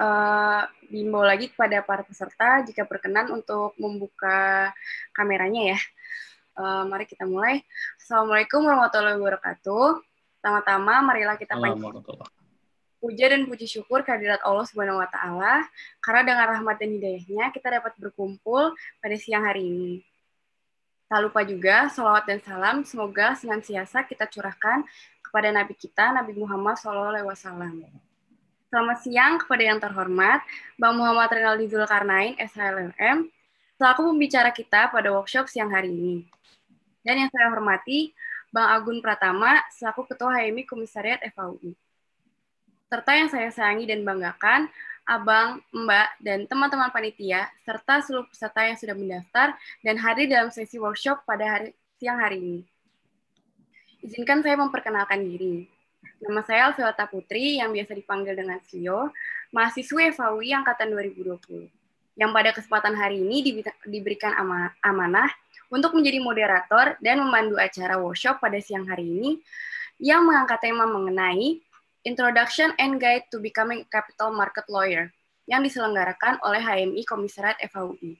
uh, lagi kepada para peserta jika berkenan untuk membuka kameranya ya. Uh, mari kita mulai. Assalamualaikum warahmatullahi wabarakatuh. Pertama-tama marilah kita panjatkan puja dan puji syukur kehadirat Allah Subhanahu wa taala karena dengan rahmat dan hidayahnya kita dapat berkumpul pada siang hari ini. Tak lupa juga salawat dan salam semoga senantiasa kita curahkan kepada Nabi kita Nabi Muhammad Alaihi Wasallam. Selamat siang kepada yang terhormat, Bang Muhammad Renaldi Zulkarnain, SHLM, selaku pembicara kita pada workshop siang hari ini. Dan yang saya hormati, Bang Agun Pratama, selaku Ketua HMI Komisariat FAUI. Serta yang saya sayangi dan banggakan, Abang, Mbak, dan teman-teman panitia, serta seluruh peserta yang sudah mendaftar dan hadir dalam sesi workshop pada hari, siang hari ini. Izinkan saya memperkenalkan diri. Nama saya Elviota Putri yang biasa dipanggil dengan Sio, mahasiswa FAUI Angkatan 2020, yang pada kesempatan hari ini diberikan amanah untuk menjadi moderator dan memandu acara workshop pada siang hari ini yang mengangkat tema mengenai Introduction and Guide to Becoming Capital Market Lawyer yang diselenggarakan oleh HMI Komisariat FAUI.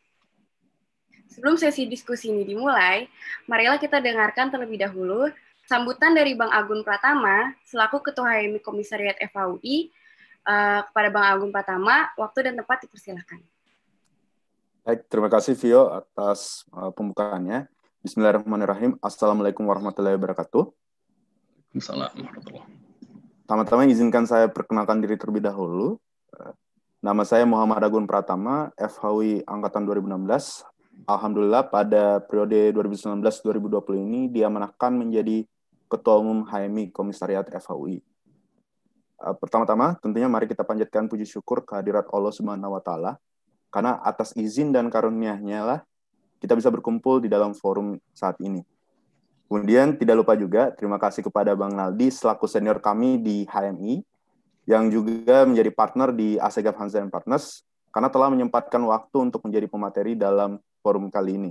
Sebelum sesi diskusi ini dimulai, marilah kita dengarkan terlebih dahulu Sambutan dari Bang Agun Pratama selaku Ketua HMI Komisariat FAUI uh, eh, kepada Bang Agun Pratama, waktu dan tempat dipersilahkan. Baik, terima kasih Vio atas uh, pembukaannya. Bismillahirrahmanirrahim. Assalamualaikum warahmatullahi wabarakatuh. Assalamualaikum warahmatullahi wabarakatuh. tama tama izinkan saya perkenalkan diri terlebih dahulu. Eh, nama saya Muhammad Agun Pratama, FHUI Angkatan 2016. Alhamdulillah pada periode 2019-2020 ini diamanahkan menjadi Ketua Umum HMI Komisariat FHUI. Eh, pertama-tama, tentunya mari kita panjatkan puji syukur kehadirat Allah Subhanahu wa taala karena atas izin dan karunia-Nya lah kita bisa berkumpul di dalam forum saat ini. Kemudian tidak lupa juga terima kasih kepada Bang Naldi selaku senior kami di HMI yang juga menjadi partner di ASEGAP Hansen Partners karena telah menyempatkan waktu untuk menjadi pemateri dalam forum kali ini.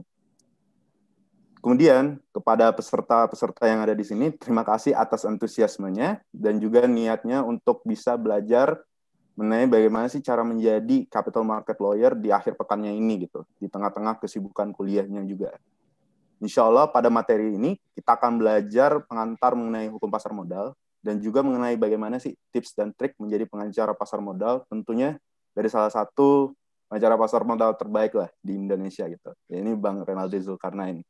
Kemudian kepada peserta-peserta yang ada di sini, terima kasih atas antusiasmenya dan juga niatnya untuk bisa belajar mengenai bagaimana sih cara menjadi capital market lawyer di akhir pekannya ini gitu, di tengah-tengah kesibukan kuliahnya juga. Insya Allah pada materi ini kita akan belajar pengantar mengenai hukum pasar modal dan juga mengenai bagaimana sih tips dan trik menjadi pengacara pasar modal tentunya dari salah satu pengacara pasar modal terbaik lah di Indonesia gitu. ini Bang Renaldi Zulkarnain.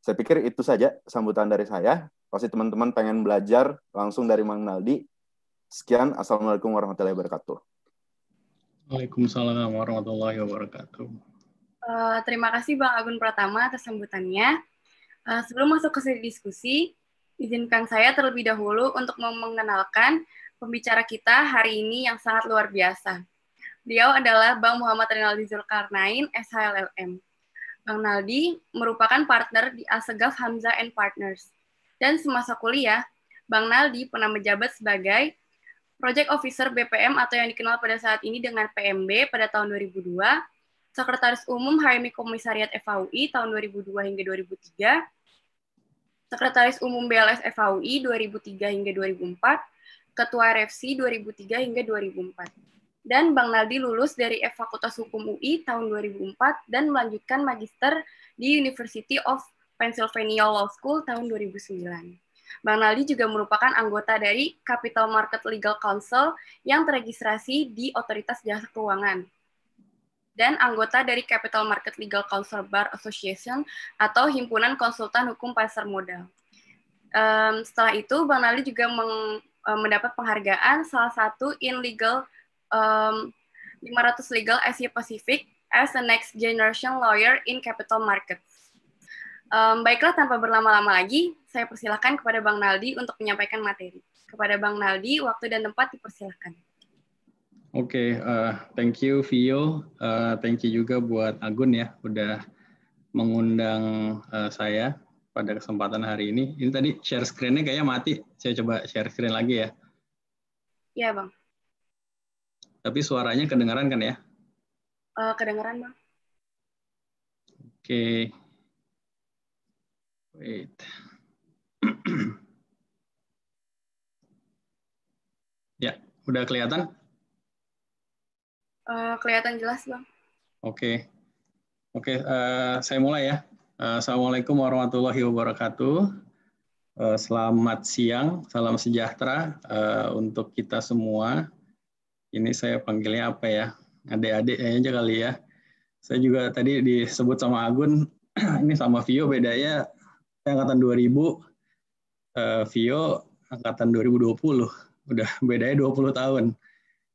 Saya pikir itu saja sambutan dari saya. Pasti teman-teman pengen belajar langsung dari Mang Naldi. Sekian, Assalamualaikum warahmatullahi wabarakatuh. Waalaikumsalam warahmatullahi wabarakatuh. Uh, terima kasih Bang Agun Pratama atas sambutannya. Uh, sebelum masuk ke sesi diskusi, izinkan saya terlebih dahulu untuk mengenalkan pembicara kita hari ini yang sangat luar biasa. Beliau adalah Bang Muhammad Rinaldi Zulkarnain, SHLLM. Kang Naldi merupakan partner di Asegaf Hamza and Partners. Dan semasa kuliah, Bang Naldi pernah menjabat sebagai Project Officer BPM atau yang dikenal pada saat ini dengan PMB pada tahun 2002, Sekretaris Umum HMI Komisariat FAUI tahun 2002 hingga 2003, Sekretaris Umum BLS FAUI 2003 hingga 2004, Ketua RFC 2003 hingga 2004 dan Bang Naldi lulus dari e Fakultas Hukum UI tahun 2004 dan melanjutkan magister di University of Pennsylvania Law School tahun 2009. Bang Naldi juga merupakan anggota dari Capital Market Legal Council yang terregistrasi di Otoritas Jasa Keuangan dan anggota dari Capital Market Legal Counsel Bar Association atau Himpunan Konsultan Hukum Pasar Modal. Um, setelah itu, Bang Naldi juga meng, eh, mendapat penghargaan salah satu in legal um, 500 Legal Asia Pacific as the Next Generation Lawyer in Capital Markets. Um, baiklah, tanpa berlama-lama lagi, saya persilahkan kepada Bang Naldi untuk menyampaikan materi. Kepada Bang Naldi, waktu dan tempat dipersilahkan. Oke, okay, uh, eh, thank you Vio, uh, thank you juga buat Agun ya, udah mengundang uh, saya pada kesempatan hari ini. Ini tadi share screen-nya kayaknya mati. Saya coba share screen lagi ya. Iya, Bang. Tapi suaranya kedengaran kan ya? Uh, eh, kedengaran, Bang. Oke. Okay. Wait. ya, udah kelihatan? Uh, kelihatan jelas, Bang. Oke. Okay. Oke, okay, uh, eh, saya mulai ya. Uh, Assalamualaikum warahmatullahi wabarakatuh. Selamat siang, salam sejahtera uh, untuk kita semua ini saya panggilnya apa ya? Adik-adik aja kali ya. Saya juga tadi disebut sama Agun, ini sama Vio bedanya saya angkatan 2000, eh, Vio angkatan 2020. Udah bedanya 20 tahun.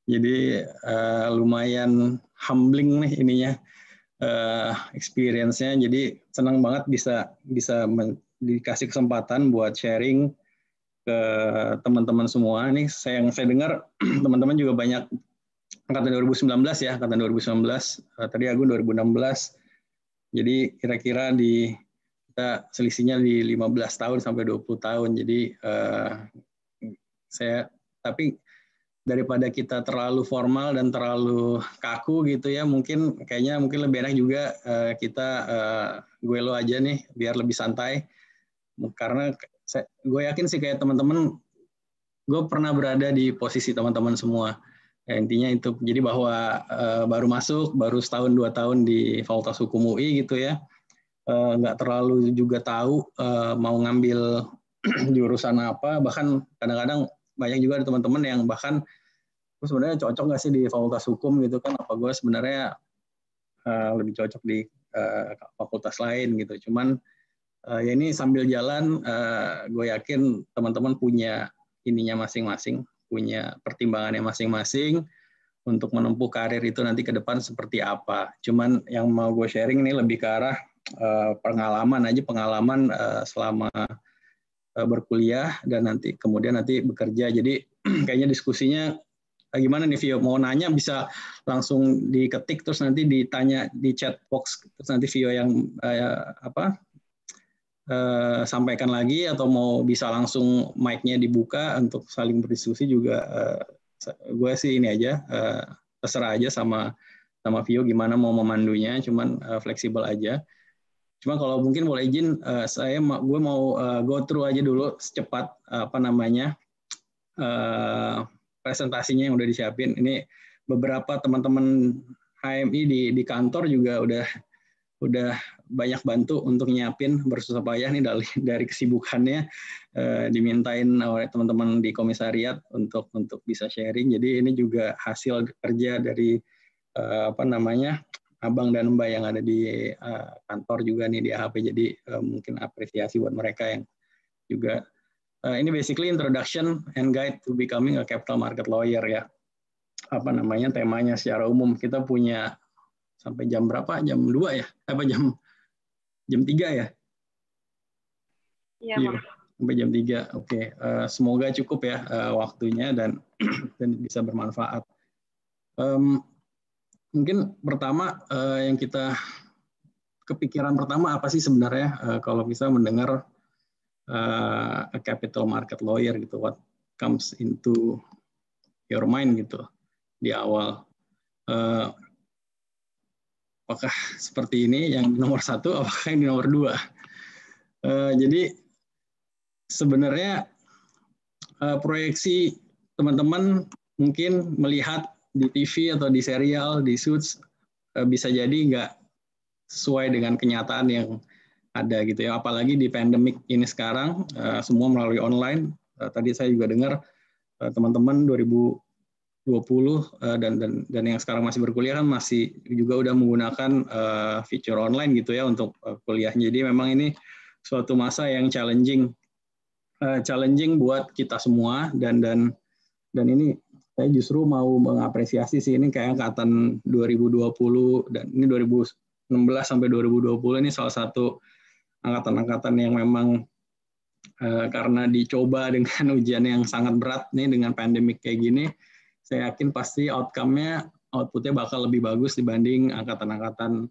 Jadi eh, lumayan humbling nih ininya eh, experience-nya. Jadi senang banget bisa bisa dikasih kesempatan buat sharing ke teman-teman semua. Ini saya yang saya dengar teman-teman juga banyak angkatan 2019 ya, angkatan 2019. Eh, tadi Agung 2016. Jadi kira-kira di kita selisihnya di 15 tahun sampai 20 tahun. Jadi eh, saya tapi daripada kita terlalu formal dan terlalu kaku gitu ya mungkin kayaknya mungkin lebih enak juga eh, kita uh, gue lo aja nih biar lebih santai karena gue yakin sih kayak teman-teman gue pernah berada di posisi teman-teman semua ya, intinya itu jadi bahwa e, baru masuk baru setahun dua tahun di fakultas hukum UI gitu ya eh, nggak e, terlalu juga tahu e, mau ngambil jurusan apa bahkan kadang-kadang banyak juga teman-teman yang bahkan gue sebenarnya cocok nggak sih di fakultas hukum gitu kan apa gue sebenarnya e, lebih cocok di e, fakultas lain gitu cuman uh, ya ini sambil jalan uh, gue yakin teman-teman punya ininya masing-masing, punya pertimbangannya masing-masing untuk menempuh karir itu nanti ke depan seperti apa. Cuman yang mau gue sharing ini lebih ke arah uh, pengalaman aja pengalaman uh, selama uh, berkuliah dan nanti kemudian nanti bekerja. Jadi kayaknya diskusinya ah, gimana nih Vio mau nanya bisa langsung diketik terus nanti ditanya di chat box terus nanti Vio yang eh, apa Eh, sampaikan lagi atau mau bisa langsung mic-nya dibuka untuk saling berdiskusi juga eh, gue sih ini aja eh, terserah aja sama sama Vio gimana mau memandunya cuman eh, fleksibel aja cuma kalau mungkin boleh izin eh, saya gue mau eh, go through aja dulu secepat apa namanya eh, presentasinya yang udah disiapin ini beberapa teman-teman HMI di di kantor juga udah udah banyak bantu untuk nyiapin bersusah payah nih dari dari kesibukannya e, dimintain oleh teman-teman di komisariat untuk untuk bisa sharing. Jadi ini juga hasil kerja dari e, apa namanya abang dan mbak yang ada di e, kantor juga nih di AHP. Jadi e, mungkin apresiasi buat mereka yang juga e, ini basically introduction and guide to becoming a capital market lawyer ya apa namanya temanya secara umum kita punya sampai jam berapa jam 2 ya apa jam jam 3 ya? Iya, iya sampai jam 3. Oke, okay. uh, eh, semoga cukup ya uh, waktunya dan dan bisa bermanfaat. Um, mungkin pertama uh, yang kita kepikiran pertama apa sih sebenarnya uh, kalau bisa mendengar uh, capital market lawyer gitu what comes into your mind gitu di awal uh, apakah seperti ini yang nomor satu, apakah yang di nomor dua. Uh, jadi sebenarnya uh, proyeksi teman-teman mungkin melihat di TV atau di serial, di suits uh, bisa jadi nggak sesuai dengan kenyataan yang ada gitu ya. Apalagi di pandemik ini sekarang uh, semua melalui online. Uh, tadi saya juga dengar teman-teman uh, 2000 20 uh, eh, dan dan dan yang sekarang masih berkuliah kan masih juga udah menggunakan uh, fitur online gitu ya untuk uh, eh, kuliahnya. Jadi memang ini suatu masa yang challenging uh, challenging buat kita semua dan dan dan ini saya justru mau mengapresiasi sih ini kayak angkatan 2020 dan ini 2016 sampai 2020 ini salah satu angkatan-angkatan yang memang uh, karena dicoba dengan ujian yang sangat berat nih dengan pandemik kayak gini saya yakin pasti outcome-nya outputnya bakal lebih bagus dibanding angkatan-angkatan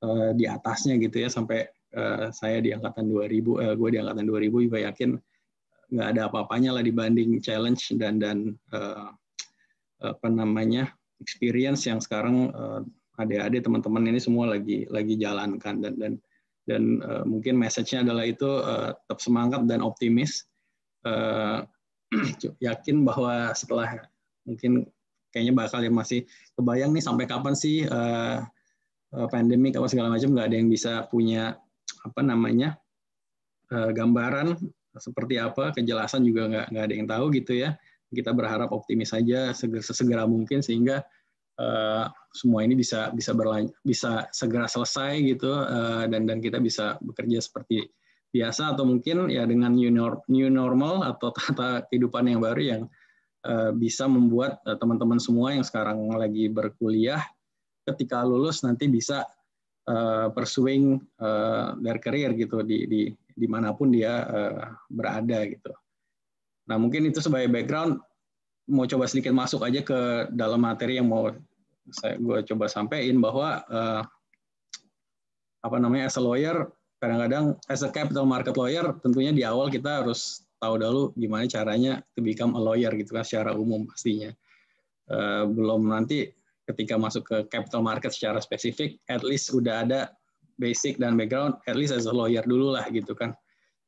uh, di atasnya gitu ya sampai uh, saya di angkatan 2000 uh, gue di angkatan 2000 juga yakin eh, nggak ada apa-apanya lah dibanding challenge dan dan uh, apa namanya experience yang sekarang uh, adik-adik teman-teman ini semua lagi lagi jalankan dan dan dan uh, mungkin message-nya adalah itu uh, tetap semangat dan optimis uh, yakin bahwa setelah mungkin kayaknya bakal yang masih kebayang nih sampai kapan sih uh, pandemik apa segala macam nggak ada yang bisa punya apa namanya uh, gambaran seperti apa kejelasan juga nggak nggak ada yang tahu gitu ya kita berharap optimis saja segera mungkin sehingga uh, semua ini bisa bisa berlan bisa segera selesai gitu uh, dan dan kita bisa bekerja seperti biasa atau mungkin ya dengan new, new normal atau tata kehidupan yang baru yang Eh, bisa membuat eh, teman-teman semua yang sekarang lagi berkuliah ketika lulus nanti bisa eh, pursuing their career gitu di di dimanapun dia berada gitu. Nah mungkin itu sebagai background mau coba sedikit masuk aja ke dalam materi yang mau saya gue coba sampaikan bahwa apa namanya as a lawyer kadang-kadang as a capital market lawyer tentunya di awal kita harus tahu dulu gimana caranya to become a lawyer gitu kan secara umum pastinya. Uh, belum nanti ketika masuk ke capital market secara spesifik, at least udah ada basic dan background, at least as a lawyer dulu lah gitu kan.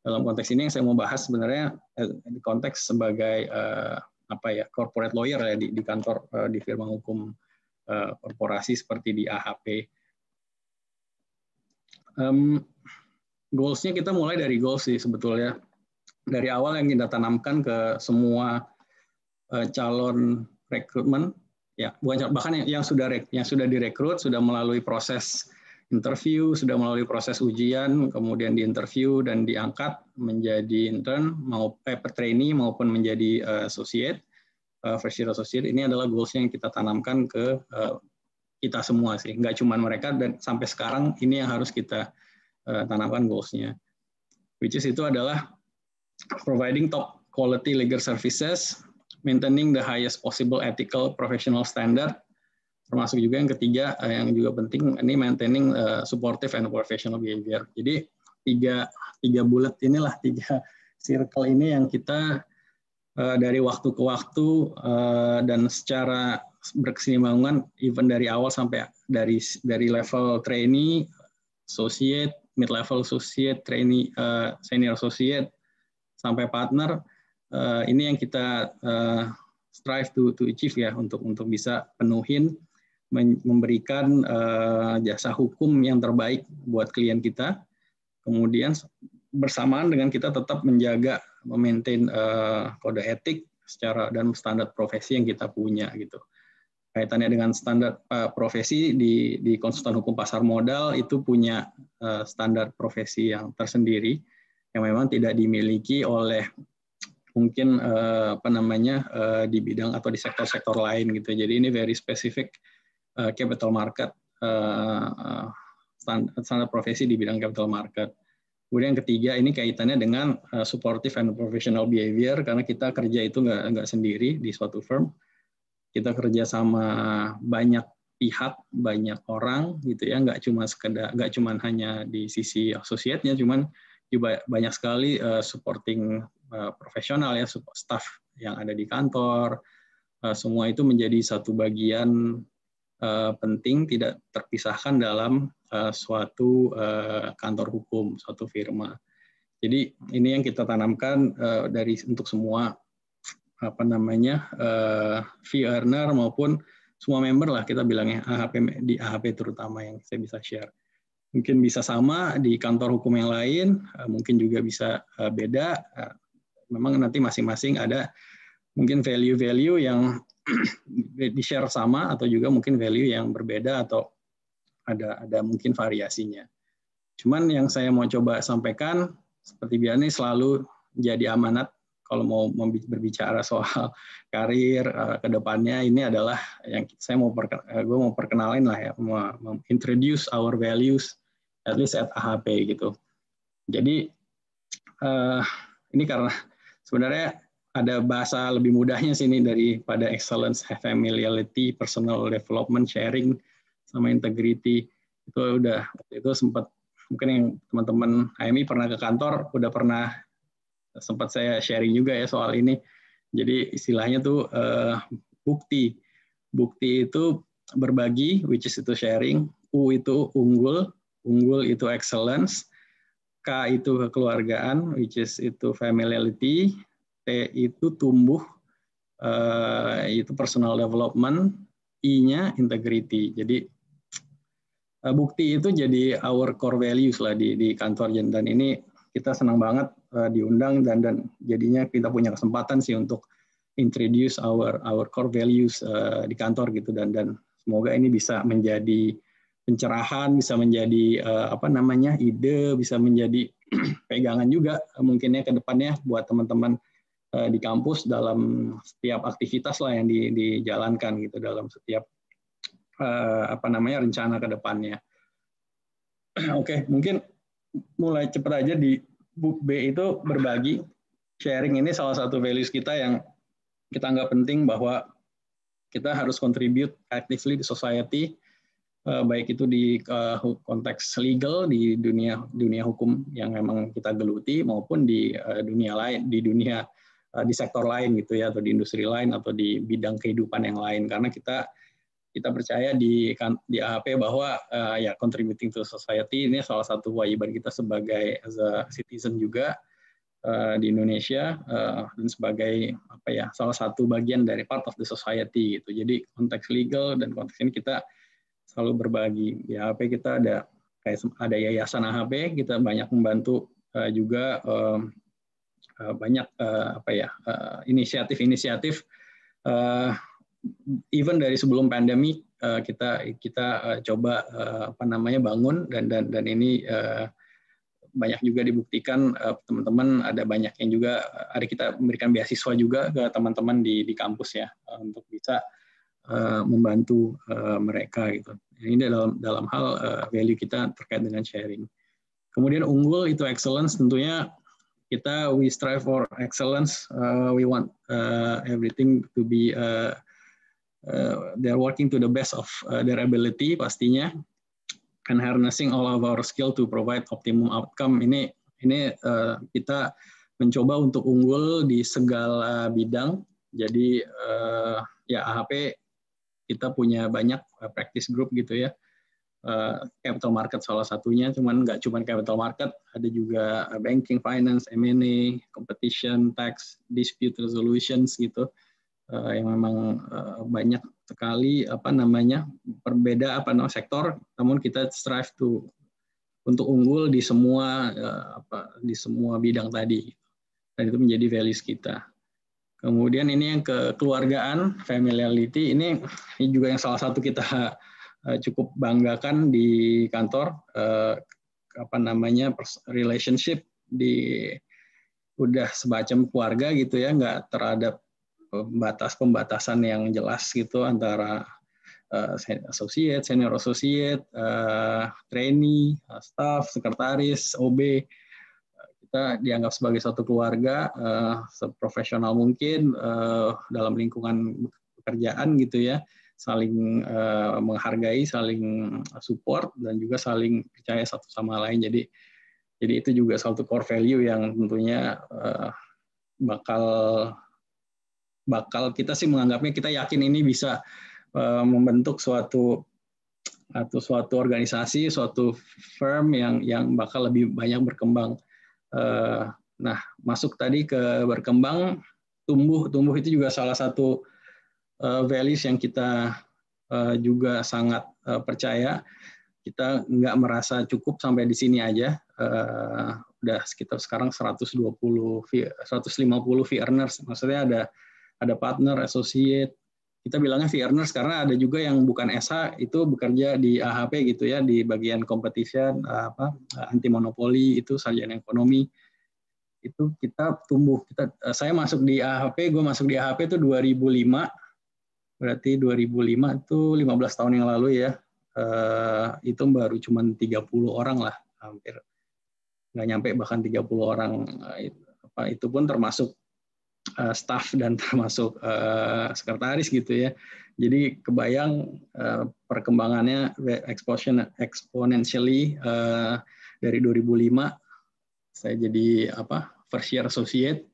Dalam konteks ini yang saya mau bahas sebenarnya eh, di konteks sebagai uh, apa ya corporate lawyer ya di, di kantor uh, di firma hukum uh, korporasi seperti di AHP. Um, goalsnya kita mulai dari goals sih sebetulnya dari awal yang kita tanamkan ke semua eh, calon rekrutmen ya bukan bahkan yang sudah yang sudah direkrut sudah melalui proses interview sudah melalui proses ujian kemudian diinterview dan diangkat menjadi intern maupun eh, trainee maupun menjadi eh, associate fresh year associate ini adalah goals yang kita tanamkan ke eh, kita semua sih nggak cuma mereka dan sampai sekarang ini yang harus kita tanamkan goalsnya which is itu adalah providing top quality legal services, maintaining the highest possible ethical professional standard, termasuk juga yang ketiga eh, yang juga penting ini maintaining eh, supportive and professional behavior. Jadi tiga tiga bulat inilah tiga circle ini yang kita eh, dari waktu ke waktu dan secara berkesinambungan even dari awal sampai dari dari level trainee, associate, mid level associate, trainee, senior associate, sampai partner uh, ini yang kita uh, strive to to achieve ya untuk untuk bisa penuhin memberikan uh, jasa hukum yang terbaik buat klien kita. Kemudian bersamaan dengan kita tetap menjaga memaintain uh, kode etik secara dan standar profesi yang kita punya gitu. Kaitannya dengan standar uh, profesi di di konsultan hukum pasar modal itu punya uh, standar profesi yang tersendiri yang memang tidak dimiliki oleh mungkin eh, apa namanya eh, di bidang atau di sektor-sektor lain gitu. Jadi ini very specific eh, capital market standar, profesi di bidang capital market. Kemudian yang ketiga ini kaitannya dengan supportive and professional behavior karena kita kerja itu nggak nggak sendiri di suatu firm, kita kerja sama banyak pihak, banyak orang gitu ya, nggak cuma sekedar nggak cuma hanya di sisi associate-nya, cuman banyak sekali uh, supporting uh, profesional ya staff yang ada di kantor uh, semua itu menjadi satu bagian uh, penting tidak terpisahkan dalam uh, suatu uh, kantor hukum suatu firma jadi ini yang kita tanamkan uh, dari untuk semua apa namanya uh, fee earner maupun semua member lah kita bilangnya AHP di AHP terutama yang saya bisa share mungkin bisa sama di kantor hukum yang lain, eh, mungkin juga bisa eh, beda. Eh, memang nanti masing-masing ada mungkin value-value yang di-share sama atau juga mungkin value yang berbeda atau ada ada mungkin variasinya. Cuman yang saya mau coba sampaikan seperti biasa ini selalu jadi amanat kalau mau berbicara soal karir kedepannya ini adalah yang saya mau gue mau perkenalin lah ya, mau introduce our values at least at AHP gitu. Jadi uh, ini karena sebenarnya ada bahasa lebih mudahnya sini daripada excellence, familiarity, personal development, sharing, sama integrity itu udah itu sempat mungkin yang teman-teman AMI pernah ke kantor udah pernah sempat saya sharing juga ya soal ini. Jadi istilahnya tuh uh, bukti, bukti itu berbagi, which is itu sharing, u itu unggul, Unggul itu excellence, K itu kekeluargaan, which is itu familiarity, T itu tumbuh, uh, itu personal development, I-nya integrity. Jadi uh, bukti itu jadi our core values lah di, di kantor Jen. Dan ini kita senang banget uh, diundang dan dan jadinya kita punya kesempatan sih untuk introduce our our core values uh, di kantor gitu dan dan semoga ini bisa menjadi pencerahan, bisa menjadi eh, apa namanya ide, bisa menjadi pegangan juga mungkinnya ke depannya buat teman-teman eh, di kampus dalam setiap aktivitas lah yang dijalankan gitu dalam setiap eh, apa namanya rencana ke depannya. Oke, okay, mungkin mulai cepat aja di book B itu berbagi sharing ini salah satu values kita yang kita nggak penting bahwa kita harus contribute actively di society Eh, baik itu di eh, konteks legal di dunia dunia hukum yang memang kita geluti maupun di eh, dunia lain di dunia di sektor lain gitu ya atau di industri lain atau di bidang kehidupan yang lain karena kita kita percaya di kan, di AHP bahwa ya contributing to society ini salah satu kewajiban kita sebagai as a citizen juga di Indonesia dan sebagai apa ya salah satu bagian dari part of the society gitu. Jadi konteks legal dan konteks ini kita selalu berbagi. Di AHP kita ada kayak ada yayasan AHP, kita banyak membantu eh, juga eh, banyak eh, apa ya inisiatif-inisiatif even dari sebelum pandemi kita kita coba apa namanya bangun dan dan dan ini banyak juga dibuktikan teman-teman ada banyak yang juga ada kita memberikan beasiswa juga ke teman-teman di di kampus ya untuk bisa Eh, membantu eh, mereka gitu. Ini dalam dalam hal eh, value kita terkait dengan sharing. Kemudian unggul itu excellence tentunya kita we strive for excellence. Uh, we want uh, everything to be uh, uh, they're working to the best of uh, their ability pastinya and harnessing all of our skill to provide optimum outcome ini ini uh, kita mencoba untuk unggul di segala bidang jadi uh, ya AHP kita punya banyak eh, practice group gitu ya. Eh, capital market salah satunya, cuman nggak cuma capital market, ada juga eh, banking, finance, M&A, competition, tax, dispute resolutions gitu, yang memang banyak sekali apa namanya perbeda apa namanya sektor, namun kita strive to untuk unggul di semua apa di semua bidang tadi dan itu menjadi values kita. Kemudian ini yang kekeluargaan, familiarity, ini, ini juga yang salah satu kita eh, cukup banggakan di kantor, eh, apa namanya, relationship di udah sebacem keluarga gitu ya, nggak terhadap batas-pembatasan yang jelas gitu antara eh, associate, senior associate, eh, trainee, staff, sekretaris, OB, kita dianggap sebagai satu keluarga uh, seprofesional mungkin uh, dalam lingkungan pekerjaan gitu ya saling uh, menghargai saling support dan juga saling percaya satu sama lain jadi jadi itu juga satu core value yang tentunya uh, bakal bakal kita sih menganggapnya kita yakin ini bisa uh, membentuk suatu atau suatu organisasi, suatu firm yang yang bakal lebih banyak berkembang Eh, nah, masuk tadi ke berkembang, tumbuh, tumbuh itu juga salah satu eh, values yang kita eh, juga sangat percaya. Kita nggak merasa cukup sampai di sini aja. Udah sekitar sekarang 120, 150 fee earners. Maksudnya ada ada partner, associate, kita bilangnya fee earners karena ada juga yang bukan SH itu bekerja di AHP gitu ya di bagian competition eh, apa eh, anti monopoli itu sarjana ekonomi itu kita tumbuh kita eh, saya masuk di AHP gue masuk di AHP itu 2005 berarti 2005 itu 15 tahun yang lalu ya itu baru cuma 30 orang lah hampir nggak nyampe bahkan 30 orang itu pun termasuk uh, staff dan termasuk uh, sekretaris gitu ya. Jadi kebayang uh, perkembangannya exponentially, exponentially uh, dari 2005 saya jadi apa first year associate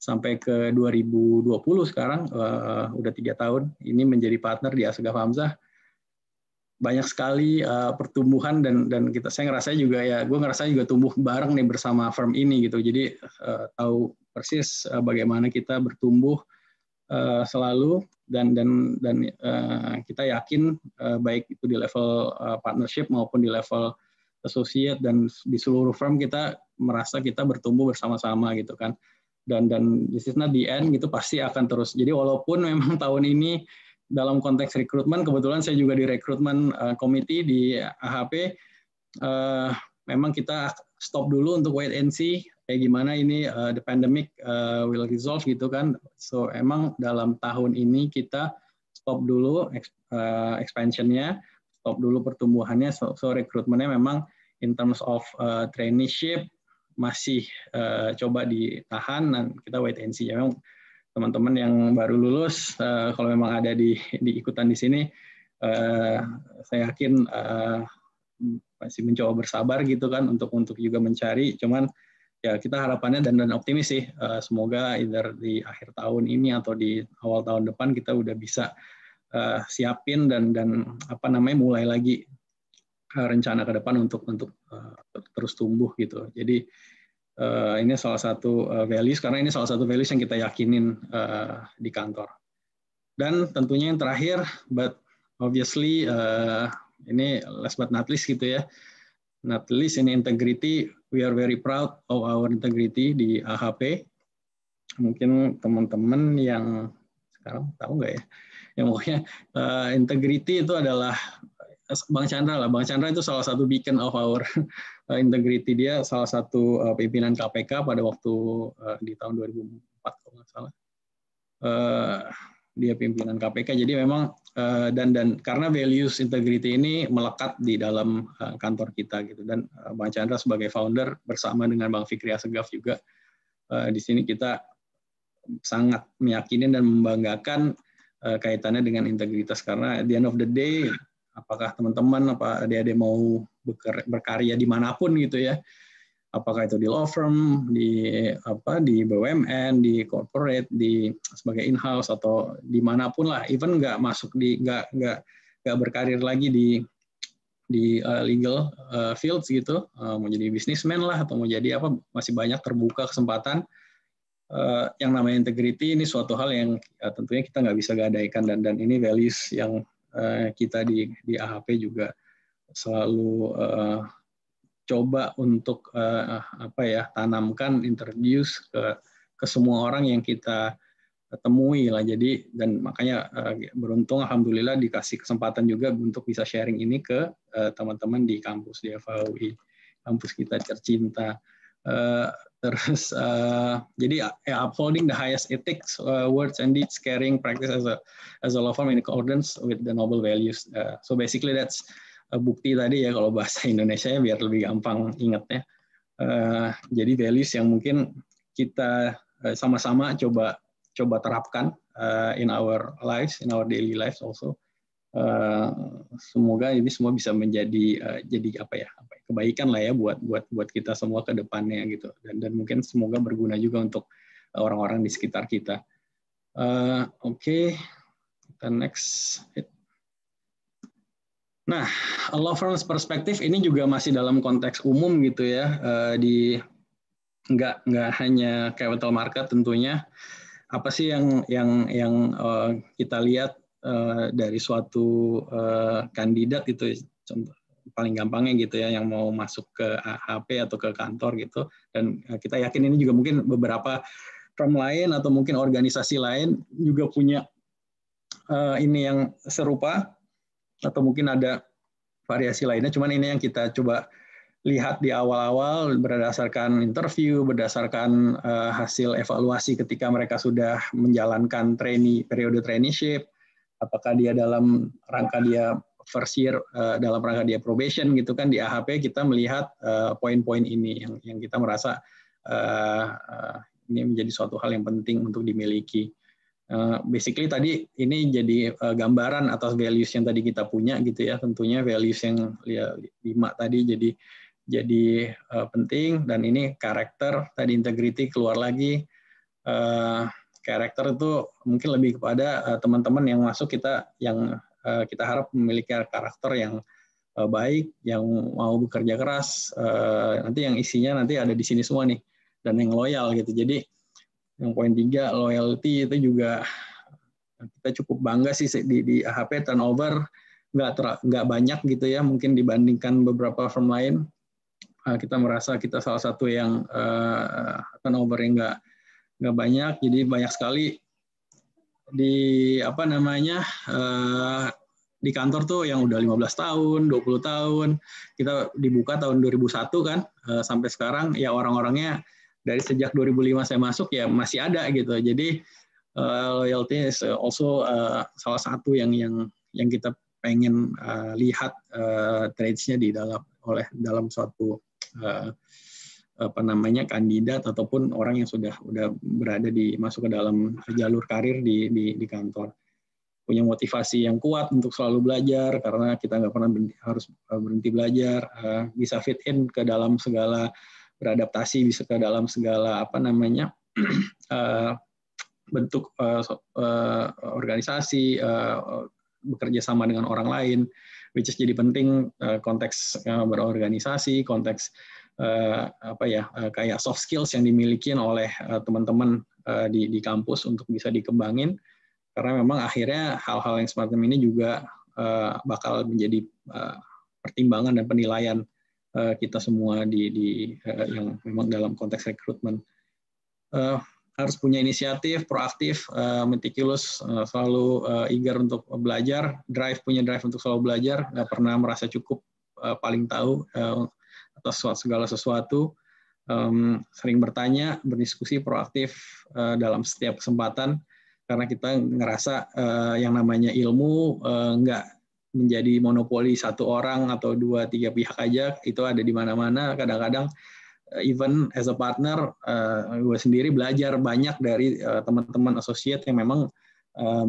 sampai ke 2020 sekarang uh, udah tiga tahun ini menjadi partner di Asgaf Hamzah banyak sekali uh, pertumbuhan dan dan kita saya ngerasa juga ya gue ngerasa juga tumbuh bareng nih bersama firm ini gitu jadi uh, tahu persis uh, bagaimana kita bertumbuh uh, selalu dan dan dan uh, kita yakin uh, baik itu di level uh, partnership maupun di level associate dan di seluruh firm kita merasa kita bertumbuh bersama-sama gitu kan dan dan this is not the end gitu pasti akan terus jadi walaupun memang tahun ini dalam konteks rekrutmen kebetulan saya juga di rekrutmen eh, komite di AHP eh, memang kita stop dulu untuk wait and see kayak gimana ini eh, the pandemic will resolve gitu kan so emang dalam tahun ini kita stop dulu uh, expansionnya stop dulu pertumbuhannya so, so rekrutmennya memang in terms of traineeship masih coba ditahan dan kita wait and see ya memang teman-teman yang baru lulus uh, kalau memang ada di, di ikutan di sini uh, saya yakin uh, masih mencoba bersabar gitu kan untuk untuk juga mencari cuman ya kita harapannya dan dan optimis sih uh, semoga either di akhir tahun ini atau di awal tahun depan kita udah bisa uh, siapin dan dan apa namanya mulai lagi rencana ke depan untuk untuk uh, terus tumbuh gitu jadi uh, ini salah satu uh, values karena ini salah satu values yang kita yakinin uh, di kantor. Dan tentunya yang terakhir, but obviously uh, ini last but not least gitu ya, not least ini integrity. We are very proud of our integrity di AHP. Mungkin teman-teman yang sekarang tahu nggak ya, yang pokoknya uh, integrity itu adalah Bang Chandra lah. Bang Chandra itu salah satu beacon of our uh, integrity dia salah satu uh, pimpinan KPK pada waktu uh, di tahun 2004 kalau nggak salah. dia pimpinan KPK jadi memang dan dan karena values integrity ini melekat di dalam kantor kita gitu dan Bang Chandra sebagai founder bersama dengan Bang Fikri Asegaf juga di sini kita sangat meyakini dan membanggakan kaitannya dengan integritas karena at the end of the day apakah teman-teman apa adik-adik mau berkarya dimanapun gitu ya apakah itu di law firm di apa di BUMN di corporate di sebagai in house atau dimanapun lah even nggak masuk di nggak nggak nggak berkarir lagi di di uh, legal uh, fields gitu uh, mau jadi businessman lah atau mau jadi apa masih banyak terbuka kesempatan uh, yang namanya integrity ini suatu hal yang uh, tentunya kita nggak bisa gadaikan dan dan ini values yang Eh, kita di di AHP juga selalu uh, coba untuk uh, apa ya tanamkan introduce ke ke semua orang yang kita temui lah jadi dan makanya uh, beruntung alhamdulillah dikasih kesempatan juga untuk bisa sharing ini ke teman-teman uh, di kampus di FAUI kampus kita tercinta. Eh, terus uh, jadi yeah, upholding the highest ethics, uh, words and deeds, carrying practice as a as a law firm in accordance with the noble values. Uh, so basically that's uh, bukti tadi ya kalau bahasa Indonesia ya biar lebih gampang ingatnya. Uh, jadi values yang mungkin kita sama-sama uh, coba coba terapkan uh, in our lives, in our daily lives also. Uh, semoga ini semua bisa menjadi uh, jadi apa ya kebaikan lah ya buat buat buat kita semua ke depannya gitu dan dan mungkin semoga berguna juga untuk eh, orang-orang di sekitar kita. Uh, Oke, okay. kita next. Nah, law firm's perspektif ini juga masih dalam konteks umum gitu ya uh, di nggak nggak hanya capital market tentunya apa sih yang yang yang uh, kita lihat uh, dari suatu uh, kandidat itu ya? contoh paling gampangnya gitu ya yang mau masuk ke HP atau ke kantor gitu dan eh, kita yakin ini juga mungkin beberapa firm lain atau mungkin organisasi lain juga punya uh, ini yang serupa atau mungkin ada variasi lainnya cuman ini yang kita coba lihat di awal-awal berdasarkan interview, berdasarkan uh, hasil evaluasi ketika mereka sudah menjalankan trainee periode traineeship, apakah dia dalam rangka dia first year uh, dalam rangka dia probation gitu kan di AHP kita melihat eh, poin-poin ini yang yang kita merasa uh, uh, ini menjadi suatu hal yang penting untuk dimiliki. Uh, basically tadi ini jadi uh, gambaran atas values yang tadi kita punya gitu ya. Tentunya values yang ya, lima tadi jadi jadi uh, penting dan ini karakter tadi integrity keluar lagi uh, karakter itu mungkin lebih kepada uh, teman -teman yang masuk kita yang Eh, kita harap memiliki karakter yang eh, baik, yang mau bekerja keras, eh, nanti yang isinya nanti ada di sini semua nih, dan yang loyal gitu. Jadi yang poin tiga loyalty itu juga kita cukup bangga sih di, di AHP turnover nggak ter, nggak banyak gitu ya mungkin dibandingkan beberapa firm lain kita merasa kita salah satu yang turnover yang nggak nggak banyak jadi banyak sekali di apa namanya uh, di kantor tuh yang udah 15 tahun, 20 tahun, kita dibuka tahun 2001 kan uh, sampai sekarang ya orang-orangnya dari sejak 2005 saya masuk ya masih ada gitu. Jadi uh, loyalty is also uh, salah satu yang yang yang kita pengen uh, lihat uh, trades nya di dalam oleh dalam suatu uh, apa namanya kandidat ataupun orang yang sudah udah berada di masuk ke dalam jalur karir di di, di kantor punya motivasi yang kuat untuk selalu belajar karena kita nggak pernah berhenti, harus eh, berhenti belajar eh, bisa fit in ke dalam segala beradaptasi bisa ke dalam segala apa namanya eh, bentuk organisasi bekerja sama dengan orang lain which is jadi penting konteks berorganisasi konteks Eh, apa ya eh, kayak soft skills yang dimiliki oleh eh, teman-teman di di kampus untuk bisa dikembangin karena memang akhirnya hal-hal yang semacam ini juga bakal menjadi pertimbangan dan penilaian kita semua di di yang memang dalam konteks rekrutmen harus punya inisiatif, proaktif, uh, meticulous, selalu uh, eager untuk belajar, drive punya drive untuk selalu belajar, nggak pernah merasa cukup, paling tahu, atas segala sesuatu, um, sering bertanya, berdiskusi proaktif uh, dalam setiap kesempatan karena kita ngerasa uh, yang namanya ilmu uh, nggak menjadi monopoli satu orang atau dua tiga pihak aja itu ada di mana-mana kadang-kadang even as a partner uh, gue sendiri belajar banyak dari uh, teman-teman associate yang memang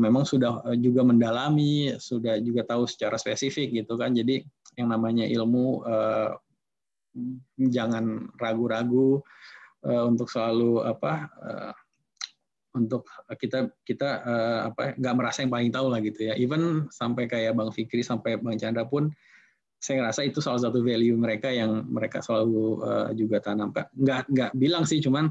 memang sudah juga mendalami sudah juga tahu secara spesifik gitu kan jadi yang namanya ilmu jangan ragu-ragu uh, untuk selalu apa uh, untuk kita kita uh, apa nggak merasa yang paling tahu lah gitu ya even sampai kayak bang Fikri sampai bang Chandra pun saya ngerasa itu salah satu value mereka yang mereka selalu uh, juga tanamkan nggak nggak bilang sih cuman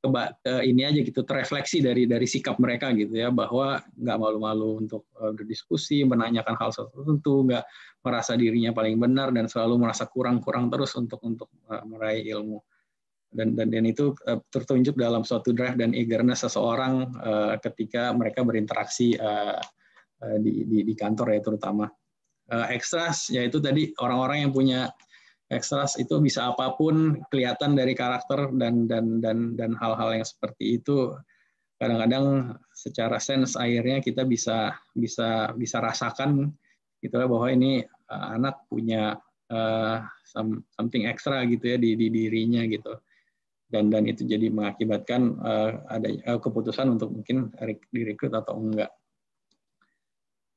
keba, uh, ini aja gitu terefleksi dari dari sikap mereka gitu ya bahwa nggak malu-malu untuk uh, berdiskusi menanyakan hal tertentu nggak merasa dirinya paling benar dan selalu merasa kurang-kurang terus untuk untuk eh, meraih ilmu dan dan dan itu eh, tertunjuk dalam suatu drive dan eagerness seseorang eh, ketika mereka berinteraksi di, di di kantor ya terutama uh, ya yaitu tadi orang-orang yang punya ekstras itu bisa apapun kelihatan dari karakter dan dan dan dan hal-hal yang seperti itu kadang-kadang secara sense akhirnya kita bisa bisa bisa rasakan itulah ya, bahwa ini uh, anak punya uh, some, something ekstra gitu ya di, di dirinya gitu dan dan itu jadi mengakibatkan uh, ada uh, keputusan untuk mungkin direkrut atau enggak.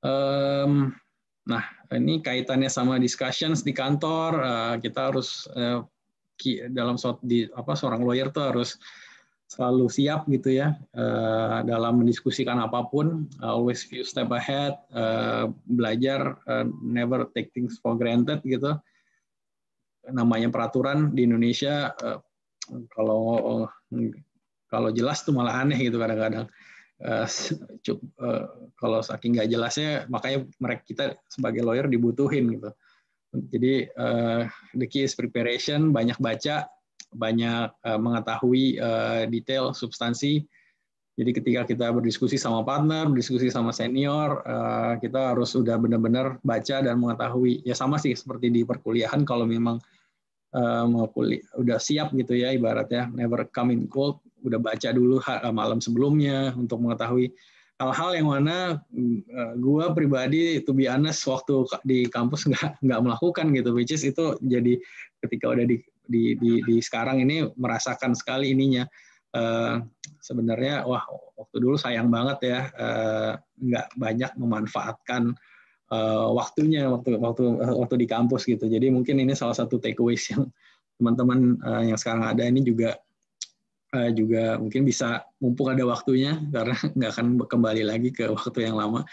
Um, nah ini kaitannya sama discussions di kantor uh, kita harus uh, dalam di apa seorang lawyer tuh harus selalu siap gitu ya uh, dalam mendiskusikan apapun, eh, always few step ahead, uh, belajar, uh, never take things for granted gitu. Namanya peraturan di Indonesia uh, kalau kalau jelas tuh malah aneh gitu kadang-kadang. Uh, uh, kalau saking nggak jelasnya, makanya mereka kita sebagai lawyer dibutuhin gitu. Jadi uh, the key is preparation, banyak baca, banyak eh, mengetahui eh, detail substansi. Jadi ketika kita berdiskusi sama partner, berdiskusi sama senior, eh, kita harus sudah benar-benar baca dan mengetahui. Ya sama sih seperti di perkuliahan kalau memang mau kuliah udah siap gitu ya ibaratnya never come in cold, udah baca dulu malam sebelumnya untuk mengetahui hal-hal yang mana mm, gua pribadi itu be honest waktu di kampus nggak nggak melakukan gitu which is itu jadi ketika udah di di, di, di sekarang ini merasakan sekali ininya. Uh, sebenarnya wah waktu dulu sayang banget ya uh, nggak banyak memanfaatkan uh, waktunya waktu waktu waktu di kampus gitu. Jadi mungkin ini salah satu takeaways yang teman-teman uh, yang sekarang ada ini juga uh, juga mungkin bisa mumpung ada waktunya karena nggak akan kembali lagi ke waktu yang lama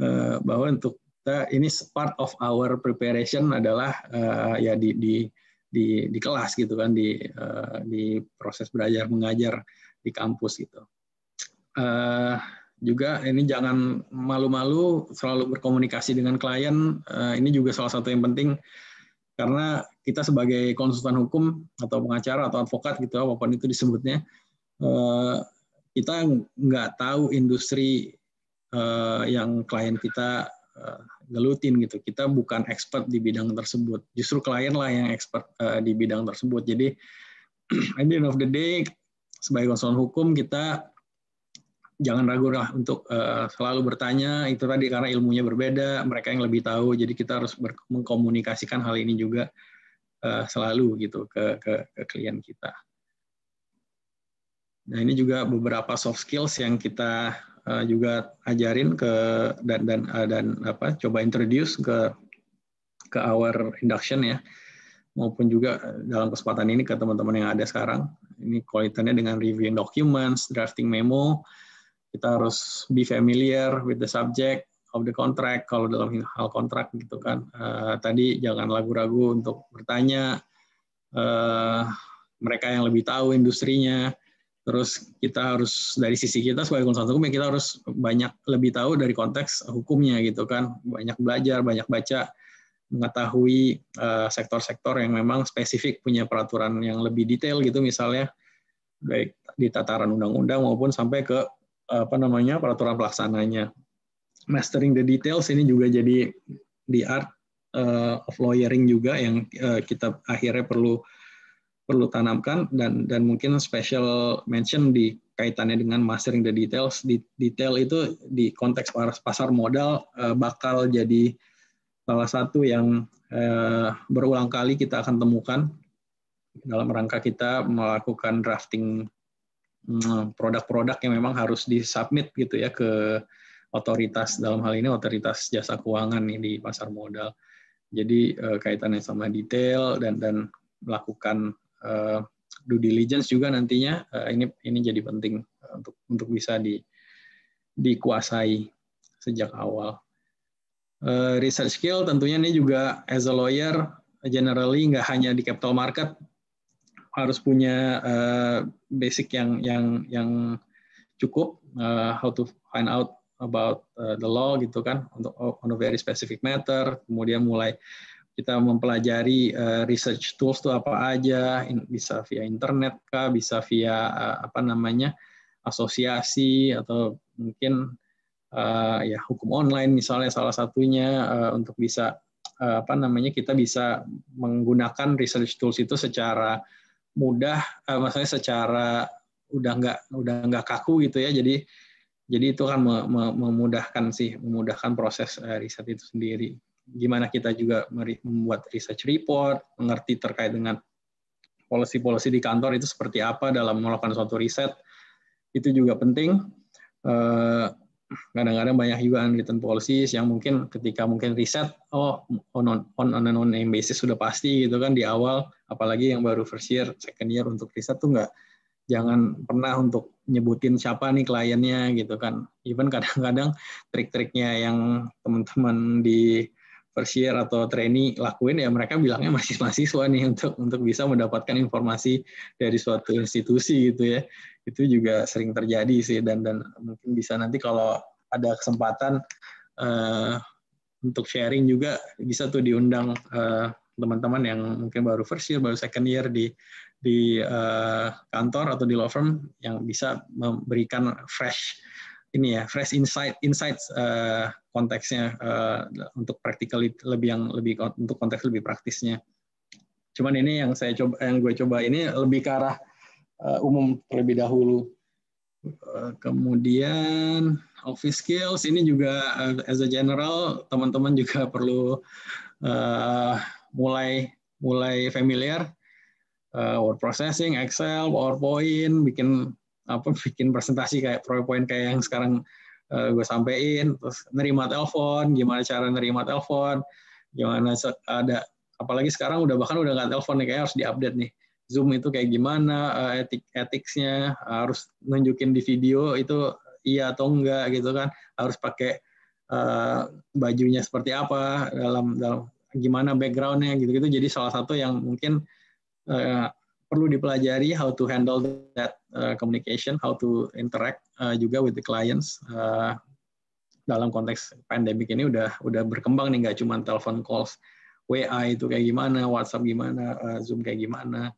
uh, bahwa untuk kita ini part of our preparation adalah uh, ya di, di di di kelas gitu kan di uh, di proses belajar mengajar di kampus gitu. Uh, juga ini jangan malu-malu selalu berkomunikasi dengan klien. Uh, ini juga salah satu yang penting karena kita sebagai konsultan hukum atau pengacara atau advokat gitu apapun itu disebutnya uh, kita nggak tahu industri uh, yang klien kita uh, gelutin gitu. Kita bukan expert di bidang tersebut. Justru klien lah yang expert uh, di bidang tersebut. Jadi at the end of the day sebagai konsultan hukum kita jangan ragu lah untuk uh, selalu bertanya itu tadi karena ilmunya berbeda, mereka yang lebih tahu. Jadi kita harus mengkomunikasikan hal ini juga uh, selalu gitu ke ke, ke klien kita. Nah, ini juga beberapa soft skills yang kita Eh, juga ajarin ke dan dan uh, dan apa coba introduce ke ke our induction ya maupun juga eh, dalam kesempatan ini ke teman-teman yang ada sekarang ini kaitannya dengan reviewing documents, drafting memo, kita harus be familiar with the subject of the contract kalau dalam hal kontrak gitu kan uh, tadi jangan ragu-ragu untuk bertanya uh, mereka yang lebih tahu industrinya Terus kita harus dari sisi kita sebagai konsultan hukum ya kita harus banyak lebih tahu dari konteks hukumnya gitu kan, banyak belajar, banyak baca, mengetahui eh, sektor-sektor uh, yang memang spesifik punya peraturan yang lebih detail gitu misalnya baik di tataran undang-undang maupun sampai ke apa namanya peraturan pelaksananya. Mastering the details ini juga jadi di art uh, of lawyering juga yang uh, kita akhirnya perlu perlu tanamkan dan dan mungkin special mention di kaitannya dengan mastering the details di detail itu di konteks pasar modal uh, bakal jadi salah satu yang uh, berulang kali kita akan temukan dalam rangka kita melakukan drafting hmm, produk-produk yang memang harus disubmit gitu ya ke otoritas dalam hal ini otoritas jasa keuangan nih di pasar modal. Jadi eh, kaitannya sama detail dan dan melakukan Eh, due diligence juga nantinya eh, ini ini jadi penting eh, untuk untuk bisa di dikuasai sejak awal. research skill tentunya ini juga as a lawyer generally nggak hanya di capital market harus punya basic yang yang yang cukup how to find out about the law gitu kan untuk on a very specific matter kemudian mulai kita mempelajari uh, research tools itu apa aja, bisa via internet kah, bisa via uh, apa namanya asosiasi atau mungkin uh, ya hukum online misalnya salah satunya uh, untuk bisa uh, apa namanya kita bisa menggunakan research tools itu secara mudah, uh, maksudnya secara udah nggak udah nggak kaku gitu ya, jadi jadi itu kan memudahkan sih memudahkan proses riset itu sendiri gimana kita juga membuat research report, mengerti terkait dengan polisi-polisi di kantor itu seperti apa dalam melakukan suatu riset, itu juga penting. Eh, kadang-kadang banyak juga unwritten policies yang mungkin ketika mungkin riset, oh on, on, on an on name basis sudah pasti gitu kan di awal, apalagi yang baru first year, second year untuk riset tuh nggak jangan pernah untuk nyebutin siapa nih kliennya gitu kan. Even kadang-kadang trik-triknya yang teman-teman di first year atau trainee lakuin ya mereka bilangnya masih mahasiswa nih untuk untuk bisa mendapatkan informasi dari suatu institusi gitu ya itu juga sering terjadi sih dan dan mungkin bisa nanti kalau ada kesempatan uh, untuk sharing juga bisa tuh diundang teman eh, teman-teman yang mungkin baru first year baru second year di di uh, kantor atau di law firm yang bisa memberikan fresh ini ya fresh insight insights uh, konteksnya uh, untuk praktikal lebih yang lebih untuk konteks lebih praktisnya. Cuman ini yang saya coba yang gue coba ini lebih ke arah uh, umum terlebih dahulu. Uh, kemudian office skills ini juga uh, as a general teman-teman juga perlu uh, mulai mulai familiar uh, word processing, Excel, PowerPoint, bikin apa bikin presentasi kayak PowerPoint kayak yang sekarang uh, eh, gue sampein, terus nerima telepon, gimana cara nerima telepon, gimana ada apalagi sekarang udah bahkan udah nggak telepon nih kayak harus diupdate nih. Zoom itu kayak gimana uh, etik etiknya harus nunjukin di video itu iya atau enggak gitu kan harus pakai uh, bajunya seperti apa dalam dalam gimana backgroundnya gitu gitu jadi salah satu yang mungkin perlu dipelajari how to handle that uh, communication, how to interact uh, juga with the clients. Uh, dalam konteks pandemik ini udah udah berkembang nih nggak cuma telepon calls, WA itu kayak gimana, WhatsApp gimana, uh, Zoom kayak gimana,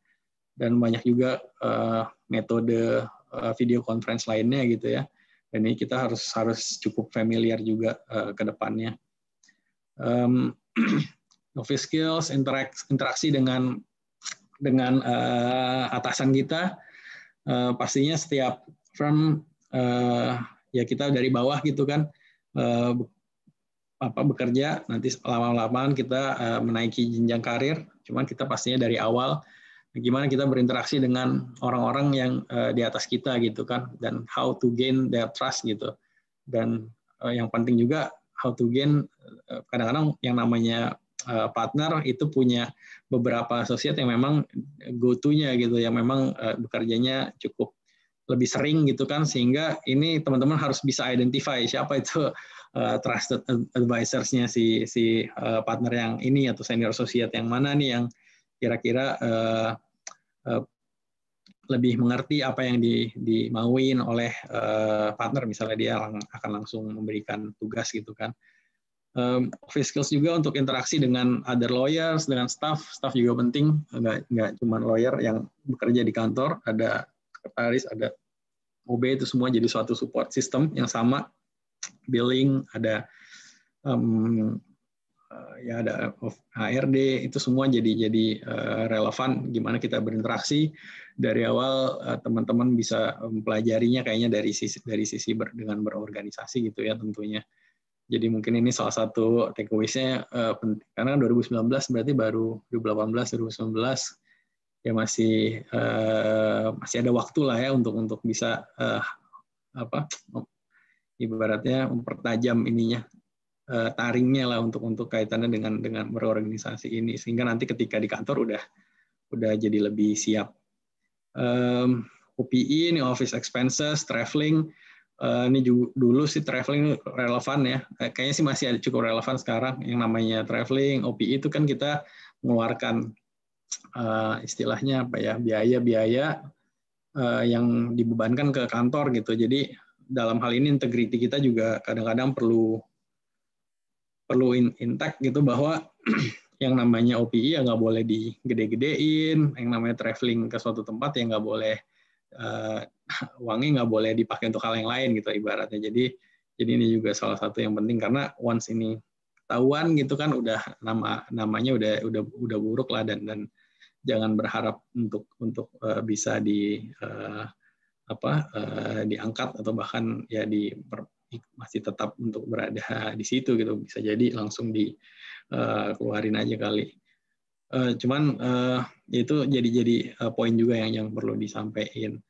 dan banyak juga uh, metode uh, video conference lainnya gitu ya. Dan ini kita harus harus cukup familiar juga uh, ke depannya. Um, novice skills, interaksi dengan dengan uh, atasan kita uh, pastinya setiap firm uh, ya kita dari bawah gitu kan uh, apa bekerja nanti lama lama kita uh, menaiki jenjang karir cuman kita pastinya dari awal gimana kita berinteraksi dengan orang-orang yang uh, di atas kita gitu kan dan how to gain their trust gitu dan uh, yang penting juga how to gain kadang-kadang yang namanya Eh, partner itu punya beberapa asosiat yang memang go-to-nya gitu, yang memang eh, bekerjanya cukup lebih sering gitu kan, sehingga ini teman-teman harus bisa identify siapa itu eh, trusted advisors-nya si si partner yang ini atau senior associate yang mana nih yang kira-kira lebih mengerti apa yang di, dimauin oleh partner misalnya dia akan langsung memberikan tugas gitu kan office skills juga untuk interaksi dengan other lawyers, dengan staff. Staff juga penting, nggak, nggak cuma lawyer yang bekerja di kantor, ada sekretaris, ada OB, itu semua jadi suatu support system yang sama. Billing, ada um, ya ada HRD, itu semua jadi jadi eh, relevan gimana kita berinteraksi dari awal eh, teman-teman bisa mempelajarinya kayaknya dari sisi dari sisi ber, dengan berorganisasi gitu ya tentunya. Jadi mungkin ini salah satu takeaways-nya uh, eh, penting. Karena 2019 kan berarti baru 2018, 2019 ya masih uh, masih ada waktu lah ya untuk untuk bisa eh, apa ibaratnya mempertajam ininya uh, taringnya lah untuk untuk kaitannya dengan dengan berorganisasi ini sehingga nanti ketika di kantor udah udah jadi lebih siap um, UPI ini office expenses traveling Eh, ini juga, dulu sih traveling relevan ya. Eh, kayaknya sih masih ada cukup relevan sekarang yang namanya traveling, OPI itu kan kita mengeluarkan uh, istilahnya apa ya, biaya-biaya yang dibebankan ke kantor gitu. Jadi dalam hal ini integriti kita juga kadang-kadang perlu perlu intact gitu bahwa yang namanya OPI ya nggak boleh digede-gedein, yang namanya traveling ke suatu tempat ya nggak boleh uh, eh, uangnya nggak boleh dipakai untuk hal yang lain gitu ibaratnya. Jadi jadi ini juga salah satu yang penting karena once ini ketahuan gitu kan udah nama namanya udah udah udah buruk lah dan dan jangan berharap untuk untuk uh, bisa di uh, apa uh, diangkat atau bahkan ya di masih tetap untuk berada di situ gitu bisa jadi langsung di uh, keluarin aja kali Uh, cuman uh, itu jadi jadi uh, eh, poin juga yang yang perlu disampaikan.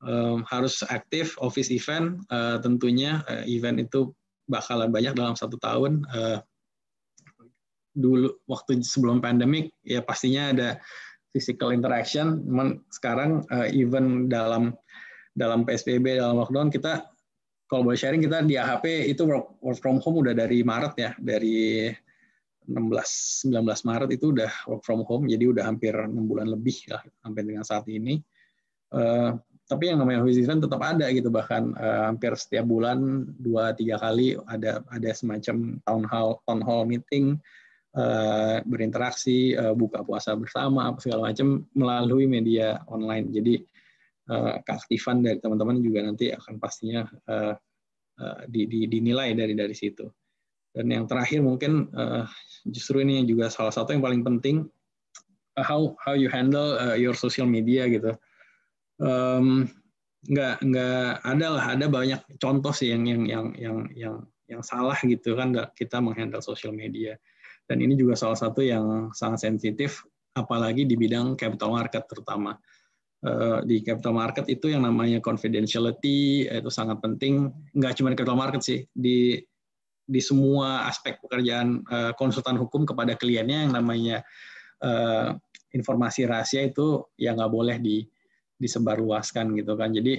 Um, harus aktif office event. Uh, tentunya uh, event itu bakalan banyak dalam satu tahun. Uh, dulu waktu sebelum pandemik ya pastinya ada physical interaction. Cuman sekarang uh, event dalam dalam PSBB dalam lockdown kita kalau boleh sharing kita di AHP itu work, work from home udah dari Maret ya dari 16 19 Maret itu udah work from home jadi udah hampir enam bulan lebih lah sampai dengan saat ini uh, tapi yang namanya visitan tetap ada gitu bahkan uh, hampir setiap bulan dua tiga kali ada ada semacam town hall town hall meeting uh, berinteraksi uh, buka puasa bersama apa segala macam melalui media online jadi uh, keaktifan dari teman-teman juga nanti akan pastinya uh, uh, di, di, dinilai dari dari situ dan yang terakhir mungkin uh, justru ini juga salah satu yang paling penting uh, how how you handle uh, your social media gitu um, nggak nggak ada lah ada banyak contoh sih yang yang yang yang yang yang salah gitu kan kita menghandle social media dan ini juga salah satu yang sangat sensitif apalagi di bidang capital market terutama uh, di capital market itu yang namanya confidentiality itu sangat penting nggak cuma di capital market sih di di semua aspek pekerjaan eh, konsultan hukum kepada kliennya yang namanya eh, informasi rahasia itu ya nggak boleh di disebarluaskan gitu kan. Jadi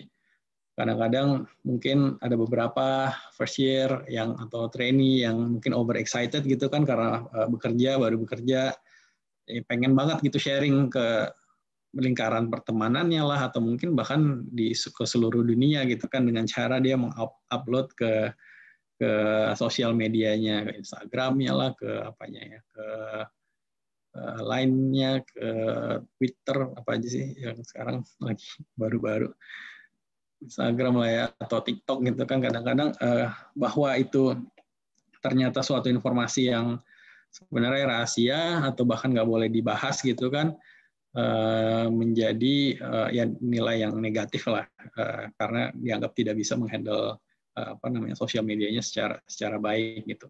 kadang-kadang mungkin ada beberapa first year yang atau trainee yang mungkin over excited gitu kan karena eh, bekerja baru bekerja eh, pengen banget gitu sharing ke lingkaran pertemanannya lah atau mungkin bahkan di ke seluruh dunia gitu kan dengan cara dia mengupload ke ke sosial medianya, ke Instagramnya lah, ke apanya ya, ke eh, lainnya, ke Twitter apa aja sih yang sekarang lagi baru-baru. Instagram lah ya atau TikTok gitu kan kadang-kadang eh, bahwa itu ternyata suatu informasi yang sebenarnya rahasia atau bahkan nggak boleh dibahas gitu kan eh, menjadi ya nilai yang negatif lah karena dianggap tidak bisa menghandle apa namanya sosial medianya secara secara baik gitu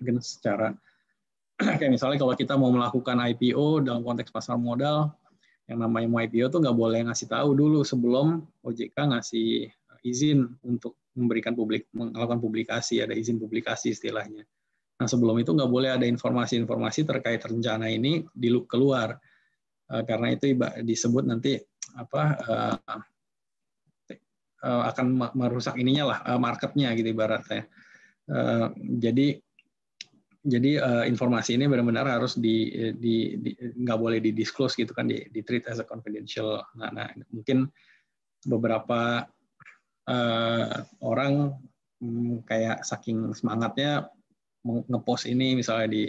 mungkin secara kayak misalnya kalau kita mau melakukan IPO dalam konteks pasar modal yang namanya mau IPO tuh nggak boleh ngasih tahu dulu sebelum OJK ngasih izin untuk memberikan publik melakukan publikasi ada izin publikasi istilahnya nah sebelum itu nggak boleh ada informasi-informasi terkait rencana ini di keluar eh, karena itu disebut nanti apa eh, Eh, akan merusak ininya lah eh, marketnya gitu ibaratnya. Eh, jadi jadi informasi ini benar-benar harus di di nggak boleh di disclose gitu kan di, di treat as a confidential. Nah, nah mungkin beberapa uh, orang um, kayak saking semangatnya ngepost ini misalnya di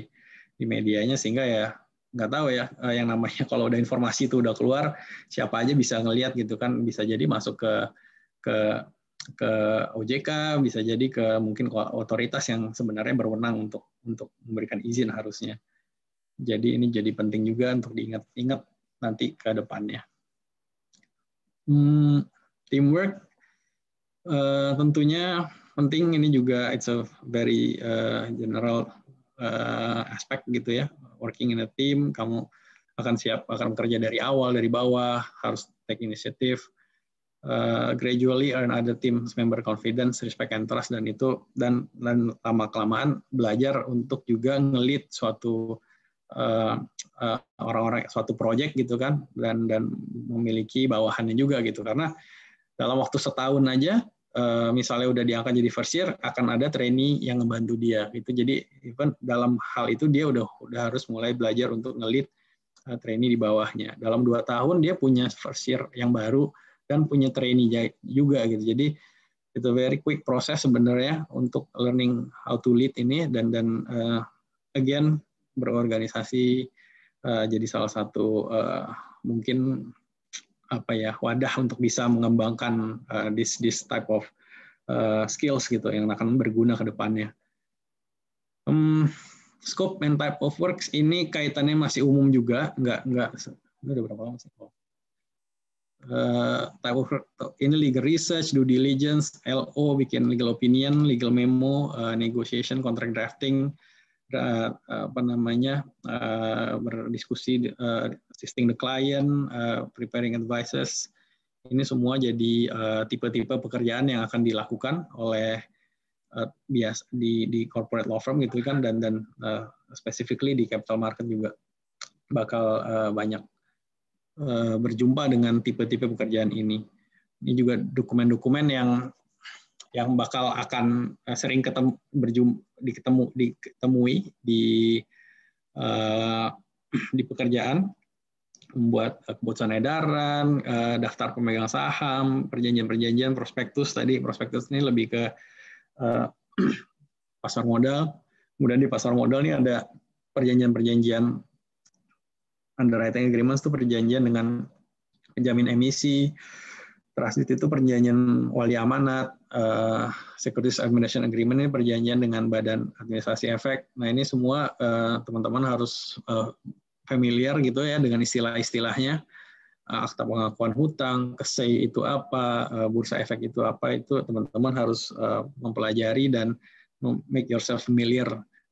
di medianya sehingga ya nggak tahu ya yang namanya kalau udah informasi itu udah keluar siapa aja bisa ngelihat gitu kan bisa jadi masuk ke ke ke OJK bisa jadi ke mungkin ke otoritas yang sebenarnya berwenang untuk untuk memberikan izin harusnya jadi ini jadi penting juga untuk diingat-ingat nanti ke depannya hmm, teamwork uh, tentunya penting ini juga it's a very uh, general uh, aspect gitu ya working in a team kamu akan siap akan bekerja dari awal dari bawah harus take initiative uh, gradually earn other team member confidence, respect and trust dan itu dan dan lama kelamaan belajar untuk juga ngelit suatu uh, uh, orang-orang suatu project gitu kan dan dan memiliki bawahannya juga gitu karena dalam waktu setahun aja uh, misalnya udah diangkat jadi first year akan ada trainee yang membantu dia gitu jadi even dalam hal itu dia udah udah harus mulai belajar untuk ngelit trainee di bawahnya dalam dua tahun dia punya first year yang baru dan punya trainee juga gitu. Jadi itu very quick proses sebenarnya untuk learning how to lead ini dan dan uh, again berorganisasi uh, jadi salah satu uh, mungkin apa ya wadah untuk bisa mengembangkan uh, this this type of uh, skills gitu yang akan berguna ke depannya. Um, scope and type of works ini kaitannya masih umum juga, Enggak enggak. udah berapa lama sih? uh, ini legal research, due diligence, LO, bikin legal opinion, legal memo, uh, negotiation, contract drafting, uh, apa namanya uh, berdiskusi, uh, assisting the client, uh, preparing advices. Ini semua jadi tipe-tipe uh, pekerjaan yang akan dilakukan oleh uh, bias di di corporate law firm gitu kan dan dan uh, specifically di capital market juga bakal uh, banyak Eh, berjumpa dengan tipe-tipe pekerjaan ini. Ini juga dokumen-dokumen yang yang bakal akan eh, sering ketemu berjumpa diketemu ditemui di eh, di pekerjaan membuat keputusan edaran, daftar pemegang saham, perjanjian-perjanjian, prospektus tadi prospektus ini lebih ke pasar modal. Kemudian di pasar modal ini ada perjanjian-perjanjian underwriting agreements itu perjanjian dengan penjamin emisi, trust itu perjanjian wali amanat, uh, securities administration agreement ini perjanjian dengan badan administrasi efek. Nah ini semua eh, teman-teman uh, harus uh, familiar gitu ya dengan istilah-istilahnya akta pengakuan hutang, kesei itu apa, bursa efek itu apa, itu teman-teman harus mempelajari dan make yourself familiar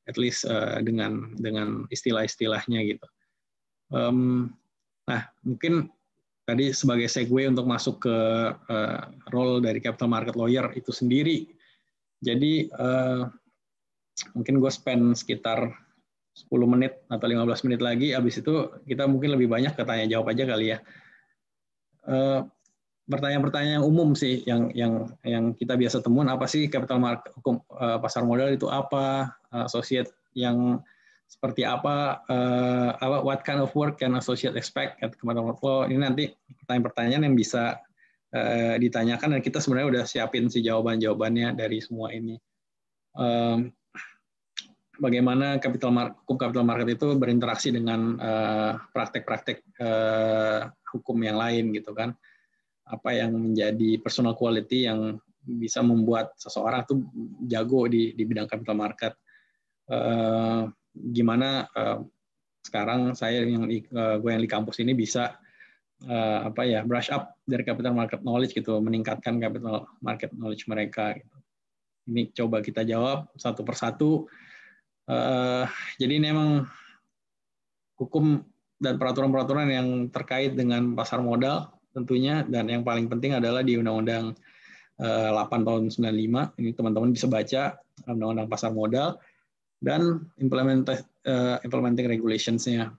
at least dengan dengan istilah-istilahnya gitu. Um, nah, mungkin tadi sebagai segue untuk masuk ke uh, role dari capital market lawyer itu sendiri. Jadi uh, mungkin gue spend sekitar 10 menit atau 15 menit lagi, habis itu kita mungkin lebih banyak ke tanya jawab aja kali ya. pertanyaan eh, pertanyaan-pertanyaan umum sih yang yang yang kita biasa temuin apa sih capital market hukum pasar modal itu apa associate yang seperti apa, uh, what kind of work can associate expect at Kementerian Workflow ini nanti pertanyaan-pertanyaan yang bisa uh, ditanyakan dan kita sebenarnya udah siapin si jawaban-jawabannya dari semua ini. Um, bagaimana capital market, hukum capital market itu berinteraksi dengan eh, praktek-praktek uh, uh, hukum yang lain gitu kan? Apa yang menjadi personal quality yang bisa membuat seseorang tuh jago di, di bidang capital market? Uh, gimana uh, sekarang saya yang uh, eh, gue yang di kampus ini bisa uh, apa ya brush up dari capital market knowledge gitu, meningkatkan capital market knowledge mereka. Gitu. Ini coba kita jawab satu persatu. Uh, jadi ini emang hukum dan peraturan-peraturan yang terkait dengan pasar modal tentunya dan yang paling penting adalah di Undang-Undang 8 tahun 95 ini teman-teman bisa baca Undang-Undang Pasar Modal dan eh, implementing regulations-nya.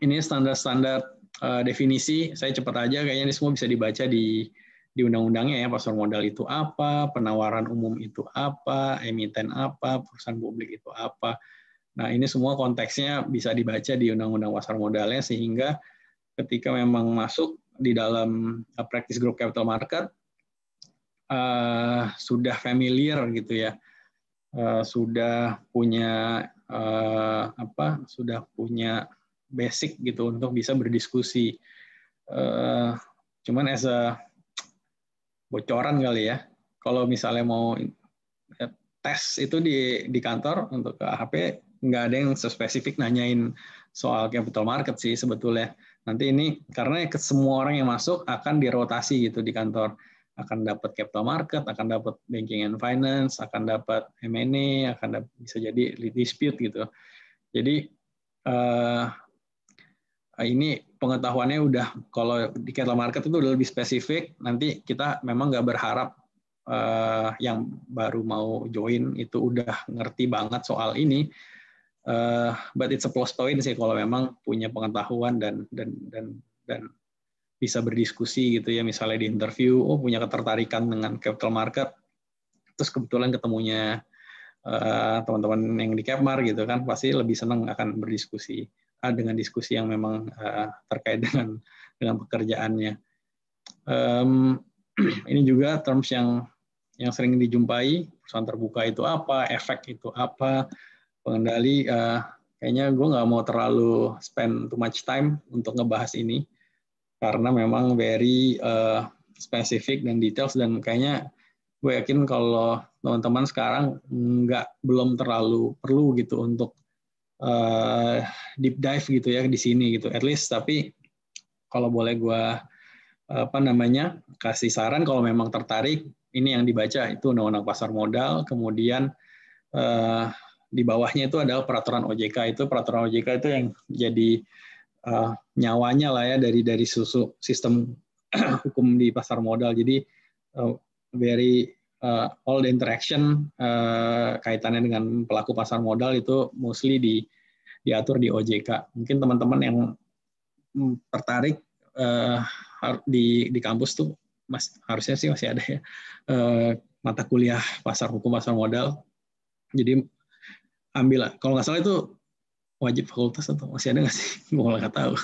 Ini standar-standar eh, definisi, saya cepat aja, kayaknya ini semua bisa dibaca di di undang-undangnya ya, pasar modal itu apa, penawaran umum itu apa, emiten apa, perusahaan publik itu apa. Nah, ini semua konteksnya bisa dibaca di undang-undang pasar modalnya sehingga ketika memang masuk di dalam eh, practice group capital market uh, sudah familiar gitu ya Eh, sudah punya uh, apa sudah punya basic gitu untuk bisa berdiskusi uh, cuman as a bocoran kali ya kalau misalnya mau tes itu di di kantor untuk ke hp nggak ada yang spesifik nanyain soal capital market sih sebetulnya nanti ini karena semua orang yang masuk akan dirotasi gitu di kantor akan dapat capital market, akan dapat banking and finance, akan dapat M&A, akan dapat, bisa jadi lead dispute gitu. Jadi uh, ini pengetahuannya udah kalau di capital market itu udah lebih spesifik. Nanti kita memang nggak berharap uh, yang baru mau join itu udah ngerti banget soal ini. Uh, but it's a plus point sih kalau memang punya pengetahuan dan dan dan dan bisa berdiskusi gitu ya misalnya di interview oh punya ketertarikan dengan capital market terus kebetulan ketemunya teman eh, teman-teman yang di capmar gitu kan pasti lebih senang akan berdiskusi uh, dengan diskusi yang memang uh, terkait dengan dengan pekerjaannya um, ini juga terms yang yang sering dijumpai perusahaan terbuka itu apa efek itu apa pengendali uh, kayaknya gue nggak mau terlalu spend too much time untuk ngebahas ini karena memang very uh, eh, spesifik dan details dan kayaknya gue yakin kalau teman-teman sekarang nggak belum terlalu perlu gitu untuk uh, deep dive gitu ya di sini gitu at least tapi kalau boleh gue apa namanya kasih saran kalau memang tertarik ini yang dibaca itu undang-undang pasar modal kemudian uh, di bawahnya itu adalah peraturan OJK itu peraturan OJK itu yang jadi uh, nyawanya lah ya dari dari susu sistem hukum di pasar modal. Jadi uh, very uh, all the interaction uh, kaitannya dengan pelaku pasar modal itu mostly di diatur di OJK. Mungkin teman-teman yang hmm, tertarik uh, di di kampus tuh mas, harusnya sih masih ada ya uh, mata kuliah pasar hukum pasar modal. Jadi ambil kalau nggak salah itu wajib fakultas atau masih ada nggak sih? Gue malah nggak tahu.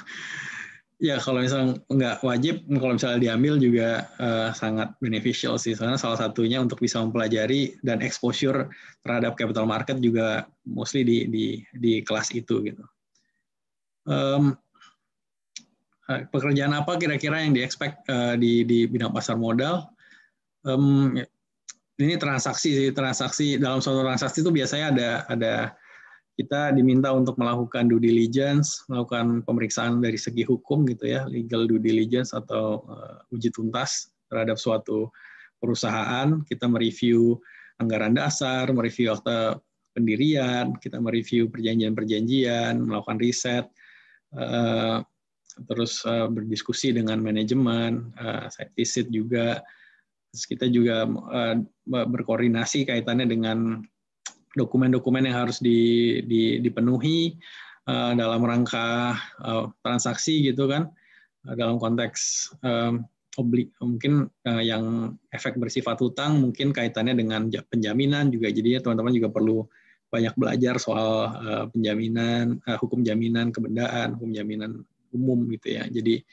Ya kalau misalnya nggak wajib, kalau misalnya diambil juga uh, sangat beneficial sih. Soalnya salah satunya untuk bisa mempelajari dan exposure terhadap capital market juga mostly di di, di kelas itu gitu. Um, pekerjaan apa kira-kira yang diexpect uh, di di bidang pasar modal? Um, ini transaksi sih transaksi dalam suatu transaksi itu biasanya ada ada kita diminta untuk melakukan due diligence, melakukan pemeriksaan dari segi hukum gitu ya, legal due diligence atau uh, uji tuntas terhadap suatu perusahaan, kita mereview anggaran dasar, mereview akta pendirian, kita mereview perjanjian-perjanjian, melakukan riset, uh, terus uh, berdiskusi dengan manajemen, uh, site visit juga, terus kita juga uh, berkoordinasi kaitannya dengan dokumen-dokumen yang harus di, di, dipenuhi uh, dalam rangka uh, transaksi gitu kan uh, dalam konteks um, obli mungkin uh, yang efek bersifat hutang mungkin kaitannya dengan penjaminan juga jadinya teman-teman juga perlu banyak belajar soal uh, penjaminan uh, hukum jaminan kebendaan hukum jaminan umum gitu ya jadi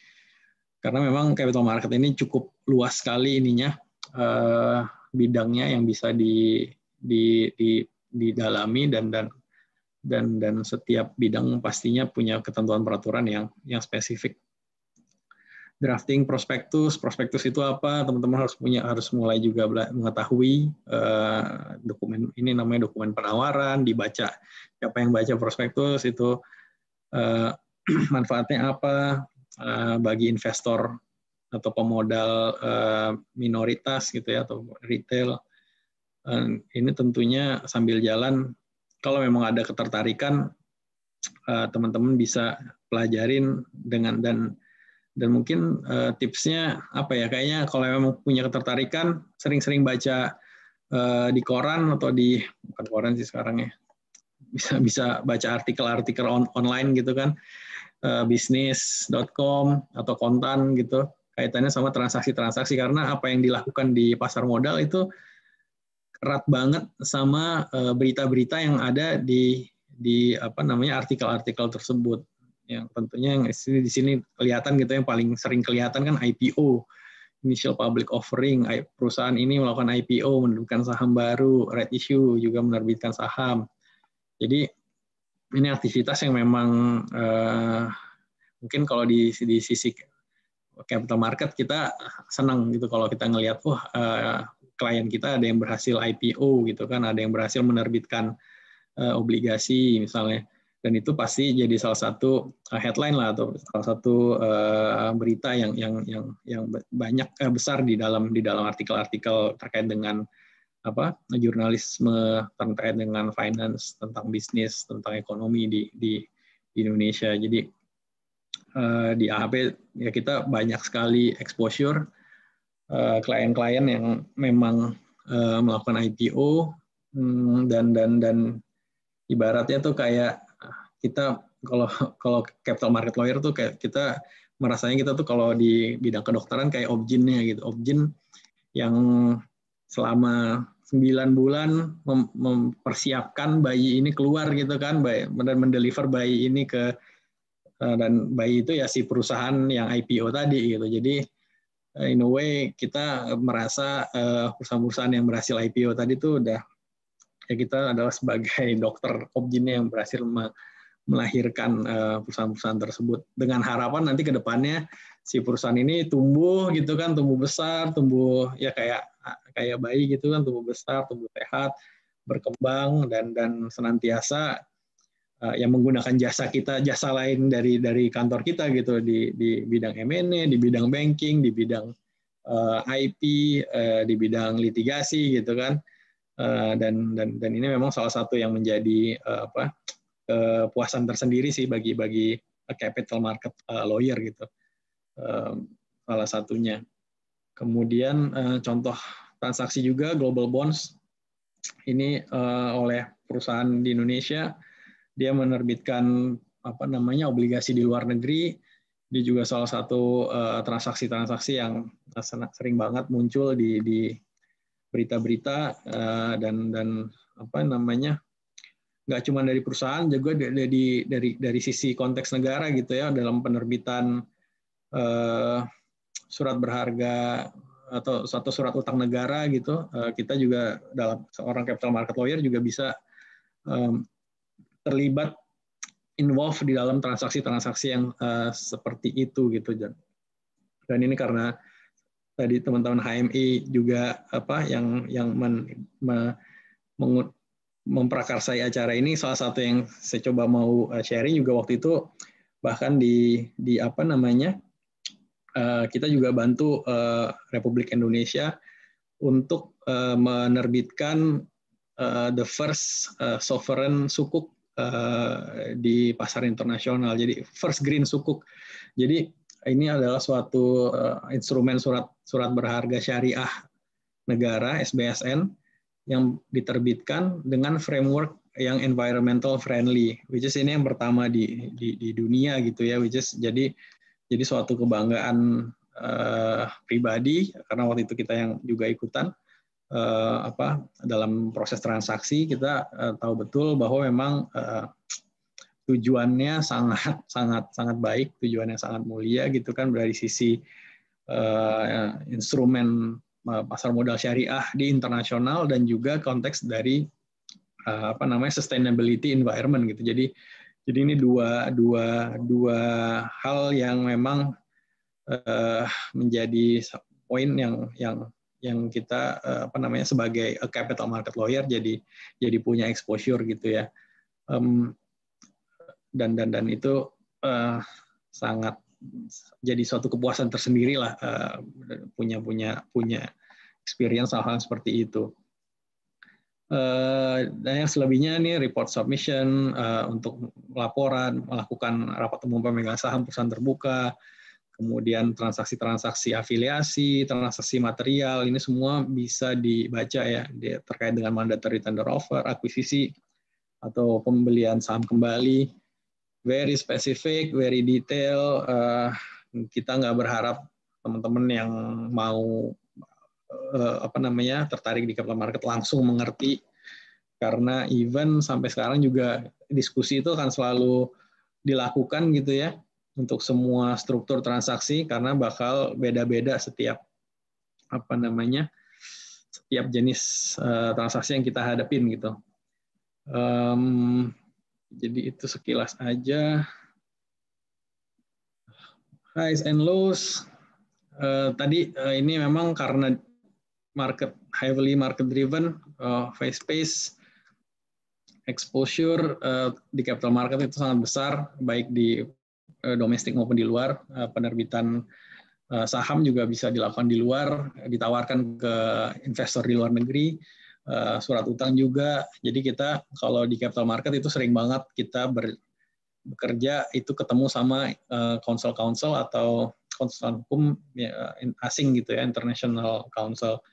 karena memang capital market ini cukup luas sekali ininya uh, bidangnya yang bisa di, di, di didalami dan dan dan dan setiap bidang pastinya punya ketentuan peraturan yang yang spesifik. Drafting prospektus, prospektus itu apa? Teman-teman harus punya harus mulai juga mengetahui eh, dokumen ini namanya dokumen penawaran, dibaca siapa yang baca prospektus itu eh, manfaatnya apa eh, bagi investor atau pemodal minoritas gitu ya atau retail ini tentunya sambil jalan kalau memang ada ketertarikan eh, teman-teman bisa pelajarin dengan dan dan mungkin eh, tipsnya apa ya kayaknya kalau memang punya ketertarikan sering-sering baca eh, di koran atau di bukan koran sih sekarang ya bisa bisa baca artikel-artikel on, online gitu kan bisnis.com atau kontan gitu kaitannya sama transaksi-transaksi karena apa yang dilakukan di pasar modal itu erat banget sama eh, berita-berita yang ada di di apa namanya artikel-artikel tersebut yang tentunya yang di sini kelihatan gitu yang paling sering kelihatan kan IPO initial public offering perusahaan ini melakukan IPO menerbitkan saham baru red issue juga menerbitkan saham jadi ini aktivitas yang memang eh, mungkin kalau di di sisi capital market kita senang gitu kalau kita ngelihat wah oh, klien kita ada yang berhasil IPO gitu kan, ada yang berhasil menerbitkan uh, obligasi misalnya. Dan itu pasti jadi salah satu eh, headline lah atau salah satu uh, berita yang yang yang yang banyak uh, besar di dalam di dalam artikel-artikel terkait dengan apa jurnalisme terkait dengan finance tentang bisnis tentang ekonomi di di, di Indonesia. Jadi uh, di AHP ya kita banyak sekali exposure Eh, klien-klien yang memang eh, melakukan IPO hmm, dan dan dan ibaratnya tuh kayak kita kalau kalau capital market lawyer tuh kayak kita merasanya kita tuh kalau di bidang kedokteran kayak objinnya gitu objin yang selama 9 bulan mempersiapkan bayi ini keluar gitu kan dan mendeliver bayi ini ke eh, dan bayi itu ya si perusahaan yang IPO tadi gitu jadi Eh, in a way kita merasa eh, perusahaan-perusahaan yang berhasil IPO tadi itu udah ya kita adalah sebagai dokter objinnya yang berhasil melahirkan eh, perusahaan-perusahaan tersebut dengan harapan nanti ke depannya si perusahaan ini tumbuh gitu kan tumbuh besar tumbuh ya kayak kayak bayi gitu kan tumbuh besar tumbuh sehat berkembang dan dan senantiasa Eh, yang menggunakan jasa kita jasa lain dari dari kantor kita gitu di di bidang M&A, di bidang banking, di bidang uh, eh, IP, uh, eh, di bidang litigasi gitu kan. Uh, dan dan dan ini memang salah satu yang menjadi uh, apa kepuasan tersendiri sih bagi bagi capital market uh, lawyer gitu. Uh, salah satunya. Kemudian uh, contoh transaksi juga global bonds ini uh, oleh perusahaan di Indonesia dia menerbitkan apa namanya obligasi di luar negeri dia juga salah satu eh, transaksi-transaksi yang sering banget muncul di berita-berita eh, dan dan apa namanya nggak cuma dari perusahaan juga dari dari dari sisi konteks negara gitu ya dalam penerbitan eh, surat berharga atau satu surat utang negara gitu kita juga dalam seorang capital market lawyer juga bisa terlibat involve di dalam transaksi-transaksi yang uh, seperti itu gitu dan dan ini karena tadi teman-teman HMI juga apa yang yang men, me, meng, memprakarsai acara ini salah satu yang saya coba mau eh, sharing juga waktu itu bahkan di di apa namanya uh, kita juga bantu uh, Republik Indonesia untuk uh, menerbitkan uh, the first uh, sovereign sukuk Eh, di pasar internasional. Jadi first green sukuk. Jadi ini adalah suatu eh, instrumen surat surat berharga syariah negara SBSN yang diterbitkan dengan framework yang environmental friendly, which is ini yang pertama di di, di dunia gitu ya, which is jadi jadi suatu kebanggaan uh, pribadi karena waktu itu kita yang juga ikutan eh, apa dalam proses transaksi kita eh, tahu betul bahwa memang eh, tujuannya sangat sangat sangat baik, tujuannya sangat mulia gitu kan dari sisi eh, instrumen eh, pasar modal syariah di internasional dan juga konteks dari uh, apa namanya sustainability environment gitu. Jadi jadi ini dua dua dua hal yang memang eh, menjadi poin yang yang yang kita eh, apa namanya sebagai eh, capital market lawyer jadi jadi punya exposure gitu ya dan dan dan itu eh, sangat jadi suatu kepuasan tersendiri lah punya punya punya experience hal-hal seperti itu dan yang selebihnya nih report submission untuk laporan melakukan rapat umum pemegang saham perusahaan terbuka kemudian transaksi-transaksi afiliasi, transaksi material, ini semua bisa dibaca ya terkait dengan mandatory tender offer, akuisisi, atau pembelian saham kembali. Very specific, very detail. Eh, kita nggak berharap teman-teman yang mau eh, apa namanya tertarik di capital market langsung mengerti karena even sampai sekarang juga diskusi itu akan selalu dilakukan gitu ya untuk semua struktur transaksi karena bakal beda-beda setiap apa namanya setiap jenis eh, transaksi yang kita hadapin gitu. Um, jadi itu sekilas aja. Highs and lows. Uh, tadi uh, ini memang karena market heavily market driven, uh, face space exposure uh, di capital market itu sangat besar baik di Eh, domestik maupun di luar. Eh, penerbitan eh, saham juga bisa dilakukan di luar, ditawarkan ke investor di luar negeri, surat utang juga. Jadi kita kalau di capital market itu sering banget kita bekerja itu ketemu sama counsel-counsel atau konsultan hukum ya, asing gitu ya, international counsel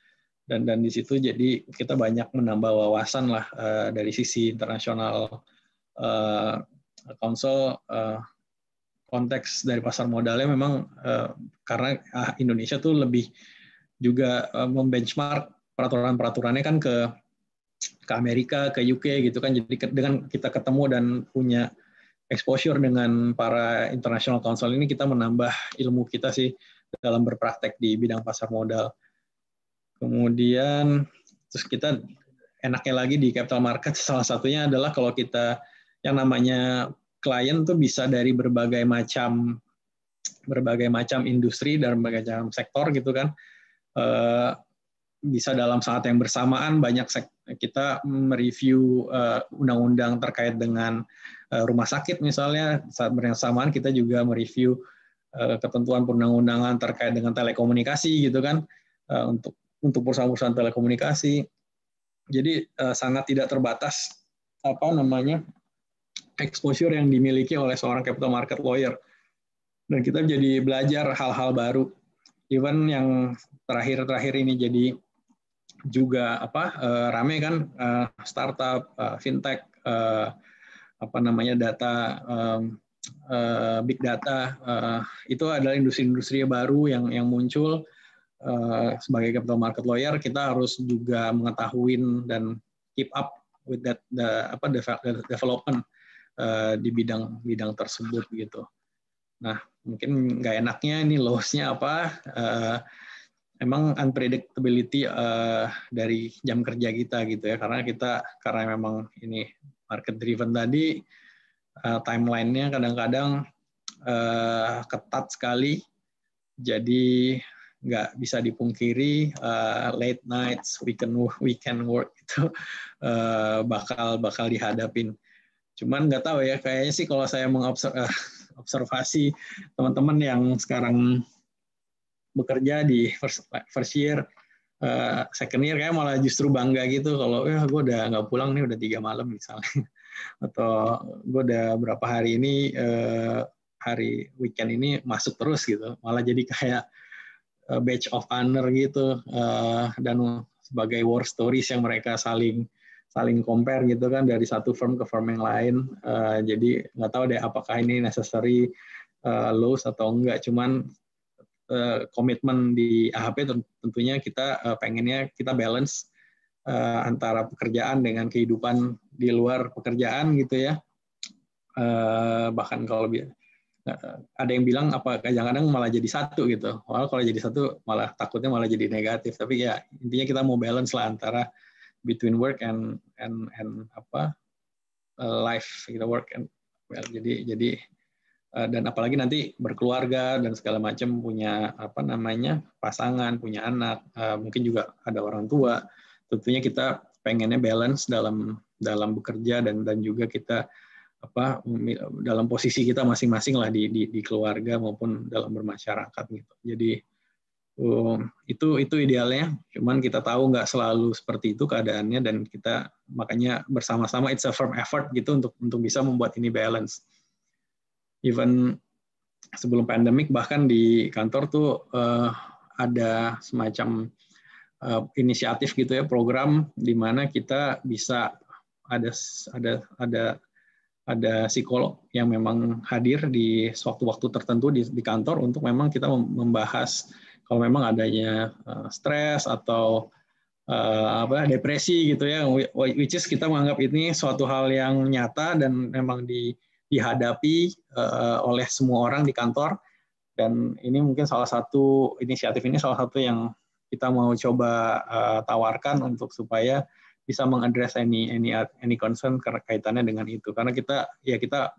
dan dan di situ jadi kita banyak menambah wawasan lah dari sisi internasional uh, konteks dari pasar modalnya memang eh, karena ah, Indonesia tuh lebih juga uh, membenchmark peraturan-peraturannya kan ke ke Amerika, ke UK gitu kan. Jadi dengan kita ketemu dan punya exposure dengan para international council ini kita menambah ilmu kita sih dalam berpraktek di bidang pasar modal. Kemudian terus kita enaknya lagi di capital market salah satunya adalah kalau kita yang namanya klien tuh bisa dari berbagai macam berbagai macam industri dan berbagai macam sektor gitu kan eh, bisa dalam saat yang bersamaan banyak kita mereview eh, undang-undang terkait dengan eh, rumah sakit misalnya saat bersamaan kita juga mereview ketentuan perundang-undangan terkait dengan telekomunikasi gitu kan untuk untuk perusahaan-perusahaan telekomunikasi jadi sangat tidak terbatas apa namanya exposure yang dimiliki oleh seorang capital market lawyer. Dan kita jadi belajar hal-hal baru. Even yang terakhir-terakhir ini jadi juga apa eh, rame kan eh, startup eh, fintech apa namanya data big data itu adalah industri-industri baru yang yang muncul sebagai capital market lawyer kita harus juga mengetahui dan keep up with that the, apa development Eh, di bidang bidang tersebut gitu. Nah, mungkin nggak enaknya ini lossnya apa? Uh, emang unpredictability uh, dari jam kerja kita gitu ya, karena kita karena memang ini market driven tadi uh, timelinenya kadang-kadang uh, ketat sekali, jadi nggak bisa dipungkiri uh, late nights, weekend weekend work itu uh, bakal bakal dihadapin. Cuman nggak tahu ya, kayaknya sih kalau saya mengobservasi eh, teman-teman yang sekarang bekerja di first, first year, uh, second year kayak malah justru bangga gitu kalau ya eh, gue udah nggak pulang nih udah tiga malam misalnya atau gue udah berapa hari ini uh, hari weekend ini masuk terus gitu malah jadi kayak badge of honor gitu uh, dan sebagai war stories yang mereka saling saling compare gitu kan dari satu firm ke firm yang lain. Uh, jadi nggak tahu deh apakah ini necessary uh, loss atau enggak. Cuman uh, eh, komitmen di AHP tentunya kita uh, pengennya kita balance uh, antara pekerjaan dengan kehidupan di luar pekerjaan gitu ya. Uh, bahkan kalau ada yang bilang apa kadang-kadang malah jadi satu gitu. Walau kalau jadi satu malah takutnya malah jadi negatif. Tapi ya intinya kita mau balance lah antara between work and and and apa uh, life gitu work and well jadi jadi uh, dan apalagi nanti berkeluarga dan segala macam punya apa namanya pasangan punya anak uh, mungkin juga ada orang tua tentunya kita pengennya balance dalam dalam bekerja dan dan juga kita apa dalam posisi kita masing-masing lah di, di di keluarga maupun dalam bermasyarakat gitu jadi Eh, itu itu idealnya cuman kita tahu nggak selalu seperti itu keadaannya dan kita makanya bersama-sama it's a firm effort gitu untuk untuk bisa membuat ini balance even sebelum pandemik bahkan di kantor tuh uh, ada semacam uh, inisiatif gitu ya program di mana kita bisa ada ada ada ada psikolog yang memang hadir di waktu-waktu tertentu di, di kantor untuk memang kita membahas kalau memang adanya eh, stres atau eh, apa depresi gitu ya which is kita menganggap ini suatu hal yang nyata dan memang di, dihadapi eh, oleh semua orang di kantor dan ini mungkin salah satu inisiatif ini salah satu yang kita mau coba tawarkan untuk supaya bisa mengadres any any any concern kaitannya dengan itu karena kita ya kita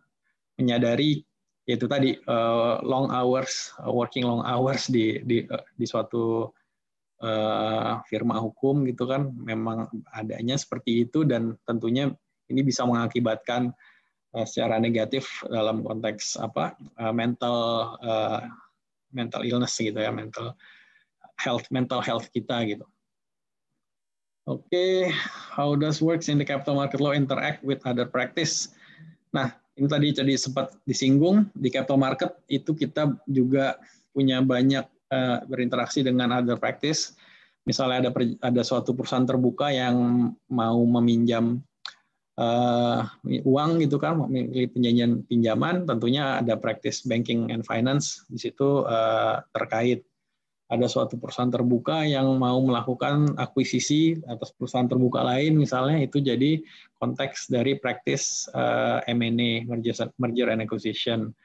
menyadari yaitu tadi eh, long hours working long hours di di eh, di suatu eh, firma hukum gitu kan memang adanya seperti itu dan tentunya ini bisa mengakibatkan secara negatif dalam konteks apa mental mental illness gitu ya mental health mental health kita gitu. Oke, okay. how does works in the capital market law interact with other practice? Nah, ini tadi jadi sempat disinggung di capital market itu kita juga punya banyak eh, berinteraksi dengan other practice. Misalnya ada ada suatu perusahaan terbuka yang mau meminjam eh, uang gitu kan, memilih penjanjian pinjaman, tentunya ada practice banking and finance di situ eh, terkait ada suatu perusahaan terbuka yang mau melakukan akuisisi atas perusahaan terbuka lain misalnya itu jadi konteks dari praktis uh, eh, M&A merger, merger and acquisition.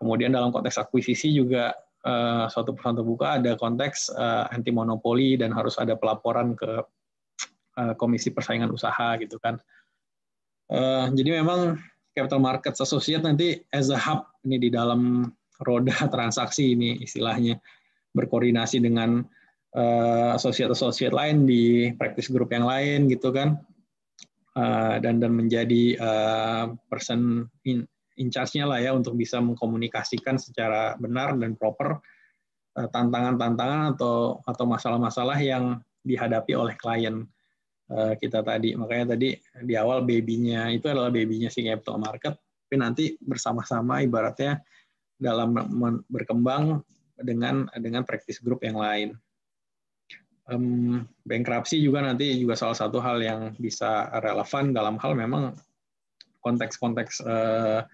Kemudian dalam konteks akuisisi juga eh, suatu perusahaan terbuka ada konteks eh, anti monopoli dan harus ada pelaporan ke Komisi Persaingan Usaha gitu kan. jadi memang capital markets associate nanti as a hub ini di dalam roda transaksi ini istilahnya berkoordinasi dengan eh, asosiat-asosiat uh, lain di practice group yang lain gitu kan uh, dan dan menjadi uh, person in, in charge-nya lah ya untuk bisa mengkomunikasikan secara benar dan proper tantangan-tantangan atau atau masalah-masalah yang dihadapi oleh klien kita tadi. Makanya tadi di awal babynya itu adalah babynya si capital market, tapi nanti bersama-sama ibaratnya dalam berkembang dengan dengan practice group yang lain. Um, bankruptcy juga nanti juga salah satu hal yang bisa relevan dalam hal memang konteks-konteks uh,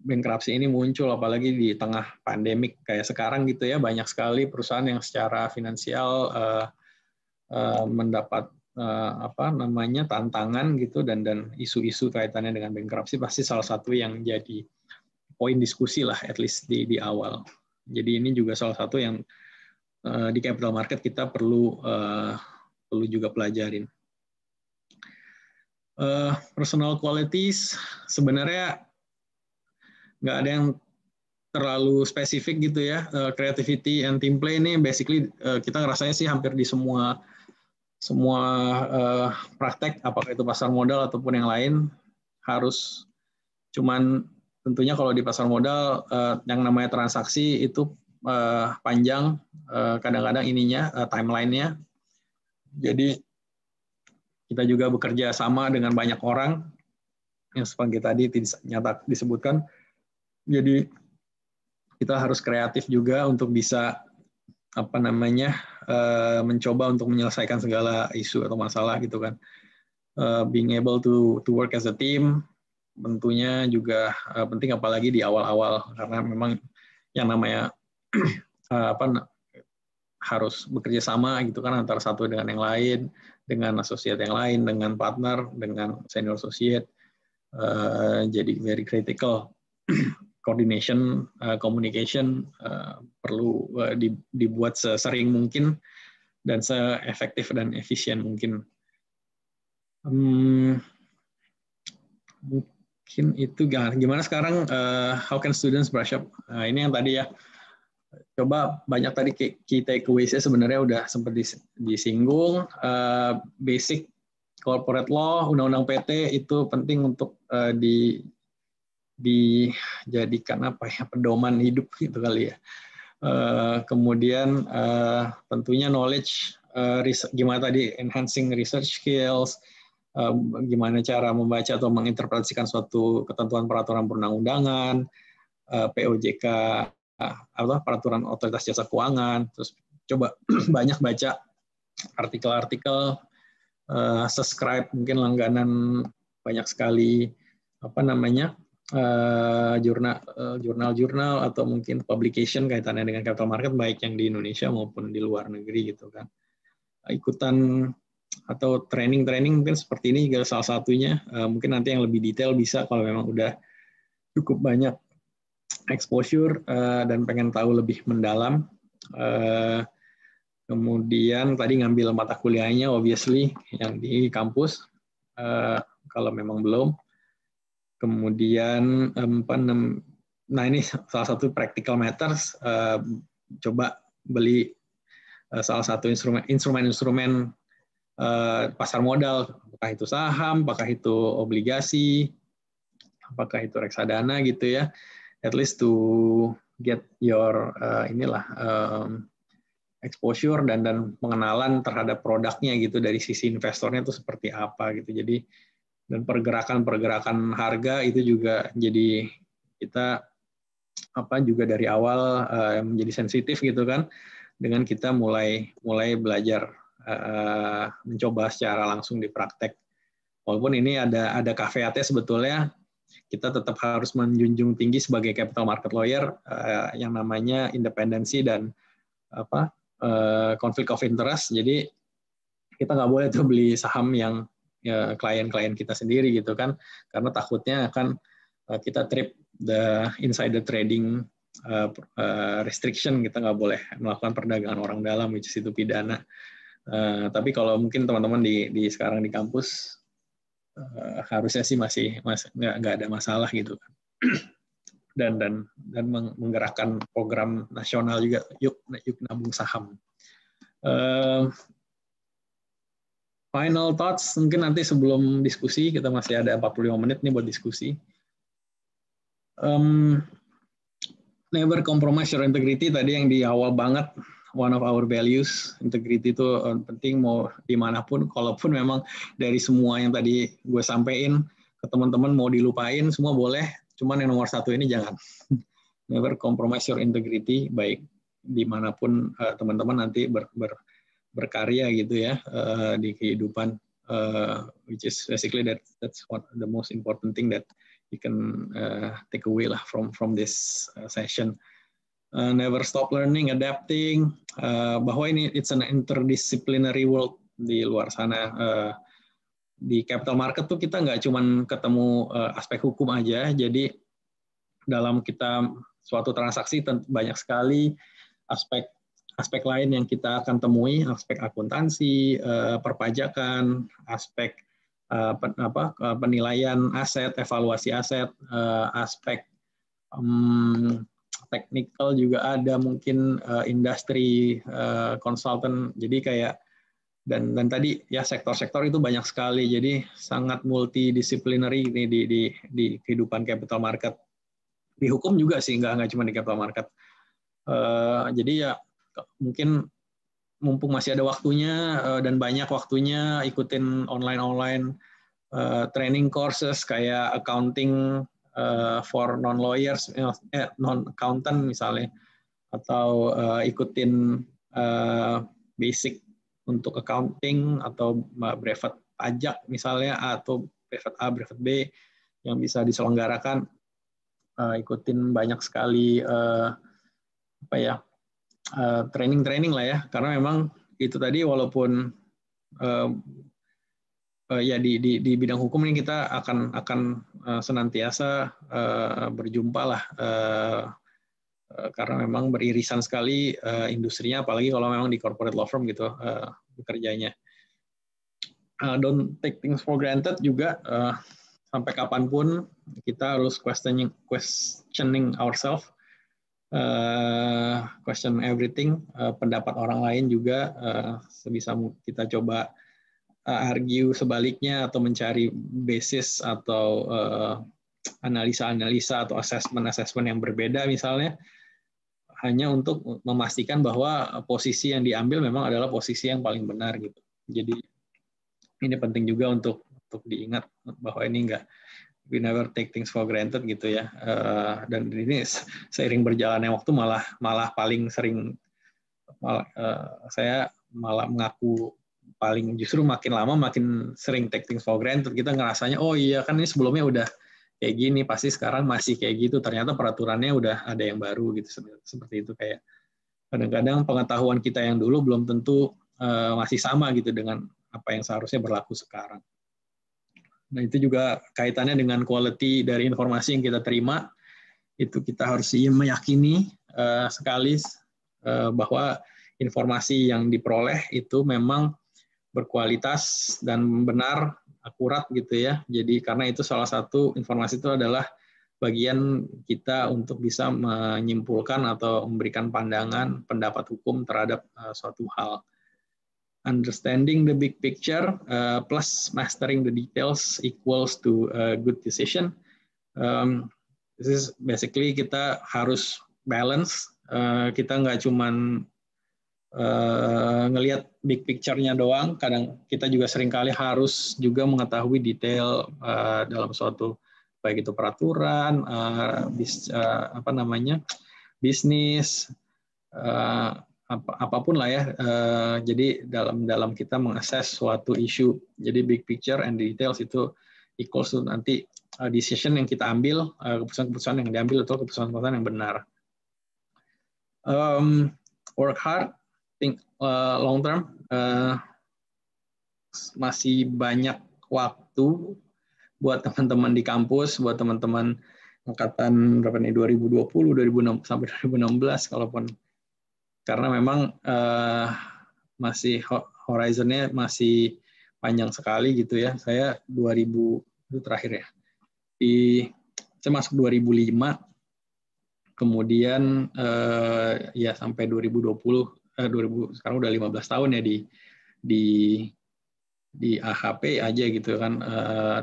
bankruptcy ini muncul apalagi di tengah pandemik kayak sekarang gitu ya banyak sekali perusahaan yang secara finansial uh, uh, mendapat uh, apa namanya tantangan gitu dan dan isu-isu kaitannya dengan bankruptcy pasti salah satu yang jadi poin diskusi lah at least di di awal. Jadi ini juga salah satu yang eh, di capital market kita perlu eh, perlu juga pelajarin. Eh, personal qualities sebenarnya nggak ada yang terlalu spesifik gitu ya. creativity and team play ini basically kita ngerasanya sih hampir di semua semua praktek apakah itu pasar modal ataupun yang lain harus cuman tentunya kalau di pasar modal eh, yang namanya transaksi itu eh, panjang eh, kadang-kadang ininya timelinenya jadi kita juga bekerja sama dengan banyak orang yang seperti tadi nyata disebutkan jadi kita harus kreatif juga untuk bisa apa namanya mencoba untuk menyelesaikan segala isu atau masalah gitu kan being able to to work as a team tentunya juga eh, penting apalagi di awal-awal karena memang yang namanya eh, apa harus bekerja sama gitu kan antara satu dengan yang lain, dengan associate yang lain, dengan partner, dengan senior associate. Uh, jadi very critical coordination, uh, communication uh, perlu uh, dibuat sesering mungkin dan seefektif dan efisien mungkin. Hmm, mungkin itu gimana sekarang uh, how can students brush up nah, ini yang tadi ya coba banyak tadi key takeaways sebenarnya udah sempat disinggung uh, basic corporate law undang-undang PT itu penting untuk uh, di dijadikan apa ya pedoman hidup gitu kali ya uh, kemudian uh, tentunya knowledge uh, gimana tadi enhancing research skills uh, gimana cara membaca atau menginterpretasikan suatu ketentuan peraturan perundang-undangan, eh, POJK atau peraturan otoritas jasa keuangan, terus coba banyak baca artikel-artikel eh, subscribe mungkin langganan banyak sekali apa namanya eh, jurnal-jurnal atau mungkin publication kaitannya dengan capital market baik yang di Indonesia maupun di luar negeri gitu kan ikutan atau training-training mungkin seperti ini juga salah satunya. Eh, mungkin nanti yang lebih detail bisa kalau memang udah cukup banyak exposure eh, dan pengen tahu lebih mendalam. Eh, kemudian tadi ngambil mata kuliahnya, obviously yang di kampus. Kalau memang belum, kemudian apa nah ini salah satu practical matters. Coba beli salah satu instrumen instrumen-instrumen Eh, pasar modal, apakah itu saham, apakah itu obligasi, apakah itu reksadana gitu ya. At least to get your uh, inilah um, exposure dan dan pengenalan terhadap produknya gitu dari sisi investornya itu seperti apa gitu. Jadi dan pergerakan-pergerakan harga itu juga jadi kita apa juga dari awal uh, menjadi sensitif gitu kan dengan kita mulai mulai belajar Eh, mencoba secara langsung di praktek. Walaupun ini ada ada caveatnya sebetulnya kita tetap harus menjunjung tinggi sebagai capital market lawyer eh, yang namanya independensi dan apa konflik eh, of interest. Jadi kita nggak boleh tuh beli saham yang ya, klien-klien kita sendiri gitu kan karena takutnya akan kita trip the insider trading restriction kita nggak boleh melakukan perdagangan orang dalam which is itu pidana Eh, tapi kalau mungkin teman-teman di, di sekarang di kampus uh, harusnya sih masih nggak nggak ada masalah gitu kan dan dan dan menggerakkan program nasional juga yuk yuk nabung saham uh, final thoughts mungkin nanti sebelum diskusi kita masih ada 45 menit nih buat diskusi um, never compromise your integrity tadi yang di awal banget one of our values integrity itu eh, penting mau dimanapun kalaupun memang dari semua yang tadi gue sampein ke teman-teman mau dilupain semua boleh cuman yang nomor satu ini jangan never compromise your integrity baik dimanapun eh, teman-teman teman -teman nanti ber, ber, berkarya gitu ya eh, di kehidupan uh, which is basically that that's what the most important thing that you can uh, take away lah from from this uh, session uh, never stop learning, adapting, uh, bahwa ini it's an interdisciplinary world di luar sana. Uh, di capital market tuh kita nggak cuman ketemu uh, aspek hukum aja, jadi dalam kita suatu transaksi banyak sekali aspek aspek lain yang kita akan temui, aspek akuntansi, perpajakan, aspek apa, penilaian aset, evaluasi aset, uh, aspek hmm, technical juga ada mungkin uh, industri uh, consultant jadi kayak dan dan tadi ya sektor-sektor itu banyak sekali jadi sangat multidisciplinary ini di di di kehidupan capital market di hukum juga sih nggak nggak cuma di capital market uh, jadi ya mungkin mumpung masih ada waktunya uh, dan banyak waktunya ikutin online online uh, training courses kayak accounting uh, for non lawyers eh, eh non accountant misalnya atau uh, ikutin uh, basic untuk accounting atau brevet pajak misalnya atau brevet A brevet B yang bisa diselenggarakan uh, ikutin banyak sekali uh, apa ya training-training uh, lah ya karena memang itu tadi walaupun uh, uh, ya di, di di bidang hukum ini kita akan akan uh, senantiasa uh, berjumpa lah uh, uh, karena memang beririsan sekali uh, industrinya apalagi kalau memang di corporate law firm gitu uh, bekerjanya uh, don't take things for granted juga uh, sampai kapanpun kita harus questioning questioning ourselves uh, question everything uh, pendapat orang lain juga uh, sebisa kita coba Eh, argue sebaliknya atau mencari basis atau eh, analisa-analisa atau assessment-assessment yang berbeda misalnya hanya untuk memastikan bahwa posisi yang diambil memang adalah posisi yang paling benar gitu. Jadi ini penting juga untuk untuk diingat bahwa ini enggak we never take things for granted gitu ya. Eh, dan ini seiring berjalannya waktu malah malah paling sering malah, saya malah mengaku paling justru makin lama makin sering take things for granted kita ngerasanya oh iya kan ini sebelumnya udah kayak gini pasti sekarang masih kayak gitu ternyata peraturannya udah ada yang baru gitu seperti itu kayak kadang-kadang pengetahuan kita yang dulu belum tentu uh, masih sama gitu dengan apa yang seharusnya berlaku sekarang. Nah itu juga kaitannya dengan quality dari informasi yang kita terima itu kita harus meyakini uh, sekali uh, bahwa informasi yang diperoleh itu memang berkualitas dan benar, akurat gitu ya. Jadi karena itu salah satu informasi itu adalah bagian kita untuk bisa menyimpulkan atau memberikan pandangan pendapat hukum terhadap eh, suatu hal. Understanding the big picture eh, plus mastering the details equals to a good decision. this is basically kita harus balance. Eh, kita nggak cuman Eh, ngelihat big picture-nya doang, kadang kita juga seringkali harus juga mengetahui detail uh, dalam suatu baik itu peraturan, uh, bis, uh, apa namanya bisnis, uh, ap apapun lah ya. Uh, jadi dalam dalam kita mengakses suatu isu, jadi big picture and details itu equals to nanti decision yang kita ambil, keputusan-keputusan yang diambil atau keputusan-keputusan yang benar. Um, work hard, think uh, long term uh, masih banyak waktu buat teman-teman di kampus, buat teman-teman angkatan berapa nih 2020, 2006 sampai 2016 kalaupun karena memang uh, masih horizonnya masih panjang sekali gitu ya. Saya 2000 itu terakhir ya. Di saya masuk 2005 kemudian uh, ya sampai 2020 eh, 2000 sekarang udah 15 tahun ya di di di AHP aja gitu kan eh,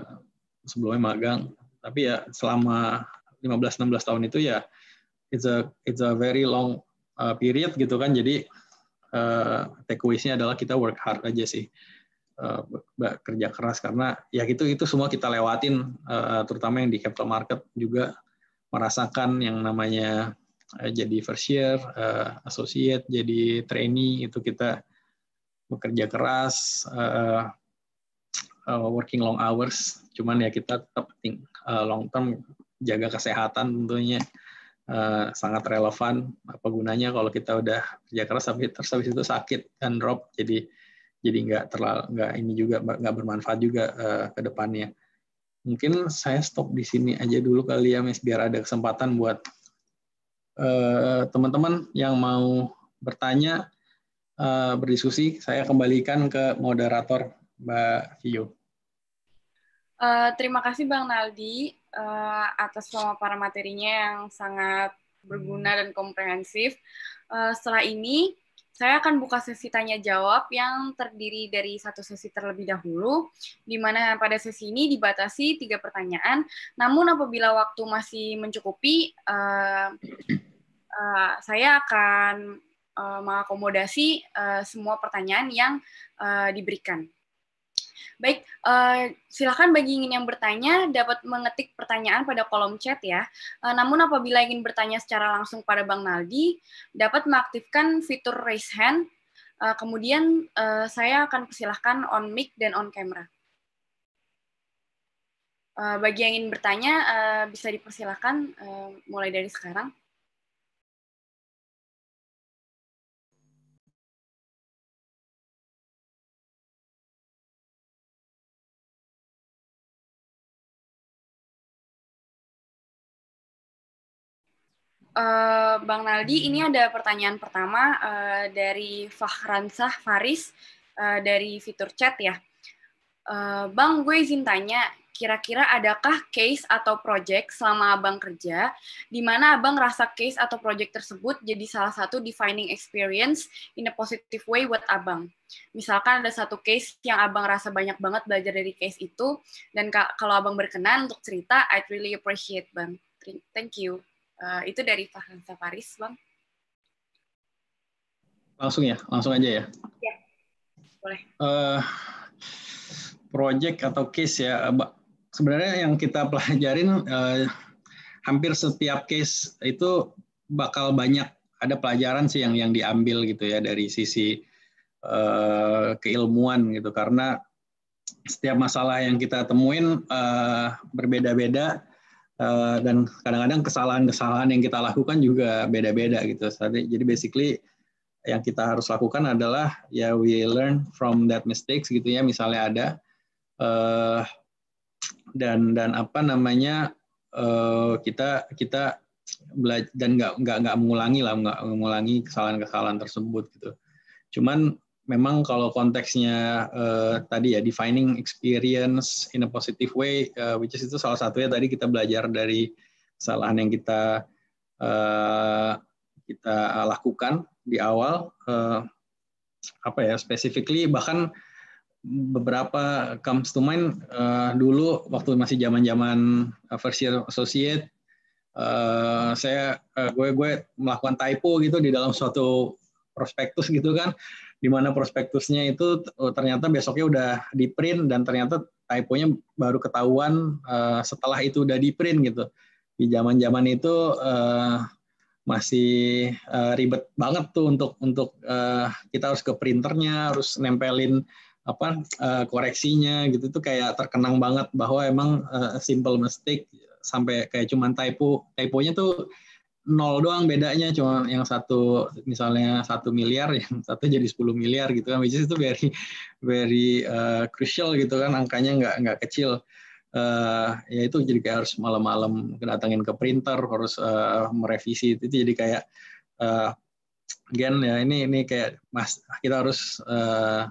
sebelumnya magang tapi ya selama 15 16 tahun itu ya it's a it's a very long eh, period gitu kan jadi uh, eh, takeaways-nya adalah kita work hard aja sih uh, kerja keras karena ya gitu itu semua kita lewatin uh, terutama yang di capital market juga merasakan yang namanya Eh, jadi first year, eh, associate, jadi trainee itu kita bekerja keras, eh, working long hours. Cuman ya kita tetap long term jaga kesehatan tentunya sangat relevan. Apa gunanya kalau kita udah kerja keras tapi terus habis itu sakit dan drop jadi jadi nggak terlalu nggak ini juga nggak bermanfaat juga ke depannya. Mungkin saya stop di sini aja dulu kali ya, Miss, biar ada kesempatan buat Eh, teman-teman yang mau bertanya, eh, berdiskusi, saya kembalikan ke moderator Mbak Vio. Eh, terima kasih Bang Naldi atas atas para materinya yang sangat berguna dan komprehensif. setelah ini, saya akan buka sesi tanya jawab yang terdiri dari satu sesi terlebih dahulu, di mana pada sesi ini dibatasi tiga pertanyaan. Namun apabila waktu masih mencukupi, uh, saya akan uh, mengakomodasi uh, semua pertanyaan yang uh, diberikan. Baik, uh, silakan bagi ingin yang bertanya dapat mengetik pertanyaan pada kolom chat ya. Uh, namun apabila ingin bertanya secara langsung pada Bang Naldi, dapat mengaktifkan fitur raise hand. Uh, kemudian uh, saya akan persilahkan on mic dan on camera. bagi yang ingin bertanya bisa dipersilahkan mulai dari sekarang. Eh, bang Naldi, ini ada pertanyaan pertama uh, dari Fahransah Faris uh, dari fitur chat ya. Uh, Bang, gue izin tanya, kira-kira adakah case atau project selama abang kerja di mana abang rasa case atau project tersebut jadi salah satu defining experience in a positive way buat abang. Misalkan ada satu case yang abang rasa banyak banget belajar dari case itu dan kalau abang berkenan untuk cerita, I'd really appreciate bang. Thank you. Eh, itu dari Farhan Safaris, Bang. Langsung ya, langsung aja ya. Ya, boleh. Uh, project atau case ya, mbak sebenarnya yang kita pelajarin uh, hampir setiap case itu bakal banyak ada pelajaran sih yang yang diambil gitu ya dari sisi uh, keilmuan gitu karena setiap masalah yang kita temuin uh, berbeda-beda Eh, dan kadang-kadang kesalahan-kesalahan yang kita lakukan juga beda-beda gitu. Jadi basically yang kita harus lakukan adalah ya we learn from that mistakes gitu ya misalnya ada uh, dan dan apa namanya uh, kita kita belajar dan nggak nggak nggak mengulangi lah nggak mengulangi kesalahan-kesalahan tersebut gitu. Cuman memang kalau konteksnya uh, tadi ya defining experience in a positive way, uh, which is itu salah satunya tadi kita belajar dari kesalahan yang kita uh, kita lakukan di awal uh, apa ya specifically bahkan beberapa comes to mind uh, dulu waktu masih zaman zaman first year associate uh, saya uh, gue gue melakukan typo gitu di dalam suatu prospektus gitu kan di mana prospektusnya itu eh, ternyata besoknya udah di print dan ternyata typonya baru ketahuan uh, setelah itu udah di print gitu. Di zaman-zaman itu uh, masih uh, ribet banget tuh untuk untuk uh, kita harus ke printernya, harus nempelin apa uh, koreksinya gitu tuh kayak terkenang banget bahwa emang uh, simple mistake sampai kayak cuman typo typonya tuh nol doang bedanya cuma yang satu misalnya satu miliar yang satu jadi 10 miliar gitu kan which itu very very uh, crucial gitu kan angkanya nggak nggak kecil uh, ya itu jadi kayak harus malam-malam kedatangin ke printer harus uh, merevisi itu jadi kayak uh, gen ya ini ini kayak mas kita harus uh,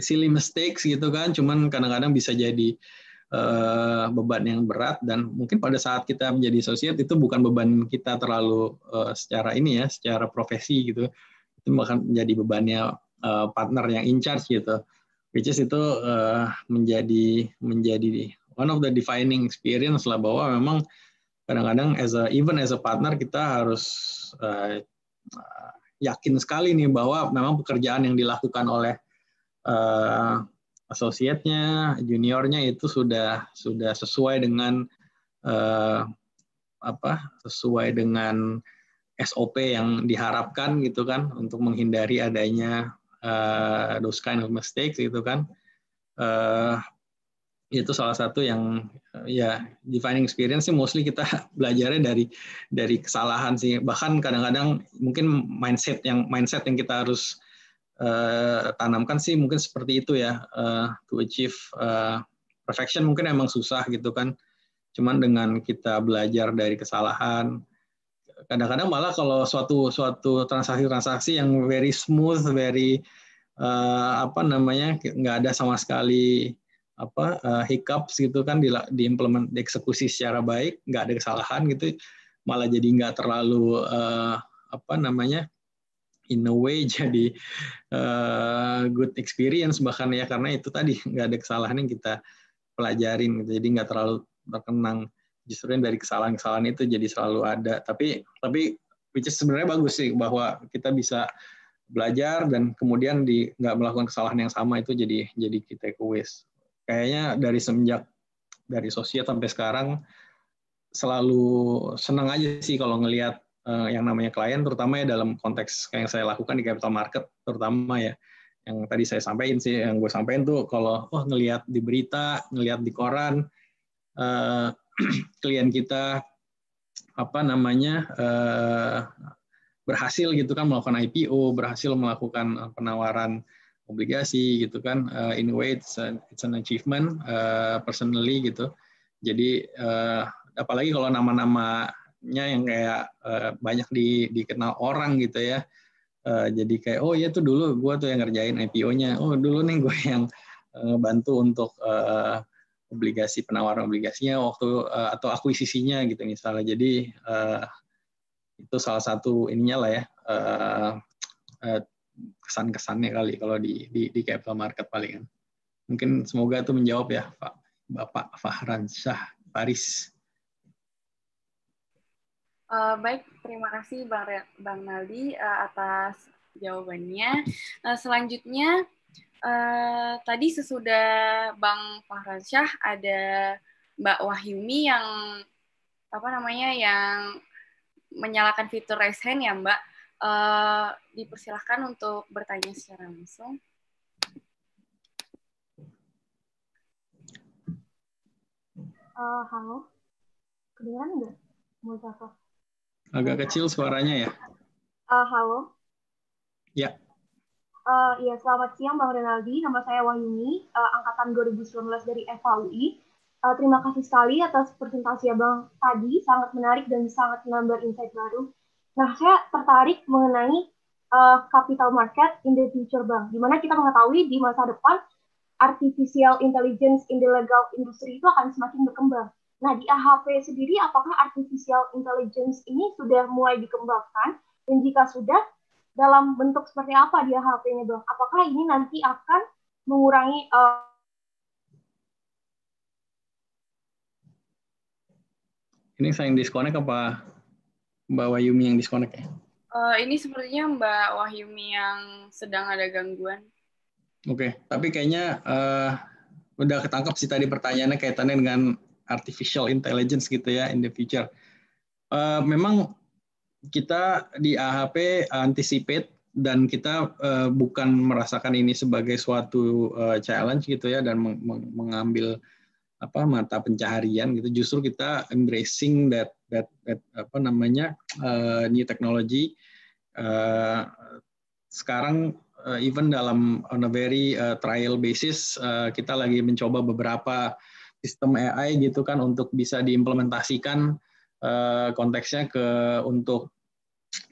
silly mistakes gitu kan cuman kadang-kadang bisa jadi uh, uh, beban yang berat dan mungkin pada saat kita menjadi associate itu bukan beban kita terlalu uh, secara ini ya secara profesi gitu itu bahkan menjadi bebannya uh, partner yang in charge gitu which is itu uh, menjadi menjadi one of the defining experience lah bahwa memang kadang-kadang as a even as a partner kita harus uh, yakin sekali nih bahwa memang pekerjaan yang dilakukan oleh uh, Asosiatnya, juniornya itu sudah sudah sesuai dengan eh, apa? sesuai dengan SOP yang diharapkan gitu kan untuk menghindari adanya eh, those kind of mistakes gitu kan. Eh, itu salah satu yang ya defining experience sih mostly kita belajarnya dari dari kesalahan sih bahkan kadang-kadang mungkin mindset yang mindset yang kita harus Eh, tanamkan sih mungkin seperti itu ya uh, to achieve uh, perfection mungkin emang susah gitu kan cuman dengan kita belajar dari kesalahan kadang-kadang malah kalau suatu suatu transaksi-transaksi yang very smooth very uh, apa namanya nggak ada sama sekali apa uh, hiccups gitu kan di diimplement dieksekusi secara baik nggak ada kesalahan gitu malah jadi nggak terlalu uh, apa namanya in a way jadi uh, good experience bahkan ya karena itu tadi nggak ada kesalahan yang kita pelajarin gitu. jadi nggak terlalu terkenang justru dari kesalahan-kesalahan itu jadi selalu ada tapi tapi which is sebenarnya bagus sih bahwa kita bisa belajar dan kemudian di nggak melakukan kesalahan yang sama itu jadi jadi kita kuis kayaknya dari semenjak dari sosial sampai sekarang selalu senang aja sih kalau ngelihat Eh, yang namanya klien, terutama ya dalam konteks yang saya lakukan di capital market, terutama ya yang tadi saya sampaikan sih, yang gue sampaikan tuh kalau oh ngelihat di berita, ngelihat di koran eh, klien kita apa namanya eh, berhasil gitu kan melakukan IPO, berhasil melakukan eh, penawaran obligasi gitu kan, eh, in a way it's an, it's an achievement uh, personally gitu. Jadi uh, apalagi kalau nama-nama nya yang kayak uh, banyak di, dikenal orang gitu ya. Uh, jadi kayak oh iya tuh dulu gue tuh yang ngerjain IPO-nya. Oh dulu nih gue yang uh, eh, bantu untuk uh, obligasi penawaran obligasinya waktu uh, atau akuisisinya gitu misalnya. Jadi uh, itu salah satu ininya lah ya uh, uh, kesan-kesannya kali kalau di, di di capital market palingan. Mungkin semoga itu menjawab ya Pak Bapak Fahran Syah Paris. Uh, baik, terima kasih Bang, Re Bang Naldi uh, atas jawabannya. Uh, selanjutnya, uh, tadi sesudah Bang Syah, ada Mbak Wahyumi yang apa namanya yang menyalakan fitur raise hand ya Mbak. Uh, dipersilahkan untuk bertanya secara langsung. Uh, halo, kedengeran nggak? Mau Agak kecil suaranya ya. Uh, halo. Ya. Uh, ya, selamat siang Bang Renaldi. Nama saya Wahyuni, uh, eh, angkatan 2019 dari FAUI. Uh, terima kasih sekali atas presentasi ya, bang tadi, sangat menarik dan sangat menambah insight baru. Nah, saya tertarik mengenai uh, capital market in the future, Bang. Dimana kita mengetahui di masa depan artificial intelligence in the legal industry itu akan semakin berkembang Nah, di AHV sendiri, apakah artificial intelligence ini sudah mulai dikembangkan? Dan jika sudah, dalam bentuk seperti apa di AHV-nya, Bang? Apakah ini nanti akan mengurangi uh, Ini saya yang disconnect apa Mbak Wahyumi yang disconnect ya? Uh, ini sepertinya Mbak Wahyumi yang sedang ada gangguan. Oke, okay. tapi kayaknya uh, udah ketangkap sih tadi pertanyaannya kaitannya dengan artificial intelligence gitu ya in the future. Uh, memang kita di AHP anticipate dan kita uh, bukan merasakan ini sebagai suatu uh, challenge gitu ya dan meng mengambil apa mata pencaharian gitu justru kita embracing that that, that apa namanya uh, new technology uh, sekarang uh, even dalam on a very uh, trial basis uh, kita lagi mencoba beberapa sistem AI gitu kan untuk bisa diimplementasikan uh, konteksnya ke untuk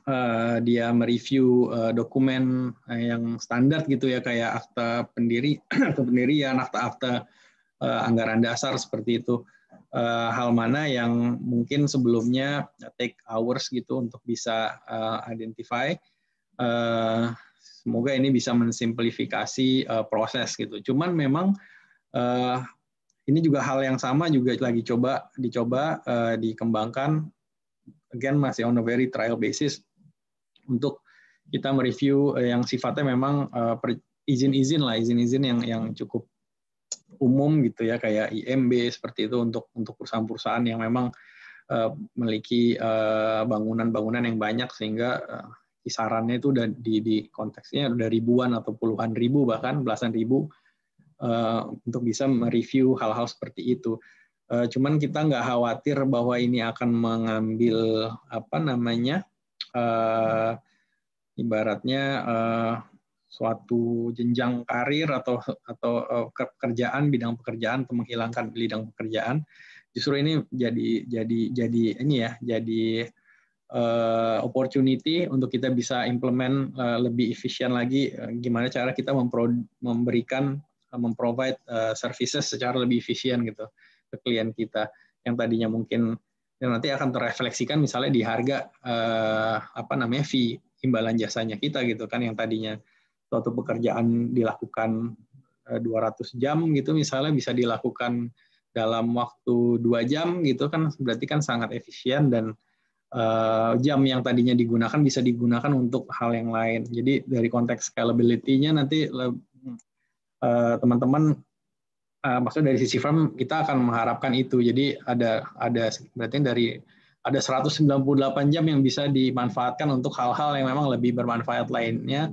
uh, dia mereview uh, dokumen yang standar gitu ya kayak akta pendiri atau ya, akta-akta uh, anggaran dasar seperti itu uh, hal mana yang mungkin sebelumnya take hours gitu untuk bisa uh, identify uh, semoga ini bisa mensimplifikasi uh, proses gitu cuman memang uh, ini juga hal yang sama juga lagi coba dicoba uh, dikembangkan again masih on a very trial basis untuk kita mereview eh, yang sifatnya memang eh, izin-izin lah izin-izin yang yang cukup umum gitu ya kayak IMB seperti itu untuk untuk perusahaan-perusahaan yang memang uh, memiliki bangunan-bangunan uh, yang banyak sehingga uh, kisarannya itu udah di, di konteksnya udah ribuan atau puluhan ribu bahkan belasan ribu Eh, untuk bisa mereview hal-hal seperti itu. Eh, cuman kita nggak khawatir bahwa ini akan mengambil apa namanya eh, ibaratnya suatu jenjang karir atau atau pekerjaan bidang pekerjaan atau menghilangkan bidang pekerjaan justru ini jadi jadi jadi ini ya jadi opportunity untuk kita bisa implement lebih efisien lagi gimana cara kita memberikan memprovide uh, services secara lebih efisien gitu ke klien kita yang tadinya mungkin yang nanti akan terefleksikan misalnya di harga uh, apa namanya fee imbalan jasanya kita gitu kan yang tadinya suatu pekerjaan dilakukan 200 eh, jam gitu misalnya bisa dilakukan dalam waktu dua jam gitu kan berarti kan sangat efisien dan uh, jam yang tadinya digunakan bisa digunakan untuk hal yang lain jadi dari konteks scalability-nya nanti Eh, teman-teman uh, maksudnya dari sisi firm kita akan mengharapkan itu. Jadi ada ada berarti dari ada 198 jam yang bisa dimanfaatkan untuk hal-hal yang memang lebih bermanfaat lainnya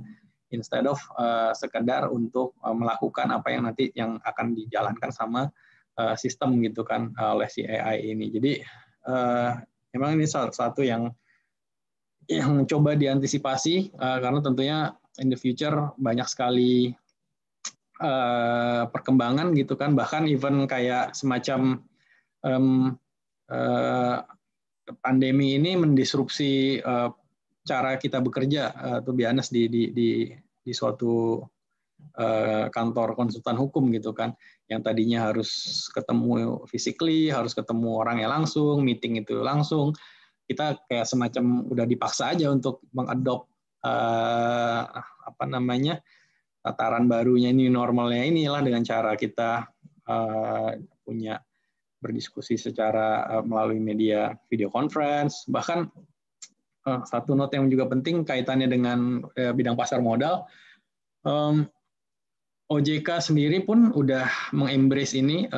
instead of uh, sekedar untuk uh, melakukan apa yang nanti yang akan dijalankan sama uh, sistem gitu kan uh, oleh si AI ini. Jadi uh, memang ini salah satu yang yang coba diantisipasi uh, karena tentunya in the future banyak sekali Eh, perkembangan gitu kan bahkan even kayak semacam um, uh, pandemi ini mendisrupsi uh, cara kita bekerja uh, tuh di di di di suatu uh, kantor konsultan hukum gitu kan yang tadinya harus ketemu physically, harus ketemu orangnya langsung, meeting itu langsung, kita kayak semacam udah dipaksa aja untuk mengadop uh, apa namanya tataran barunya ini normalnya inilah dengan cara kita eh, punya berdiskusi secara eh, melalui media video conference bahkan eh, satu note yang juga penting kaitannya dengan bidang pasar modal OJK sendiri pun udah mengembrace ini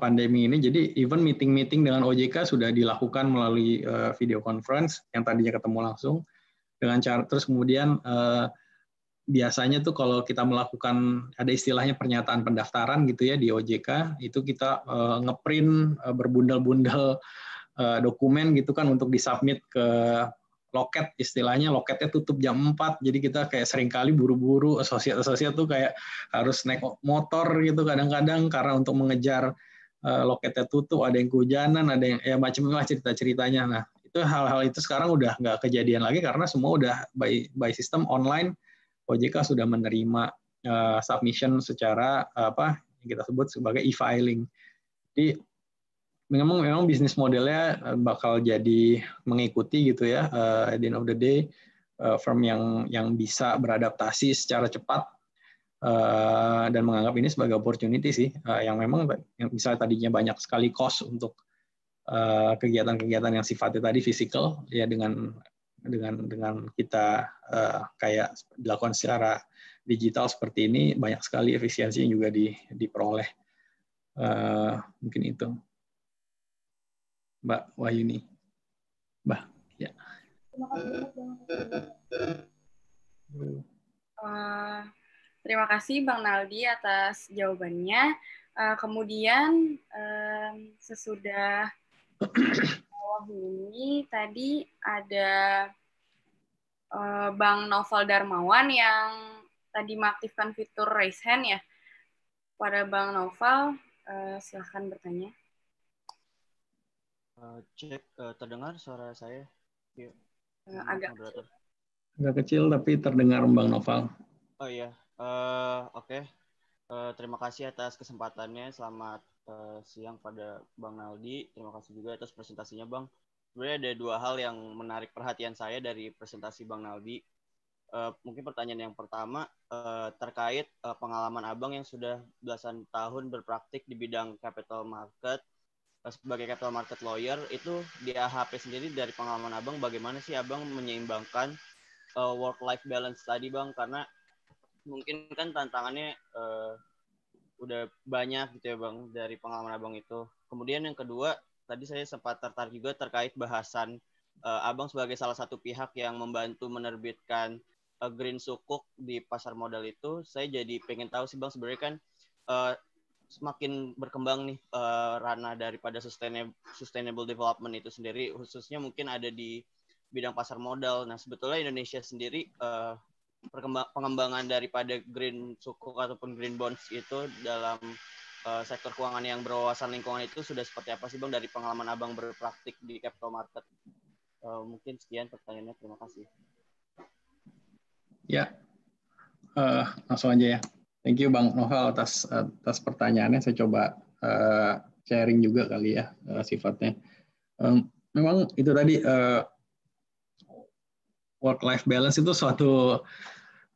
pandemi ini jadi even meeting-meeting dengan OJK sudah dilakukan melalui video conference yang tadinya ketemu langsung dengan cara terus kemudian biasanya tuh kalau kita melakukan ada istilahnya pernyataan pendaftaran gitu ya di OJK itu kita uh, ngeprint uh, berbundel-bundel uh, dokumen gitu kan untuk disubmit ke loket istilahnya loketnya tutup jam 4 jadi kita kayak seringkali buru-buru asosiat-asosiat tuh kayak harus naik motor gitu kadang-kadang karena untuk mengejar uh, loketnya tutup ada yang kehujanan ada yang ya macam-macam cerita-ceritanya nah itu hal-hal itu sekarang udah nggak kejadian lagi karena semua udah by by sistem online OJK sudah menerima uh, submission secara apa yang kita sebut sebagai e-filing. Jadi memang memang bisnis modelnya eh, bakal jadi mengikuti gitu ya uh, at the end of the day uh, firm yang yang bisa beradaptasi secara cepat uh, dan menganggap ini sebagai opportunity sih uh, yang memang yang misalnya tadinya banyak sekali cost untuk kegiatan-kegiatan uh, yang sifatnya tadi fisikal ya dengan dengan dengan kita uh, kayak dilakukan secara digital seperti ini banyak sekali efisiensi yang juga di, diperoleh uh, mungkin itu Mbak Wahyuni Mbak ya terima kasih eh, Bang Naldi atas jawabannya uh, kemudian um, sesudah Allah ini tadi ada uh, Bang Novel Darmawan yang tadi mengaktifkan fitur raise hand ya. Pada Bang Novel, uh, silahkan bertanya. Uh, cek uh, terdengar suara saya. Ya. Uh, agak kecil. agak kecil tapi terdengar Bang Novel. Oh iya, uh, oke. Okay. Uh, terima kasih atas kesempatannya. Selamat Eh, siang pada Bang Naldi. Terima kasih juga atas presentasinya Bang. Sebenarnya ada dua hal yang menarik perhatian saya dari presentasi Bang Naldi. Uh, mungkin pertanyaan yang pertama uh, terkait uh, pengalaman Abang yang sudah belasan tahun berpraktik di bidang capital market uh, sebagai capital market lawyer itu di AHP sendiri dari pengalaman Abang bagaimana sih Abang menyeimbangkan uh, work life balance tadi Bang karena mungkin kan tantangannya uh, udah banyak gitu ya Bang dari pengalaman Abang itu. Kemudian yang kedua, tadi saya sempat tertarik juga terkait bahasan uh, Abang sebagai salah satu pihak yang membantu menerbitkan uh, green sukuk di pasar modal itu. Saya jadi pengen tahu sih Bang sebenarnya kan uh, semakin berkembang nih uh, ranah daripada sustainable, sustainable development itu sendiri khususnya mungkin ada di bidang pasar modal. Nah, sebetulnya Indonesia sendiri uh, pengembangan daripada green sukuk ataupun green bonds itu dalam uh, sektor keuangan yang berwawasan lingkungan itu sudah seperti apa sih bang dari pengalaman abang berpraktik di capital market? Uh, mungkin sekian pertanyaannya. Terima kasih. Ya, uh, langsung aja ya. Thank you bang Novel atas atas pertanyaannya. Saya coba uh, sharing juga kali ya uh, sifatnya. Um, memang itu tadi uh, work life balance itu suatu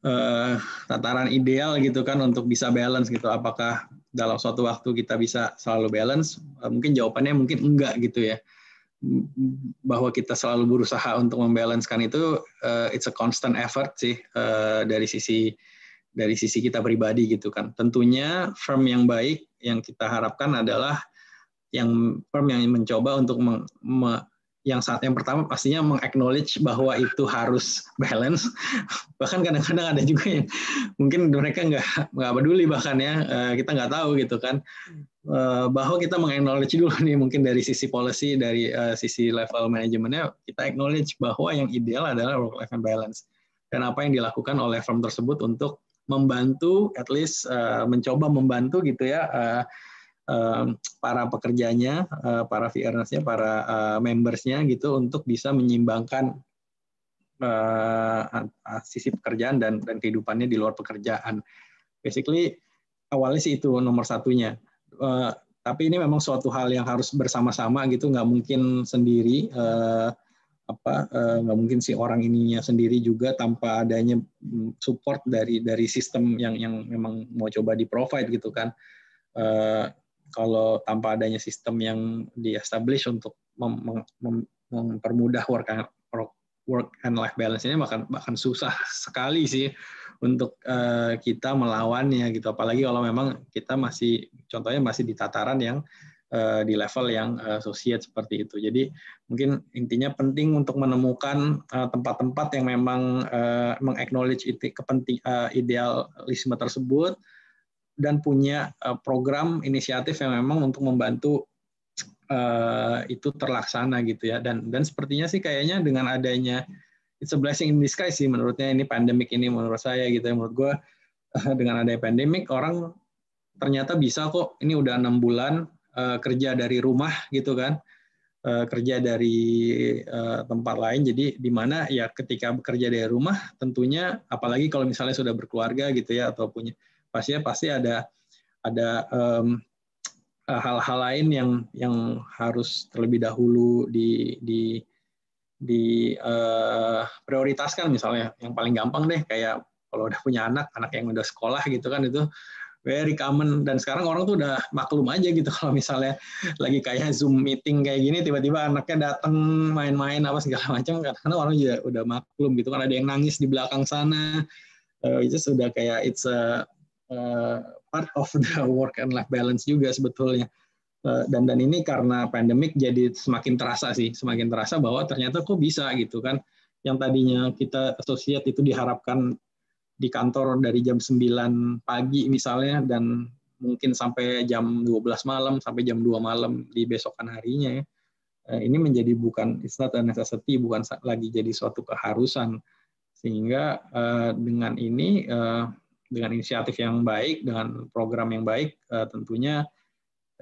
uh, tataran ideal gitu kan untuk bisa balance gitu apakah dalam suatu waktu kita bisa selalu balance eh, mungkin jawabannya mungkin enggak gitu ya bahwa kita selalu berusaha untuk membalancekan itu uh, it's a constant effort sih uh, dari sisi dari sisi kita pribadi gitu kan tentunya firm yang baik yang kita harapkan adalah yang firm yang mencoba untuk yang saat yang pertama pastinya meng bahwa itu harus balance bahkan kadang-kadang ada juga yang mungkin mereka nggak nggak peduli bahkan ya eh, kita nggak tahu gitu kan eh, bahwa kita meng dulu nih mungkin dari sisi policy dari eh, sisi level manajemennya kita acknowledge bahwa yang ideal adalah work life balance dan apa yang dilakukan oleh firm tersebut untuk membantu at least mencoba membantu gitu ya para pekerjanya, eh, para VRNers-nya, para eh, membersnya gitu untuk bisa menyimbangkan eh, sisi pekerjaan dan dan kehidupannya di luar pekerjaan. Basically awalnya sih itu nomor satunya. Tapi ini memang suatu hal yang harus bersama-sama gitu, nggak mungkin sendiri apa nggak mungkin si orang ininya sendiri juga tanpa adanya mm, support dari dari sistem yang yang memang mau coba di provide gitu kan kalau tanpa adanya sistem yang di-establish untuk mem mem mem mempermudah work and, work and life balance ini bahkan bahkan susah sekali sih untuk uh, kita melawannya gitu apalagi kalau memang kita masih contohnya masih di tataran yang eh, di level yang uh, seperti itu jadi mungkin intinya penting untuk menemukan tempat-tempat yang memang uh, mengaknowledge itu kepenting idealisme tersebut dan punya eh, program inisiatif yang memang untuk membantu uh, itu terlaksana gitu ya dan dan sepertinya sih kayaknya dengan adanya it's a blessing in disguise sih menurutnya ini pandemik ini menurut saya gitu ya menurut gue uh, dengan adanya pandemik orang ternyata bisa kok ini udah enam bulan uh, kerja dari rumah gitu kan uh, kerja dari uh, tempat lain jadi di mana ya ketika bekerja dari rumah tentunya apalagi kalau misalnya sudah berkeluarga gitu ya atau punya pastinya pasti ada ada um, hal-hal lain yang yang harus terlebih dahulu di di di uh, prioritaskan misalnya yang paling gampang deh kayak kalau udah punya anak anak yang udah sekolah gitu kan itu very common dan sekarang orang tuh udah maklum aja gitu kalau misalnya lagi kayak zoom meeting kayak gini tiba-tiba anaknya datang main-main apa segala macam karena orang juga udah maklum gitu kan ada yang nangis di belakang sana uh, eh, itu sudah kayak it's a Eh, part of the work and life balance juga sebetulnya. Eh, dan dan ini karena pandemik jadi semakin terasa sih, semakin terasa bahwa ternyata kok bisa gitu kan. Yang tadinya kita associate itu diharapkan di kantor dari jam 9 pagi misalnya dan mungkin sampai jam 12 malam sampai jam 2 malam di besokan harinya ya. Eh, ini menjadi bukan it's not a necessity, bukan lagi jadi suatu keharusan. Sehingga dengan ini dengan inisiatif yang baik, dengan program yang baik, uh, tentunya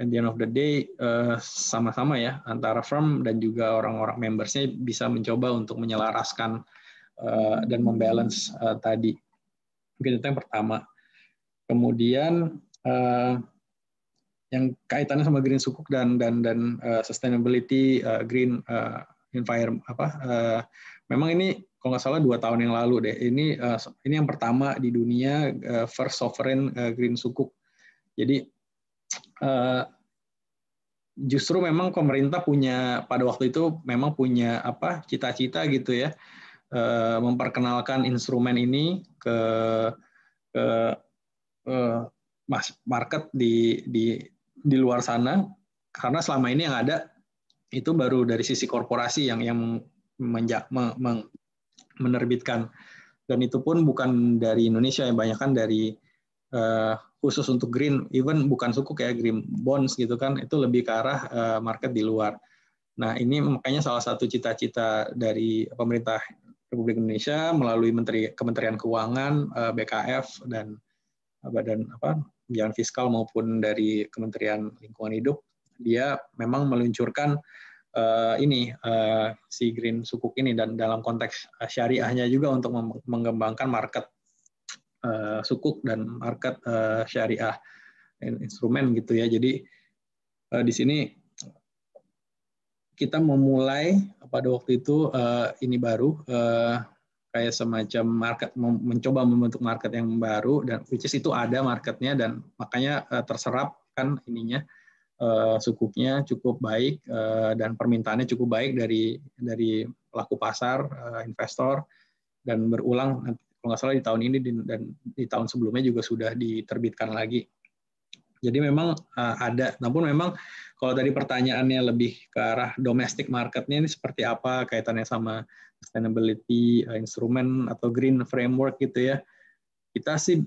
at the end of the day eh, sama-sama uh, ya antara firm dan juga orang-orang membersnya bisa mencoba untuk menyelaraskan uh, dan membalance uh, tadi. Mungkin itu yang pertama. Kemudian uh, yang kaitannya sama green sukuk dan dan dan uh, sustainability uh, green uh, environment apa uh, memang ini kalau nggak salah dua tahun yang lalu deh. Ini uh, ini yang pertama di dunia uh, first sovereign uh, green sukuk. Jadi uh, justru memang pemerintah punya pada waktu itu memang punya apa cita-cita gitu ya uh, memperkenalkan instrumen ini ke ke uh, market di di di luar sana karena selama ini yang ada itu baru dari sisi korporasi yang yang menja, me, meng, menerbitkan dan itu pun bukan dari Indonesia yang banyak kan dari uh, khusus untuk green even bukan suku kayak green bonds gitu kan itu lebih ke arah uh, market di luar. Nah, ini makanya salah satu cita-cita dari pemerintah Republik Indonesia melalui Menteri Kementerian Keuangan, uh, eh, BKF dan Badan apa yang Fiskal maupun dari Kementerian Lingkungan Hidup dia memang meluncurkan uh, ini uh, si green sukuk ini dan dalam konteks eh, syariahnya juga untuk mengembangkan market uh, sukuk dan market uh, syariah instrumen gitu ya. Jadi uh, di sini kita memulai pada waktu itu uh, ini baru uh, kayak semacam market mencoba membentuk market yang baru dan which is itu ada marketnya dan makanya uh, terserap kan ininya uh, sukupnya cukup baik uh, dan permintaannya cukup baik dari dari pelaku pasar, uh, investor dan berulang kalau nggak salah di tahun ini dan di tahun sebelumnya juga sudah diterbitkan lagi. Jadi memang uh, ada, namun memang kalau tadi pertanyaannya lebih ke arah domestic marketnya ini seperti apa kaitannya sama sustainability uh, instrumen atau green framework gitu ya. Kita sih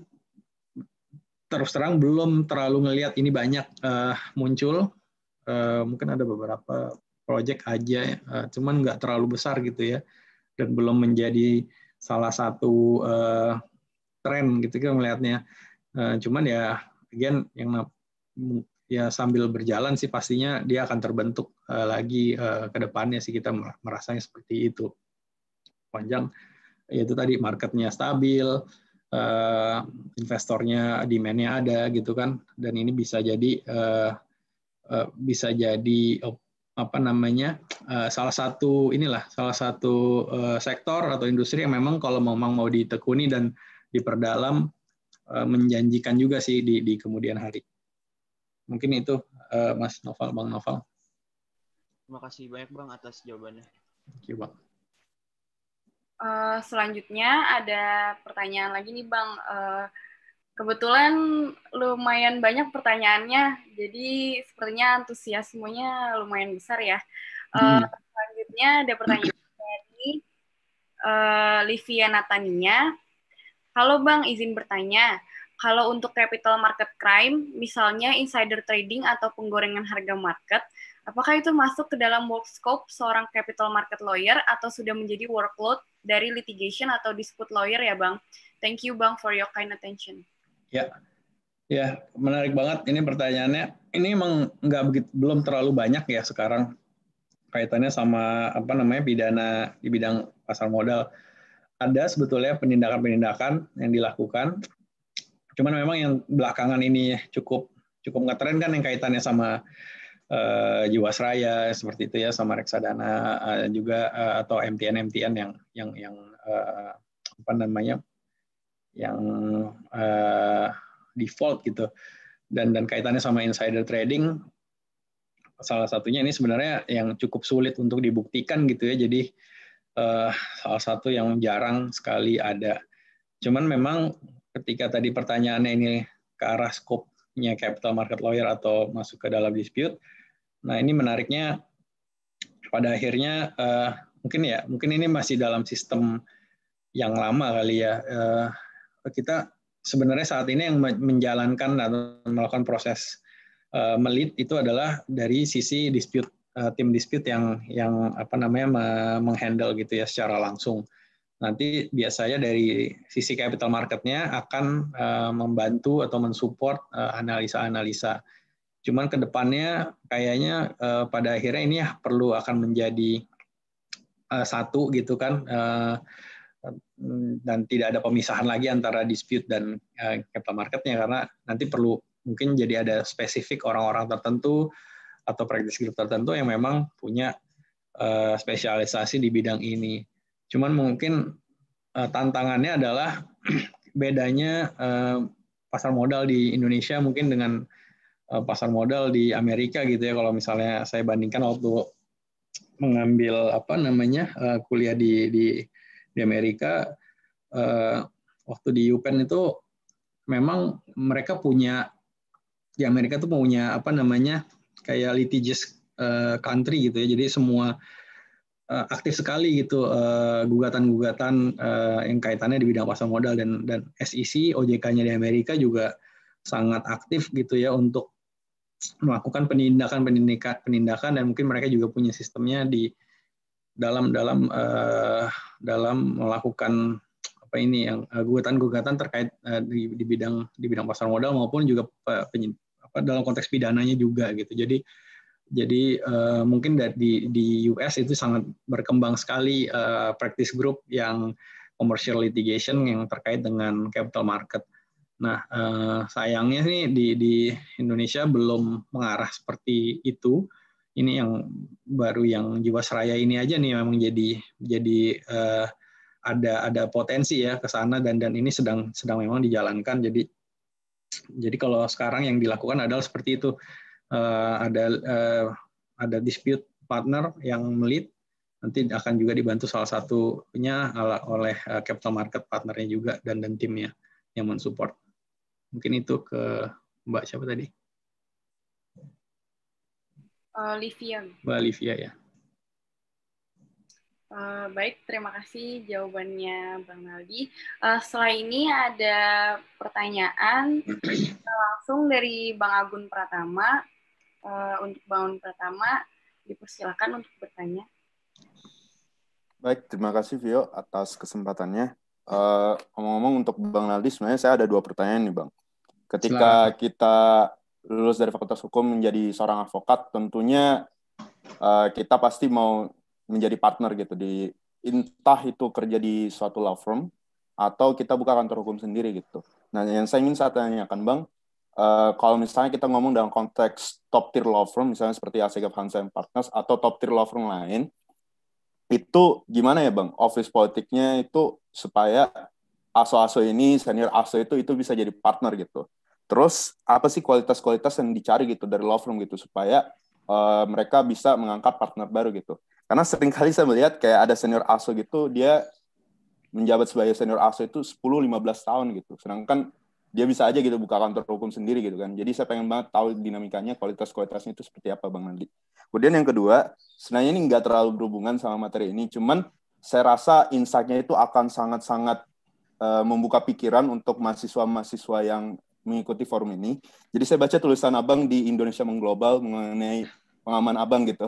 terus terang belum terlalu ngelihat ini banyak uh, muncul. Uh, mungkin ada beberapa project aja, uh, cuman nggak terlalu besar gitu ya, dan belum menjadi salah satu uh, tren gitu kan melihatnya. Uh, cuman ya, again yang ya sambil berjalan sih pastinya dia akan terbentuk uh, lagi uh, ke depannya sih kita merasanya seperti itu. Panjang, ya itu tadi marketnya stabil, uh, investornya demandnya ada gitu kan dan ini bisa jadi uh, uh, bisa jadi uh, apa namanya uh, salah satu inilah salah satu uh, sektor atau industri yang memang kalau memang mau ditekuni dan diperdalam uh, menjanjikan juga sih di, di kemudian hari mungkin itu uh, Mas Noval Bang Noval terima kasih banyak Bang atas jawabannya Terima kasih Eh, selanjutnya ada pertanyaan lagi nih Bang. Uh, kebetulan lumayan banyak pertanyaannya, jadi sepertinya antusiasmenya lumayan besar ya. Uh, hmm. Selanjutnya ada pertanyaan dari uh, Livia Natania. Halo Bang, izin bertanya. Kalau untuk capital market crime, misalnya insider trading atau penggorengan harga market, apakah itu masuk ke dalam work scope seorang capital market lawyer atau sudah menjadi workload dari litigation atau dispute lawyer ya Bang. Thank you Bang for your kind attention. Ya, ya menarik banget ini pertanyaannya. Ini emang nggak begitu belum terlalu banyak ya sekarang kaitannya sama apa namanya pidana di bidang pasar modal. Ada sebetulnya penindakan-penindakan yang dilakukan. Cuman memang yang belakangan ini cukup cukup ngetren kan yang kaitannya sama uh, Jiwasraya seperti itu ya sama reksadana uh, juga uh, atau MTN MTN yang yang yang uh, apa namanya yang uh, default gitu dan dan kaitannya sama insider trading salah satunya ini sebenarnya yang cukup sulit untuk dibuktikan gitu ya jadi uh, salah satu yang jarang sekali ada cuman memang ketika tadi pertanyaannya ini ke arah skopnya capital market lawyer atau masuk ke dalam dispute Nah ini menariknya pada akhirnya uh, mungkin ya mungkin ini masih dalam sistem yang lama kali ya uh, kita sebenarnya saat ini yang menjalankan atau melakukan proses uh, melit itu adalah dari sisi dispute tim dispute yang yang apa namanya menghandle gitu ya secara langsung nanti biasanya dari sisi capital marketnya akan membantu atau mensupport analisa -analisa Cuman kedepannya kayaknya uh, pada akhirnya ini ya perlu akan menjadi uh, satu gitu kan uh, dan tidak ada pemisahan lagi antara dispute dan uh, capital marketnya karena nanti perlu mungkin jadi ada spesifik orang-orang tertentu atau practice group tertentu yang memang punya uh, spesialisasi di bidang ini. Cuman mungkin uh, tantangannya adalah bedanya uh, pasar modal di Indonesia mungkin dengan Eh, pasar modal di Amerika gitu ya kalau misalnya saya bandingkan waktu mengambil apa namanya eh, kuliah di di di Amerika eh, waktu di UPenn itu memang mereka punya di Amerika tuh punya apa namanya kayak litigious country gitu ya jadi semua aktif sekali gitu gugatan-gugatan yang kaitannya di bidang pasar modal dan dan SEC OJK-nya di Amerika juga sangat aktif gitu ya untuk melakukan penindakan penindakan penindakan dan mungkin mereka juga punya sistemnya di dalam dalam uh, dalam melakukan apa ini yang eh, gugatan-gugatan terkait uh, di, di bidang di bidang pasar modal maupun juga uh, apa, dalam konteks pidananya juga gitu jadi jadi uh, mungkin di di US itu sangat berkembang sekali uh, practice group yang commercial litigation yang terkait dengan capital market Nah, eh, sayangnya nih di, di Indonesia belum mengarah seperti itu. Ini yang baru yang Jiwasraya ini aja nih memang jadi jadi eh, ada ada potensi ya ke sana dan dan ini sedang sedang memang dijalankan. Jadi jadi kalau sekarang yang dilakukan adalah seperti itu. Eh, ada eh, ada dispute partner yang melit nanti akan juga dibantu salah satunya oleh eh, capital market partnernya juga dan dan timnya yang mensupport. Mungkin itu ke Mbak siapa tadi? Olivia. Eh, Mbak Olivia ya. Uh, baik, terima kasih jawabannya Bang Naldi. Uh, eh, setelah ini ada pertanyaan langsung dari Bang Agun Pratama. Uh, untuk Bang Agun Pratama, dipersilakan untuk bertanya. Baik, terima kasih Vio atas kesempatannya. Eh, ngomong-ngomong uh, untuk Bang Naldi sebenarnya saya ada dua pertanyaan nih Bang. Ketika Selamat. kita lulus dari Fakultas Hukum menjadi seorang avokat, tentunya uh, kita pasti mau menjadi partner gitu di entah itu kerja di suatu law firm atau kita buka kantor hukum sendiri gitu. Nah, yang saya ingin saya tanyakan Bang, uh, kalau misalnya kita ngomong dalam konteks top tier law firm misalnya seperti Asegaf Hansen Partners atau top tier law firm lain, itu gimana ya Bang? Office politiknya itu supaya aso-aso ini senior aso itu itu bisa jadi partner gitu terus apa sih kualitas-kualitas yang dicari gitu dari law firm gitu supaya uh, mereka bisa mengangkat partner baru gitu karena sering kali saya melihat kayak ada senior aso gitu dia menjabat sebagai senior aso itu 10-15 tahun gitu sedangkan dia bisa aja gitu buka kantor hukum sendiri gitu kan jadi saya pengen banget tahu dinamikanya kualitas-kualitasnya itu seperti apa Bang Nandi kemudian yang kedua sebenarnya ini nggak terlalu berhubungan sama materi ini cuman saya rasa insight-nya itu akan sangat-sangat uh, membuka pikiran untuk mahasiswa-mahasiswa yang mengikuti forum ini. Jadi saya baca tulisan Abang di Indonesia Mengglobal mengenai pengalaman Abang gitu.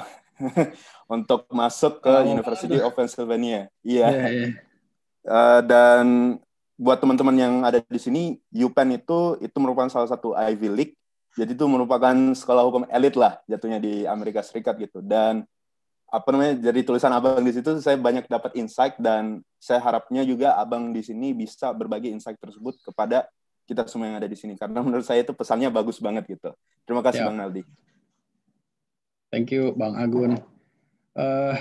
untuk masuk ke oh, University oh, of Pennsylvania. Iya. Yeah. Yeah, yeah. Uh, dan buat teman-teman yang ada di sini, UPenn itu itu merupakan salah satu Ivy League. Jadi itu merupakan sekolah hukum elit lah jatuhnya di Amerika Serikat gitu. Dan apa namanya dari tulisan abang di situ saya banyak dapat insight dan saya harapnya juga abang di sini bisa berbagi insight tersebut kepada kita semua yang ada di sini karena menurut saya itu pesannya bagus banget gitu terima kasih yeah. bang Naldi thank you bang Agun uh,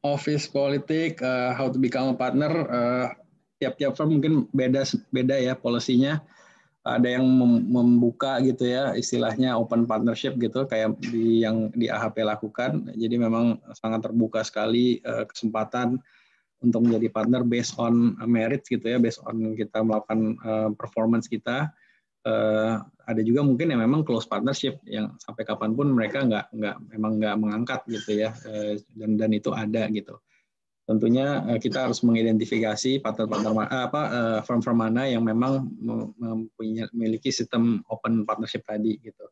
office politik uh, how to become a partner uh, tiap-tiap firm mungkin beda beda ya polisinya ada yang membuka gitu ya istilahnya open partnership gitu kayak di yang di AHP lakukan. Jadi memang sangat terbuka sekali eh, kesempatan untuk menjadi partner based on merit gitu ya, based on kita melakukan eh, performance kita. Eh, ada juga mungkin yang memang close partnership yang sampai kapanpun mereka nggak nggak memang nggak mengangkat gitu ya dan dan itu ada gitu tentunya eh, kita harus mengidentifikasi partner-partner eh, apa eh, firm-firm mana yang memang memiliki sistem open partnership tadi gitu.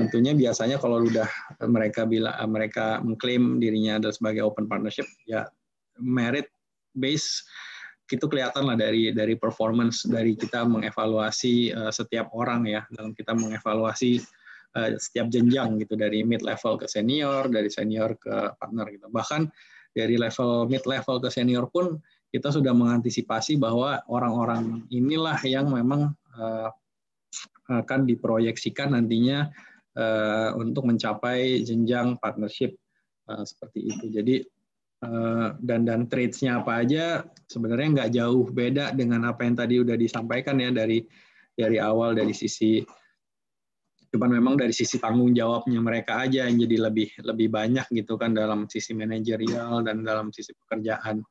tentunya biasanya kalau sudah mereka bila mereka mengklaim dirinya ada sebagai open partnership ya merit base itu kelihatan lah dari dari performance dari kita mengevaluasi setiap orang ya dalam kita mengevaluasi setiap jenjang gitu dari mid level ke senior dari senior ke partner gitu bahkan dari level mid level ke senior pun kita sudah mengantisipasi bahwa orang-orang inilah yang memang eh, akan diproyeksikan nantinya eh, untuk mencapai jenjang partnership eh, seperti itu. Jadi uh, dan dan traits-nya apa aja sebenarnya nggak jauh beda dengan apa yang tadi udah disampaikan ya dari dari awal dari sisi cuman memang dari sisi tanggung jawabnya mereka aja yang jadi lebih lebih banyak gitu kan dalam sisi manajerial dan dalam sisi pekerjaan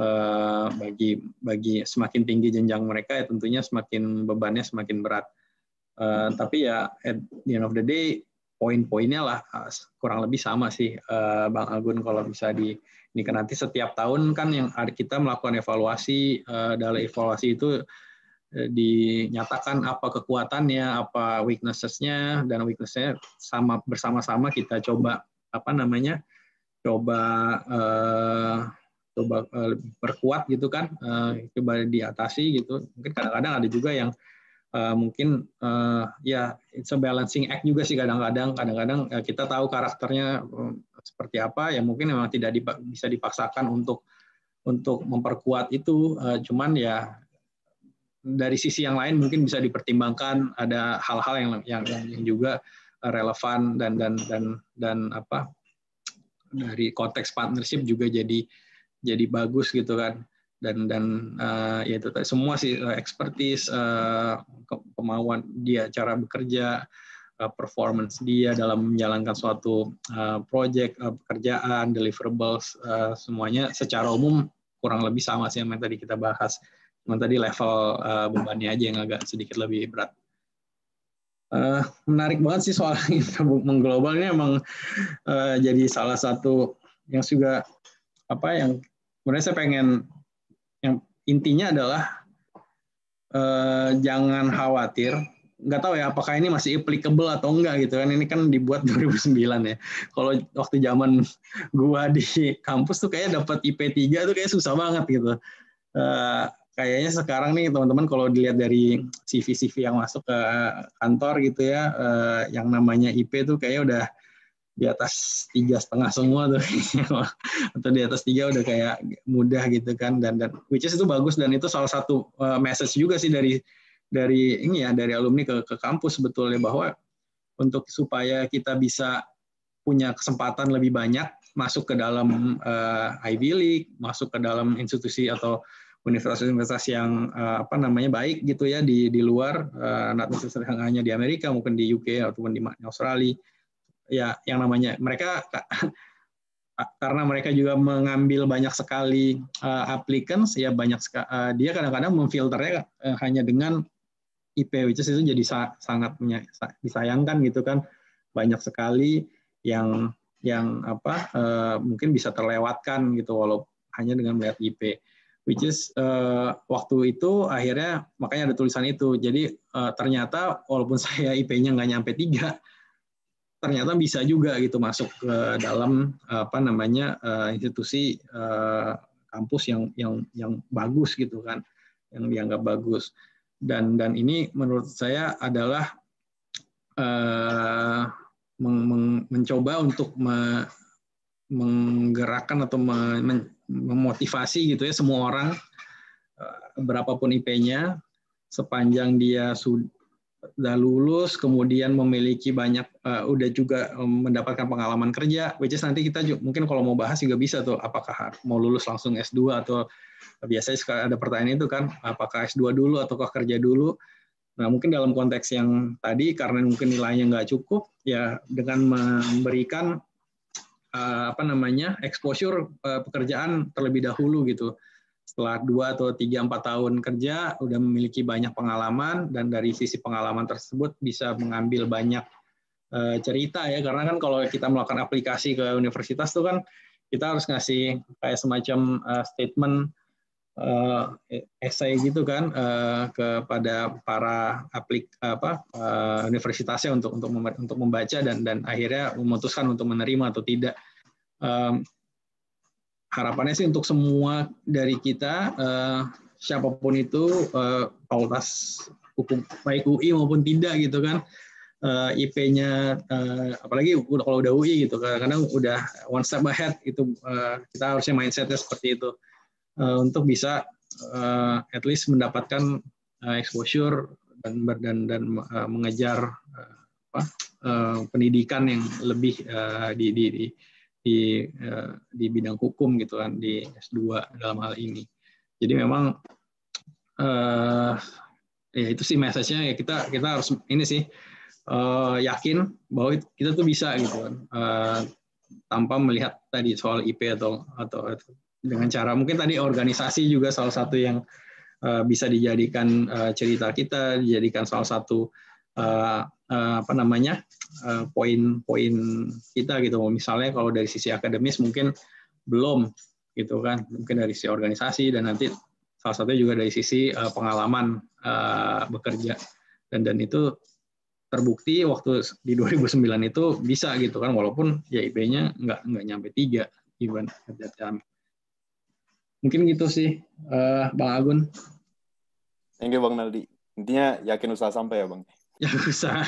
eh, bagi bagi semakin tinggi jenjang mereka ya tentunya semakin bebannya semakin berat eh, tapi ya at the end of the day poin-poinnya lah kurang lebih sama sih eh, Bang Agun kalau bisa di ini kan nanti setiap tahun kan yang kita melakukan evaluasi eh, dalam evaluasi itu Eh, dinyatakan apa kekuatannya, apa weaknessesnya dan weaknessnya sama bersama-sama kita coba apa namanya? coba eh, coba eh, perkuat gitu kan, eh, coba diatasi gitu. Mungkin kadang-kadang ada juga yang eh, mungkin eh, ya it's a balancing act juga sih kadang-kadang kadang-kadang eh, kita tahu karakternya eh, seperti apa ya mungkin memang tidak dipa bisa dipaksakan untuk untuk memperkuat itu eh, cuman ya dari sisi yang lain mungkin bisa dipertimbangkan ada hal-hal yang, yang yang juga relevan dan dan dan dan apa dari konteks partnership juga jadi jadi bagus gitu kan dan dan uh, ya itu semua sih ekspertis eh, uh, eh, kemauan dia cara bekerja uh, performance dia dalam menjalankan suatu uh, project uh, pekerjaan deliverables uh, semuanya secara umum kurang lebih sama sih yang tadi kita bahas. Cuman tadi level uh, bebannya aja yang agak sedikit lebih berat. Uh, menarik banget sih soal mengglobal ini emang uh, jadi salah satu yang juga apa yang sebenarnya saya pengen yang intinya adalah uh, jangan khawatir nggak tahu ya apakah ini masih applicable atau enggak gitu kan ini kan dibuat 2009 ya kalau waktu zaman gua di kampus tuh kayak dapat IP 3 tuh kayak susah banget gitu uh, kayaknya sekarang nih teman-teman kalau dilihat dari CV-CV yang masuk ke kantor gitu ya, eh, yang namanya IP tuh kayaknya udah di atas tiga setengah semua tuh atau di atas tiga udah kayak mudah gitu kan dan dan which is itu bagus dan itu salah satu eh, message juga sih dari dari ini ya dari alumni ke ke kampus sebetulnya bahwa untuk supaya kita bisa punya kesempatan lebih banyak masuk ke dalam uh, Ivy League masuk ke dalam institusi atau universitas-universitas yang uh, apa namanya baik gitu ya di di luar uh, eh, not hanya di Amerika mungkin di UK ataupun di Australia ya yang namanya mereka karena mereka juga mengambil banyak sekali uh, applicants ya banyak uh, dia kadang-kadang memfilternya uh, hanya dengan IP which is itu jadi sa sangat disayangkan gitu kan banyak sekali yang yang apa uh, mungkin bisa terlewatkan gitu walau hanya dengan melihat IP which is uh, waktu itu akhirnya makanya ada tulisan itu. Jadi uh, ternyata walaupun saya IP-nya nggak nyampe tiga, ternyata bisa juga gitu masuk ke dalam apa namanya uh, institusi uh, kampus yang yang yang bagus gitu kan, yang dianggap bagus. Dan dan ini menurut saya adalah uh, mencoba untuk me, menggerakkan atau memotivasi gitu ya semua orang eh, berapapun IP-nya sepanjang dia sudah lulus kemudian memiliki banyak uh, udah juga eh, mendapatkan pengalaman kerja which is nanti kita juga, mungkin kalau mau bahas juga bisa tuh apakah mau lulus langsung S2 atau biasanya sekarang ada pertanyaan itu kan apakah S2 dulu ataukah kerja dulu Nah, mungkin dalam konteks yang tadi, karena mungkin nilainya nggak cukup, ya dengan memberikan Eh, apa namanya exposure eh, pekerjaan terlebih dahulu gitu setelah dua atau tiga empat tahun kerja udah memiliki banyak pengalaman dan dari sisi pengalaman tersebut bisa mengambil banyak eh, cerita ya karena kan kalau kita melakukan aplikasi ke universitas tuh kan kita harus ngasih kayak semacam statement uh, esai gitu kan uh, kepada para aplik apa uh, universitasnya untuk untuk untuk membaca dan dan akhirnya memutuskan untuk menerima atau tidak um, harapannya sih untuk semua dari kita uh, siapapun itu uh, fakultas hukum baik UI maupun tidak gitu kan uh, IP-nya uh, apalagi kalau udah UI gitu kadang-kadang udah one step ahead itu uh, kita harusnya mindsetnya seperti itu uh, untuk bisa uh, at least mendapatkan uh, exposure dan dan dan uh, mengejar uh, apa, uh, pendidikan yang lebih uh, di di di di, uh, di bidang hukum gitu kan di S2 dalam hal ini. Jadi memang uh, ya itu sih message-nya ya kita kita harus ini sih uh, yakin bahwa kita tuh bisa gitu kan uh, tanpa melihat tadi soal IP atau, atau dengan cara mungkin tadi organisasi juga salah satu yang uh, bisa dijadikan uh, cerita kita dijadikan salah satu uh, uh, apa namanya poin-poin kita gitu misalnya kalau dari sisi akademis mungkin belum gitu kan mungkin dari sisi organisasi dan nanti salah satunya juga dari sisi uh, pengalaman uh, bekerja dan dan itu terbukti waktu di 2009 itu bisa gitu kan walaupun ya IP-nya nggak nggak nyampe tiga even at that Mungkin gitu sih, uh, Bang Agun. Thank you, Bang Naldi. Intinya yakin usaha sampai ya, Bang. Ya, usaha.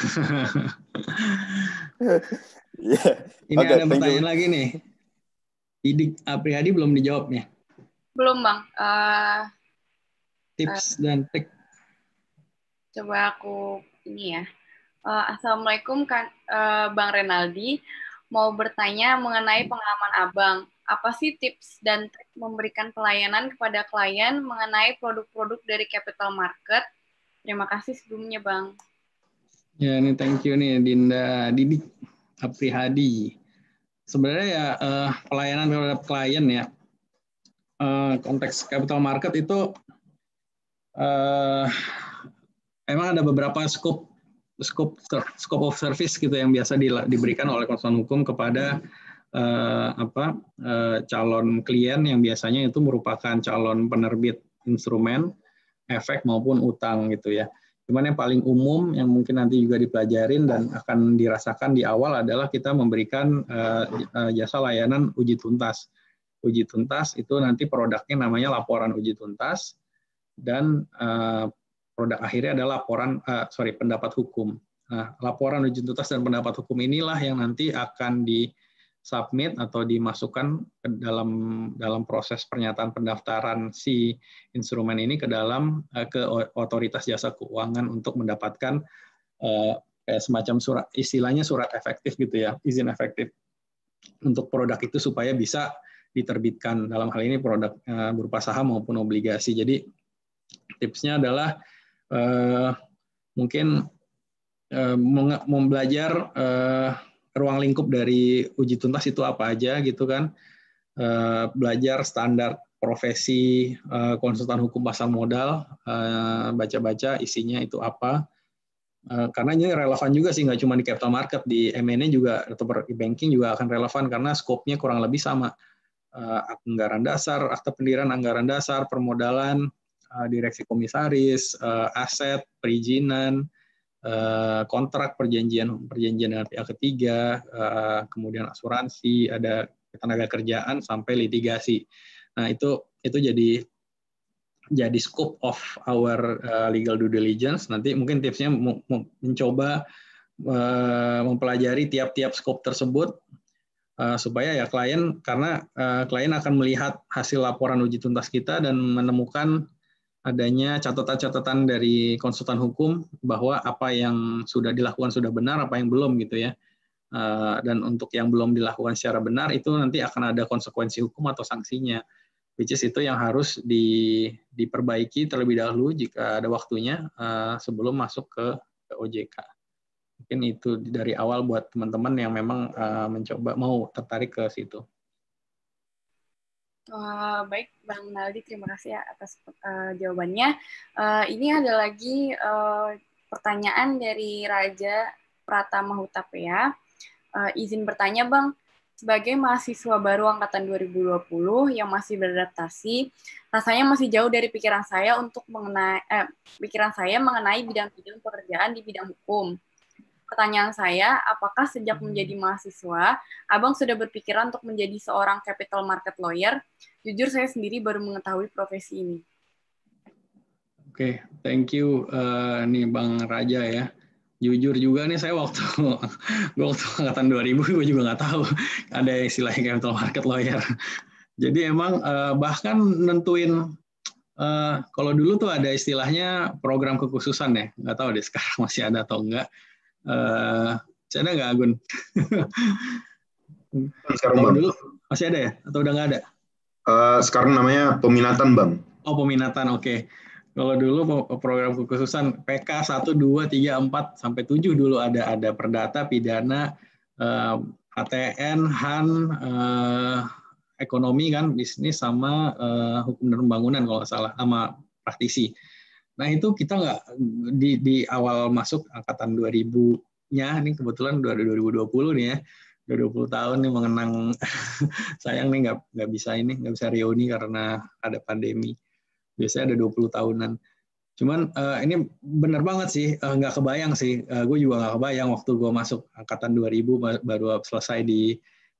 yeah. Ini okay, ada pertanyaan you. lagi nih. Didik Apriyadi belum dijawab nih. Belum, Bang. Uh, Tips uh, dan trik. Coba aku ini ya. Uh, Assalamualaikum, kan, uh, Bang Renaldi mau bertanya mengenai pengalaman Abang. Apa sih tips dan trik memberikan pelayanan kepada klien mengenai produk-produk dari capital market? Terima kasih sebelumnya, Bang. Ya, ini thank you nih Dinda Didik Aprihadi. Sebenarnya ya eh, pelayanan terhadap klien ya. Eh, konteks capital market itu eh, memang ada beberapa scope scope scope of service gitu yang biasa di, diberikan oleh konsultan hukum kepada uh, apa uh, calon klien yang biasanya itu merupakan calon penerbit instrumen efek maupun utang gitu ya. Cuman yang paling umum yang mungkin nanti juga dipelajarin dan akan dirasakan di awal adalah kita memberikan uh, jasa layanan uji tuntas. Uji tuntas itu nanti produknya namanya laporan uji tuntas dan uh, produk akhirnya adalah laporan uh, sorry pendapat hukum. Nah, laporan uji tuntas dan pendapat hukum inilah yang nanti akan di submit atau dimasukkan ke dalam dalam proses pernyataan pendaftaran si instrumen ini ke dalam eh, ke otoritas jasa keuangan untuk mendapatkan uh, kayak semacam surat istilahnya surat efektif gitu ya izin efektif untuk produk itu supaya bisa diterbitkan dalam hal ini produk berupa saham maupun obligasi jadi tipsnya adalah uh, mungkin uh, membelajar uh, ruang lingkup dari uji tuntas itu apa aja gitu kan uh, belajar standar profesi uh, konsultan hukum pasar modal baca baca-baca isinya itu apa karena ini relevan juga sih nggak cuma di capital market di M&A juga atau banking juga akan relevan karena skopnya kurang lebih sama anggaran dasar akta pendirian anggaran dasar permodalan Eh, direksi komisaris, eh, aset, perizinan, eh, kontrak perjanjian perjanjian dengan pihak ketiga, kemudian asuransi, ada tenaga kerjaan sampai litigasi. Nah, itu itu jadi jadi scope of our legal due diligence. Nanti mungkin tipsnya mencoba mempelajari tiap-tiap scope tersebut supaya ya klien karena klien akan melihat hasil laporan uji tuntas kita dan menemukan adanya catatan-catatan dari konsultan hukum bahwa apa yang sudah dilakukan sudah benar, apa yang belum gitu ya. Eh, dan untuk yang belum dilakukan secara benar itu nanti akan ada konsekuensi hukum atau sanksinya. Which is itu yang harus di, diperbaiki terlebih dahulu jika ada waktunya eh, sebelum masuk ke, ke OJK. Mungkin itu dari awal buat teman-teman yang memang eh, mencoba mau tertarik ke situ. Wah, eh, baik Bang Naldi, terima kasih ya atas uh, jawabannya. Uh, ini ada lagi uh, pertanyaan dari Raja Pratama Hutapea. Uh, izin bertanya Bang, sebagai mahasiswa baru angkatan 2020 yang masih beradaptasi, rasanya masih jauh dari pikiran saya untuk mengenai eh, pikiran saya mengenai bidang-bidang pekerjaan di bidang hukum Pertanyaan saya, apakah sejak hmm. menjadi mahasiswa, Abang sudah berpikiran untuk menjadi seorang capital market lawyer? Jujur saya sendiri baru mengetahui profesi ini. Oke, okay, thank you uh, nih Bang Raja ya. Jujur juga nih saya waktu gua waktu angkatan 2000 gue juga nggak tahu ada istilah capital market lawyer. Jadi emang uh, bahkan nentuin uh, kalau dulu tuh ada istilahnya program kekhususan ya, nggak tahu deh sekarang masih ada atau enggak. Uh, eh, ada nggak Agun? sekarang bang. Dulu, masih ada ya? Atau udah nggak ada? Uh, sekarang namanya peminatan bang. Oh peminatan, oke. Okay. Kalau dulu program kekhususan PK 1, 2, 3, 4, sampai 7 dulu ada ada perdata, pidana, uh, eh, ATN, HAN, uh, ekonomi kan, bisnis sama uh, hukum dan pembangunan kalau salah, sama praktisi. Nah itu kita nggak di, di awal masuk angkatan 2000-nya, ini kebetulan 2020 nih ya, 20 tahun nih mengenang, sayang nih nggak nggak bisa ini, nggak bisa reuni karena ada pandemi. Biasanya ada 20 tahunan. Cuman uh, ini bener banget sih, eh, nggak kebayang sih. Uh, eh, gue juga nggak kebayang waktu gue masuk angkatan 2000 baru selesai di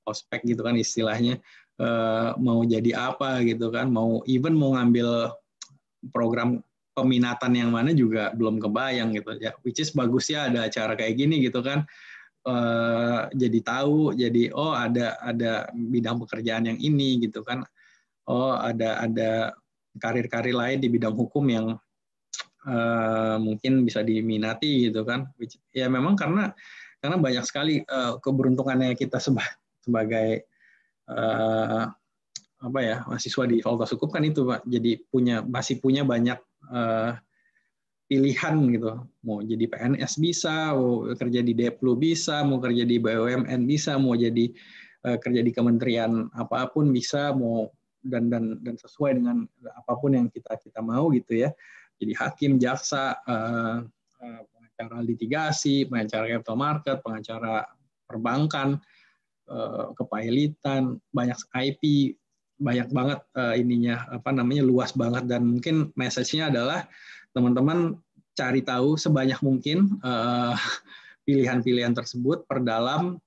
ospek gitu kan istilahnya. Uh, mau jadi apa gitu kan, mau even mau ngambil program peminatan yang mana juga belum kebayang gitu ya which is bagus ya ada acara kayak gini gitu kan uh, jadi tahu jadi oh ada ada bidang pekerjaan yang ini gitu kan oh ada ada karir-karir lain di bidang hukum yang uh, mungkin bisa diminati gitu kan which, ya memang karena karena banyak sekali uh, keberuntungannya kita seba, sebagai uh, apa ya mahasiswa di Fakultas Hukum kan itu pak jadi punya masih punya banyak uh, pilihan gitu. Mau jadi PNS bisa, mau kerja di Deplu bisa, mau kerja di BUMN bisa, mau jadi uh, kerja di kementerian apapun bisa, mau dan dan dan sesuai dengan apapun yang kita kita mau gitu ya. Jadi hakim, jaksa, uh, pengacara litigasi, pengacara capital market, pengacara perbankan, kepailitan, banyak IP, banyak banget uh, ininya apa namanya luas banget dan mungkin message-nya adalah teman-teman cari tahu sebanyak mungkin eh, pilihan-pilihan uh, tersebut perdalam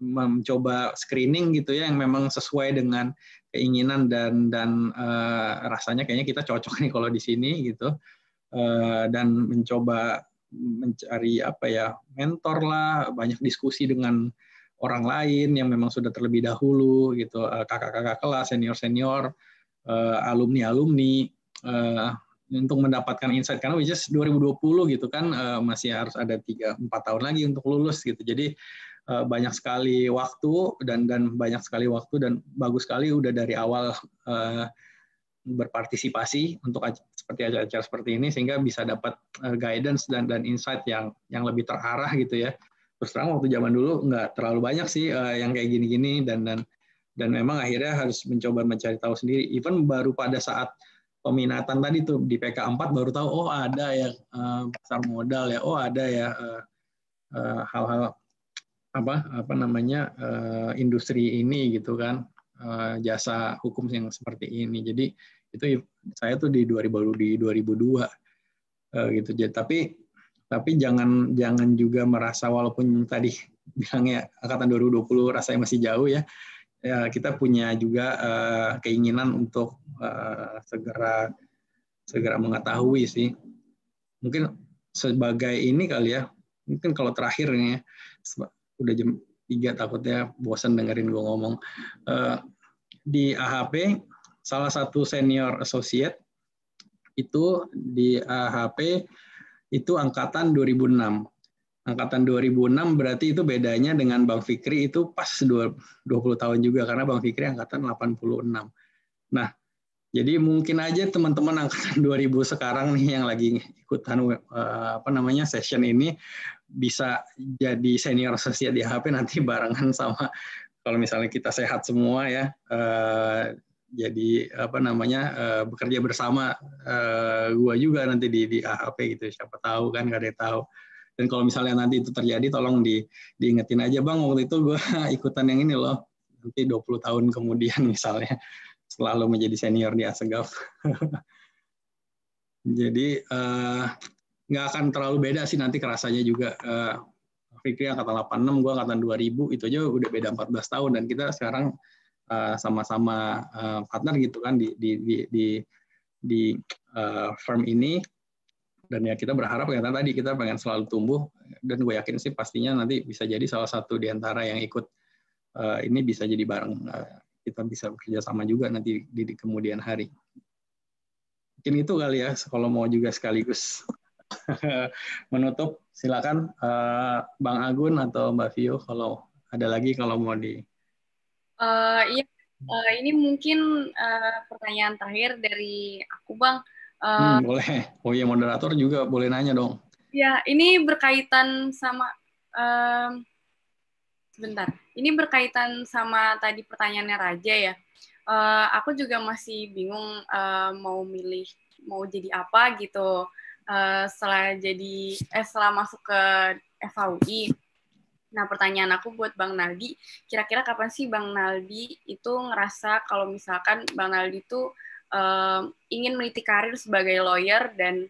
mencoba screening gitu ya yang memang sesuai dengan keinginan dan dan uh, rasanya kayaknya kita cocok nih kalau di sini gitu uh, dan mencoba mencari apa ya mentor lah banyak diskusi dengan orang lain yang memang sudah terlebih dahulu gitu eh, kakak-kakak kelas senior-senior eh, alumni-alumni eh, untuk mendapatkan insight karena which is 2020 gitu kan masih harus ada tiga empat tahun lagi untuk lulus gitu jadi banyak sekali waktu dan dan banyak sekali waktu dan bagus sekali udah dari awal berpartisipasi untuk seperti acara-acara seperti ini sehingga bisa dapat guidance dan dan insight yang yang lebih terarah gitu ya terus terang waktu zaman dulu nggak terlalu banyak sih uh, yang kayak gini-gini dan dan dan memang akhirnya harus mencoba mencari tahu sendiri. Even baru pada saat peminatan tadi tuh di PK4 baru tahu oh ada ya uh, pasar modal ya, oh ada ya eh, hal-hal uh, uh, apa apa namanya uh, industri ini gitu kan uh, jasa hukum yang seperti ini. Jadi itu saya tuh di 2000 di 2002 uh, gitu. Jadi tapi tapi jangan jangan juga merasa walaupun tadi bilangnya angkatan 2020 rasanya masih jauh ya, ya kita punya juga uh, keinginan untuk uh, segera segera mengetahui sih mungkin sebagai ini kali ya mungkin kalau terakhirnya udah jam tiga takutnya bosan dengerin gue ngomong uh, di AHP salah satu senior associate itu di AHP itu angkatan 2006. Angkatan 2006 berarti itu bedanya dengan Bang Fikri itu pas 20 tahun juga karena Bang Fikri angkatan 86. Nah, jadi mungkin aja teman-teman angkatan 2000 sekarang nih yang lagi ikutan eh, apa namanya session ini bisa jadi senior sosial di HP nanti barengan sama kalau misalnya kita sehat semua ya eh, jadi apa namanya uh, bekerja bersama uh, gua juga nanti di di AHP gitu siapa tahu kan gak ada yang tahu dan kalau misalnya nanti itu terjadi tolong di diingetin aja bang waktu itu gua ikutan yang ini loh nanti 20 tahun kemudian misalnya selalu menjadi senior di Asegaf jadi eh, nggak uh, akan terlalu beda sih nanti kerasanya juga uh, Fikri angkatan 86, gue angkatan 2000, itu aja udah beda 14 tahun dan kita sekarang Eh, sama-sama uh, partner gitu kan di di di di, di uh, firm ini dan ya kita berharap ternyata tadi kita pengen selalu tumbuh dan gue yakin sih pastinya nanti bisa jadi salah satu di antara yang ikut uh, ini bisa jadi bareng uh, kita bisa bekerja sama juga nanti di, di kemudian hari mungkin itu kali ya kalau mau juga sekaligus menutup silakan uh, Bang Agun atau Mbak Vio kalau ada lagi kalau mau di Uh, iya, uh, ini mungkin uh, pertanyaan terakhir dari aku, Bang. Uh, hmm, boleh. Oh iya, moderator juga boleh nanya dong. Ya, ini berkaitan sama um, sebentar. Ini berkaitan sama tadi pertanyaannya Raja ya. Uh, aku juga masih bingung uh, mau milih mau jadi apa gitu uh, setelah jadi eh setelah masuk ke FAUI. Nah, pertanyaan aku buat Bang Naldi, kira-kira kapan sih Bang Naldi itu ngerasa kalau misalkan Bang Naldi itu um, ingin meniti karir sebagai lawyer dan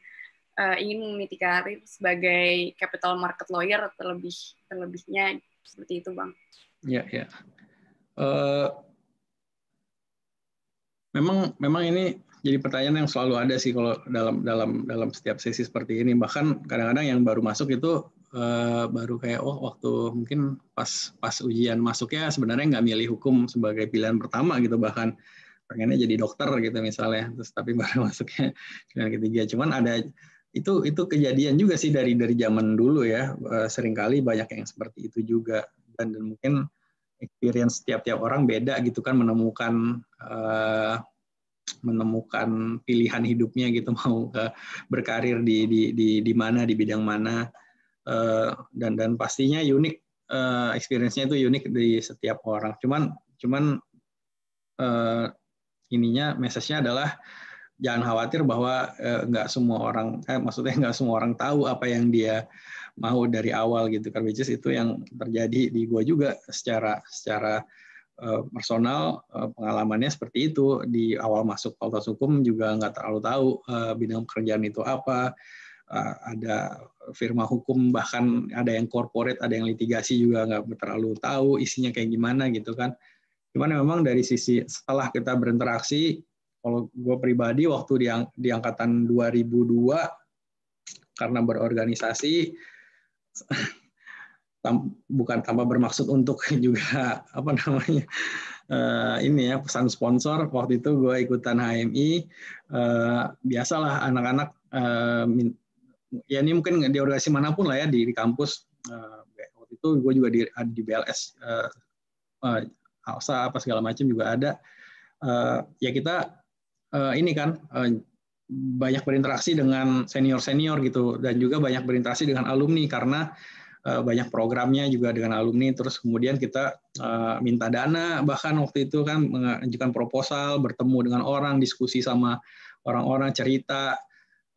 uh, ingin meniti karir sebagai capital market lawyer terlebih terlebihnya seperti itu, Bang? Ya, ya. Uh, memang memang ini jadi pertanyaan yang selalu ada sih kalau dalam dalam dalam setiap sesi seperti ini bahkan kadang-kadang yang baru masuk itu uh, baru kayak oh waktu mungkin pas pas ujian ya sebenarnya nggak milih hukum sebagai pilihan pertama gitu bahkan pengennya jadi dokter gitu misalnya terus tapi baru masuknya pilihan ketiga cuman ada itu itu kejadian juga sih dari dari zaman dulu ya uh, seringkali banyak yang seperti itu juga dan, dan mungkin experience setiap tiap orang beda gitu kan menemukan uh, menemukan pilihan hidupnya gitu mau ke eh, berkarir di di di di mana di bidang mana uh, dan dan pastinya unik uh, experience-nya itu unik di setiap orang. Cuman cuman uh, ininya message-nya adalah jangan khawatir bahwa nggak semua orang eh, maksudnya nggak semua orang tahu apa yang dia mau dari awal gitu kan which itu yang terjadi di gua juga secara secara Eh, personal eh, pengalamannya seperti itu di awal masuk fakultas hukum juga nggak terlalu tahu eh, bidang pekerjaan itu apa ada firma hukum bahkan ada yang corporate ada yang litigasi juga nggak terlalu tahu isinya kayak gimana gitu kan cuman memang dari sisi setelah kita berinteraksi kalau gue pribadi waktu di, di angkatan 2002 karena berorganisasi tam, bukan tanpa bermaksud untuk juga apa namanya uh, ini ya pesan sponsor waktu itu gue ikutan HMI uh, eh, biasalah anak-anak uh, ya ini mungkin di organisasi manapun lah ya di, di kampus uh, waktu itu gue juga di di BLS uh, uh, Alsa apa segala macam juga ada uh, ya kita uh, ini kan uh, banyak berinteraksi dengan senior senior gitu dan juga banyak berinteraksi dengan alumni karena Eh, banyak programnya juga dengan alumni terus kemudian kita eh, minta dana bahkan waktu itu kan mengajukan proposal bertemu dengan orang diskusi sama orang-orang cerita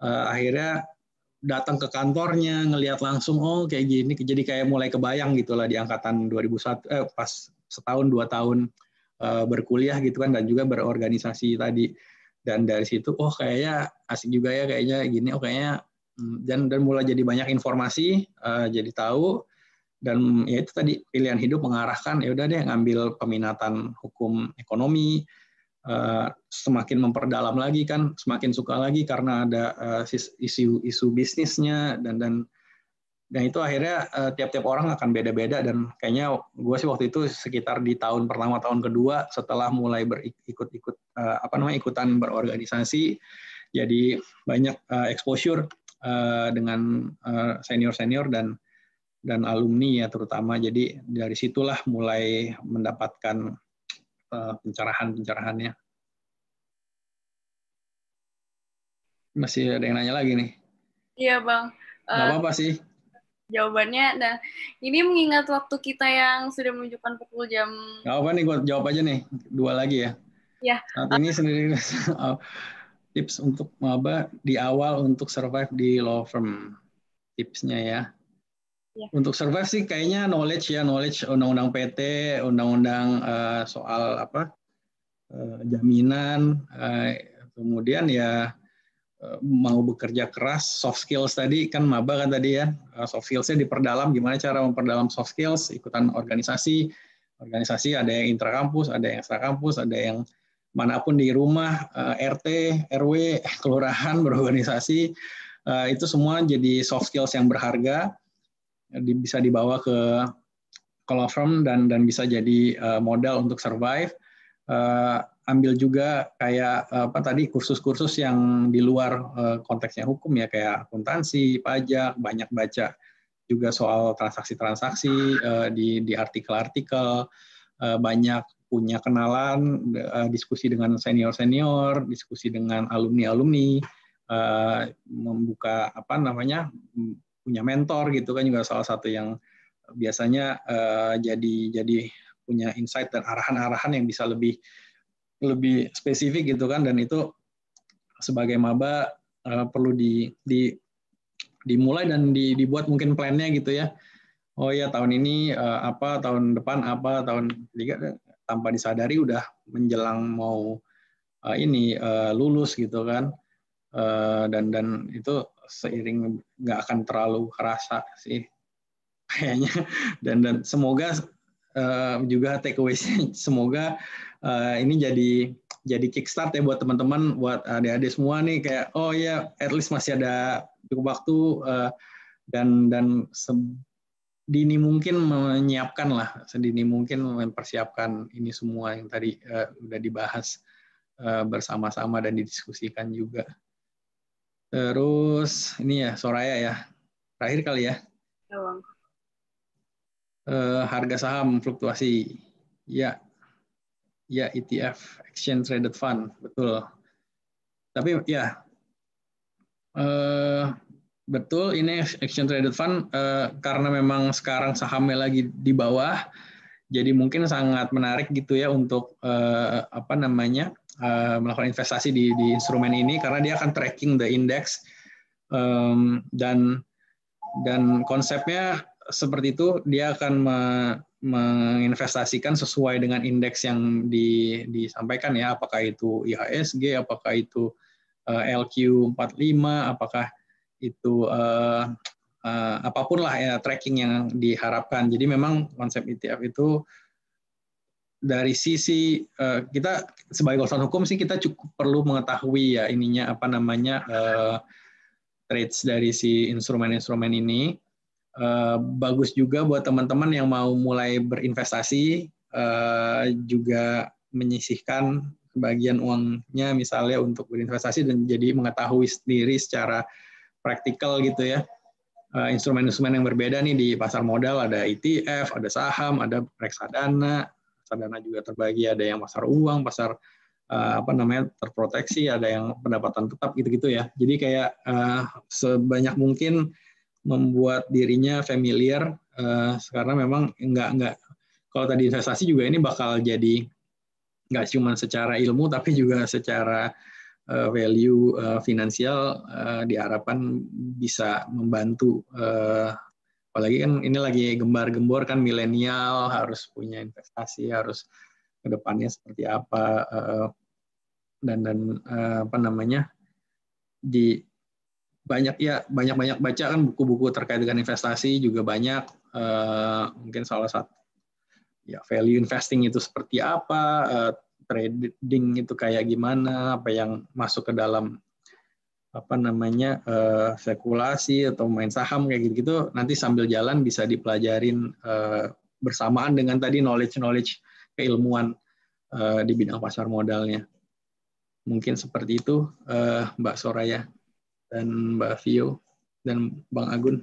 eh, akhirnya datang ke kantornya ngelihat langsung oh kayak gini jadi kayak mulai kebayang gitulah di angkatan 2001 eh, pas setahun dua tahun berkuliah gitu kan dan juga berorganisasi tadi dan dari situ oh kayaknya asik juga ya kayaknya gini oh kayaknya Hmm, dan dan mulai jadi banyak informasi uh, jadi tahu dan ya itu tadi pilihan hidup mengarahkan ya udah deh ngambil peminatan hukum ekonomi uh, semakin memperdalam lagi kan semakin suka lagi karena ada eh, isu isu-isu bisnisnya dan dan dan itu akhirnya tiap tiap-tiap orang akan beda-beda dan kayaknya gue sih waktu itu sekitar di tahun pertama tahun kedua setelah mulai berikut-ikut uh, apa namanya ikutan berorganisasi jadi banyak uh, exposure Eh, dengan eh, senior-senior dan dan alumni ya terutama. Jadi dari situlah mulai mendapatkan eh, pencerahan-pencerahannya. Masih ada yang nanya lagi nih? Iya bang. nggak apa-apa sih. Jawabannya, nah ini mengingat waktu kita yang sudah menunjukkan pukul jam. nggak apa nih, gua jawab aja nih. Dua lagi ya. Ya. Saat ini sendiri oh tips untuk maba di awal untuk survive di law firm tipsnya ya. Yeah. Untuk survive sih kayaknya knowledge ya knowledge undang-undang PT, undang-undang uh, soal apa uh, jaminan, uh, kemudian ya uh, mau bekerja keras soft skills tadi kan maba kan tadi ya uh, soft skillsnya diperdalam gimana cara memperdalam soft skills ikutan organisasi organisasi ada yang intrakampus ada yang kampus ada yang manapun di rumah, eh, RT, RW, kelurahan, berorganisasi, eh, itu semua jadi soft skills yang berharga, bisa dibawa ke kalau firm dan dan bisa jadi eh, modal untuk survive. Ambil juga kayak apa tadi kursus-kursus yang di luar konteksnya hukum ya kayak akuntansi, pajak, banyak baca juga soal transaksi-transaksi di di artikel-artikel banyak punya kenalan, eh, diskusi dengan senior-senior, diskusi dengan alumni-alumni, eh, membuka apa namanya punya mentor gitu kan juga salah satu yang biasanya eh, jadi jadi punya insight dan arahan-arahan yang bisa lebih lebih spesifik gitu kan dan itu sebagai maba perlu di, di dimulai dan di, dibuat mungkin plannya gitu ya oh ya tahun ini uh, apa tahun depan apa tahun tiga tanpa disadari udah menjelang mau uh, ini uh, lulus gitu kan uh, dan dan itu seiring nggak akan terlalu kerasa sih kayaknya dan dan semoga uh, juga takeaways semoga uh, ini jadi jadi kickstart ya buat teman-teman buat adik-adik semua nih kayak oh ya yeah, at least masih ada cukup waktu uh, dan dan dini mungkin menyiapkan lah, sedini mungkin mempersiapkan ini semua yang tadi uh, udah dibahas uh, bersama-sama dan didiskusikan juga. Terus ini ya Soraya ya, terakhir kali ya. Uh, harga saham fluktuasi, ya, ya ETF exchange traded fund betul. Tapi ya. Uh, Betul, ini action traded fund uh, karena memang sekarang sahamnya lagi di bawah, jadi mungkin sangat menarik gitu ya untuk uh, apa namanya uh, melakukan investasi di, di instrumen ini karena dia akan tracking the index um, dan dan konsepnya seperti itu dia akan me, menginvestasikan sesuai dengan indeks yang di, disampaikan ya apakah itu IHSG apakah itu uh, LQ45 apakah itu uh, uh, apapun lah ya tracking yang diharapkan. Jadi memang konsep ETF itu dari sisi uh, kita sebagai konsultan hukum sih kita cukup perlu mengetahui ya ininya apa namanya uh, trades dari si instrumen-instrumen ini. Uh, bagus juga buat teman-teman yang mau mulai berinvestasi uh, juga menyisihkan sebagian uangnya misalnya untuk berinvestasi dan jadi mengetahui sendiri secara uh, praktikal gitu ya. Eh, instrumen-instrumen yang berbeda nih di pasar modal ada ETF, ada saham, ada reksadana. Reksadana juga terbagi ada yang pasar uang, pasar eh, apa namanya terproteksi, ada yang pendapatan tetap gitu-gitu ya. Jadi kayak eh, sebanyak mungkin membuat dirinya familiar karena memang nggak nggak kalau tadi investasi juga ini bakal jadi nggak cuma secara ilmu tapi juga secara uh, value uh, finansial uh, diharapkan bisa membantu uh, apalagi kan ini lagi gembar-gembor kan milenial harus punya investasi harus kedepannya seperti apa uh, dan dan uh, apa namanya di banyak ya banyak banyak baca kan buku-buku terkait dengan investasi juga banyak uh, mungkin salah satu ya value investing itu seperti apa uh, trading itu kayak gimana, apa yang masuk ke dalam apa namanya uh, spekulasi atau main saham kayak gitu-gitu nanti sambil jalan bisa dipelajarin uh, bersamaan dengan tadi knowledge-knowledge keilmuan uh, di bidang pasar modalnya. Mungkin seperti itu uh, Mbak Soraya dan Mbak Vio dan Bang Agun.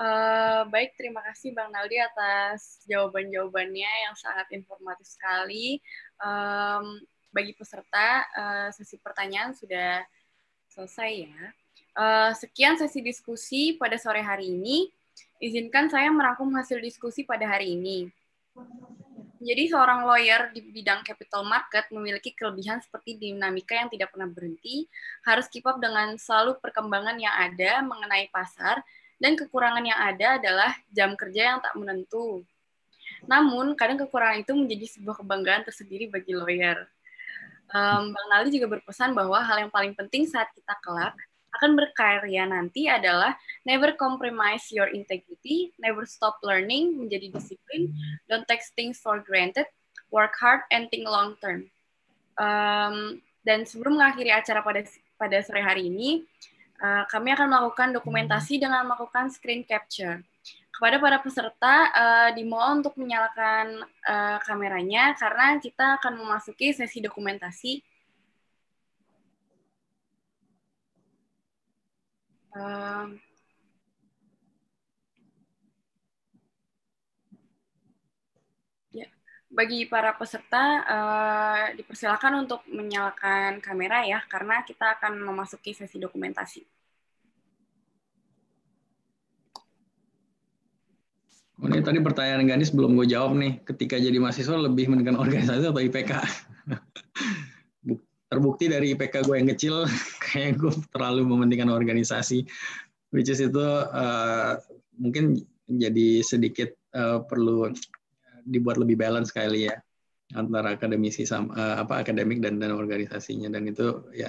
Uh, baik, terima kasih Bang Naldi atas jawaban-jawabannya yang sangat informatif sekali um, bagi peserta uh, sesi pertanyaan sudah selesai ya. Uh, sekian sesi diskusi pada sore hari ini. Izinkan saya merangkum hasil diskusi pada hari ini. Jadi seorang lawyer di bidang capital market memiliki kelebihan seperti dinamika yang tidak pernah berhenti, harus keep up dengan selalu perkembangan yang ada mengenai pasar, dan kekurangan yang ada adalah jam kerja yang tak menentu. Namun, kadang kekurangan itu menjadi sebuah kebanggaan tersendiri bagi lawyer. Um, Bang Nali juga berpesan bahwa hal yang paling penting saat kita kelak akan berkarya nanti adalah never compromise your integrity, never stop learning, menjadi disiplin, don't take things for granted, work hard, and think long term. Um, dan sebelum mengakhiri acara pada pada sore hari ini, uh, kami akan melakukan dokumentasi dengan melakukan screen capture kepada para peserta uh, eh, dimohon untuk menyalakan uh, kameranya karena kita akan memasuki sesi dokumentasi. Uh, ya, bagi para peserta uh, dipersilakan untuk menyalakan kamera ya karena kita akan memasuki sesi dokumentasi. Oh, ini tadi pertanyaan Ganis belum gue jawab nih. Ketika jadi mahasiswa lebih mendengar organisasi atau IPK? Terbukti dari IPK gue yang kecil, kayak gue terlalu mementingkan organisasi. Which is itu uh, mungkin jadi sedikit uh, perlu dibuat lebih balance kali ya antara akademisi sama uh, eh, apa akademik dan dan organisasinya dan itu ya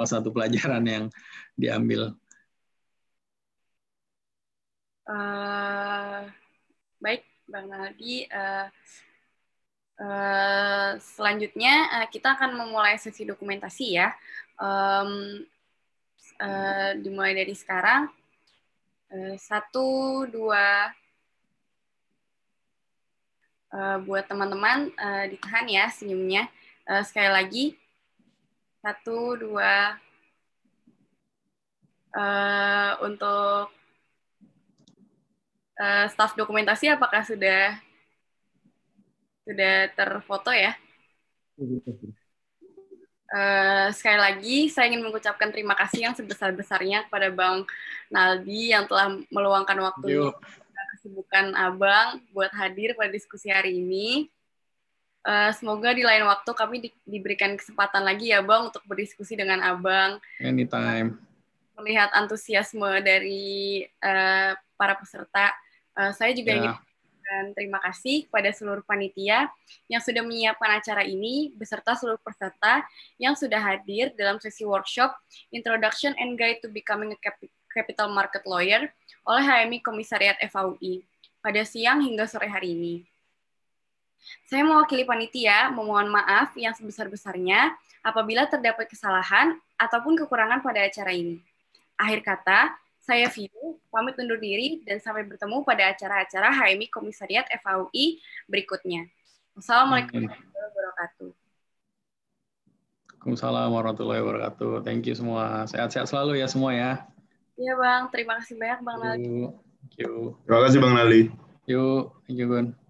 salah satu pelajaran yang diambil. Uh, Baik, Bang Aldi. Uh, uh, selanjutnya uh, kita akan memulai sesi dokumentasi ya. Um, uh, dimulai dari sekarang. Uh, satu, dua. Uh, buat teman-teman uh, ditahan ya senyumnya. Uh, sekali lagi. Satu, dua. Uh, untuk uh, staf dokumentasi apakah sudah sudah terfoto ya? Uh, sekali lagi, saya ingin mengucapkan terima kasih yang sebesar-besarnya kepada Bang Naldi yang telah meluangkan waktu kesibukan Abang buat hadir pada diskusi hari ini. Uh, semoga di lain waktu kami di, diberikan kesempatan lagi ya Bang untuk berdiskusi dengan Abang. Anytime. Melihat antusiasme dari uh, para peserta. Eh, saya juga ingin ya. terima kasih kepada seluruh panitia yang sudah menyiapkan acara ini beserta seluruh peserta yang sudah hadir dalam sesi workshop Introduction and Guide to Becoming a Capital Market Lawyer oleh HMI Komisariat FAUI pada siang hingga sore hari ini. Saya mewakili panitia memohon maaf yang sebesar-besarnya apabila terdapat kesalahan ataupun kekurangan pada acara ini. Akhir kata, saya Vio, pamit undur diri dan sampai bertemu pada acara-acara HMI Komisariat FAUI berikutnya. Wassalamualaikum warahmatullahi wabarakatuh. Waalaikumsalam warahmatullahi wabarakatuh. Thank you semua. Sehat-sehat selalu ya semua ya. Iya Bang, terima kasih banyak Bang Nali. Thank you. Terima kasih Bang Nali. Yuk, thank you bang.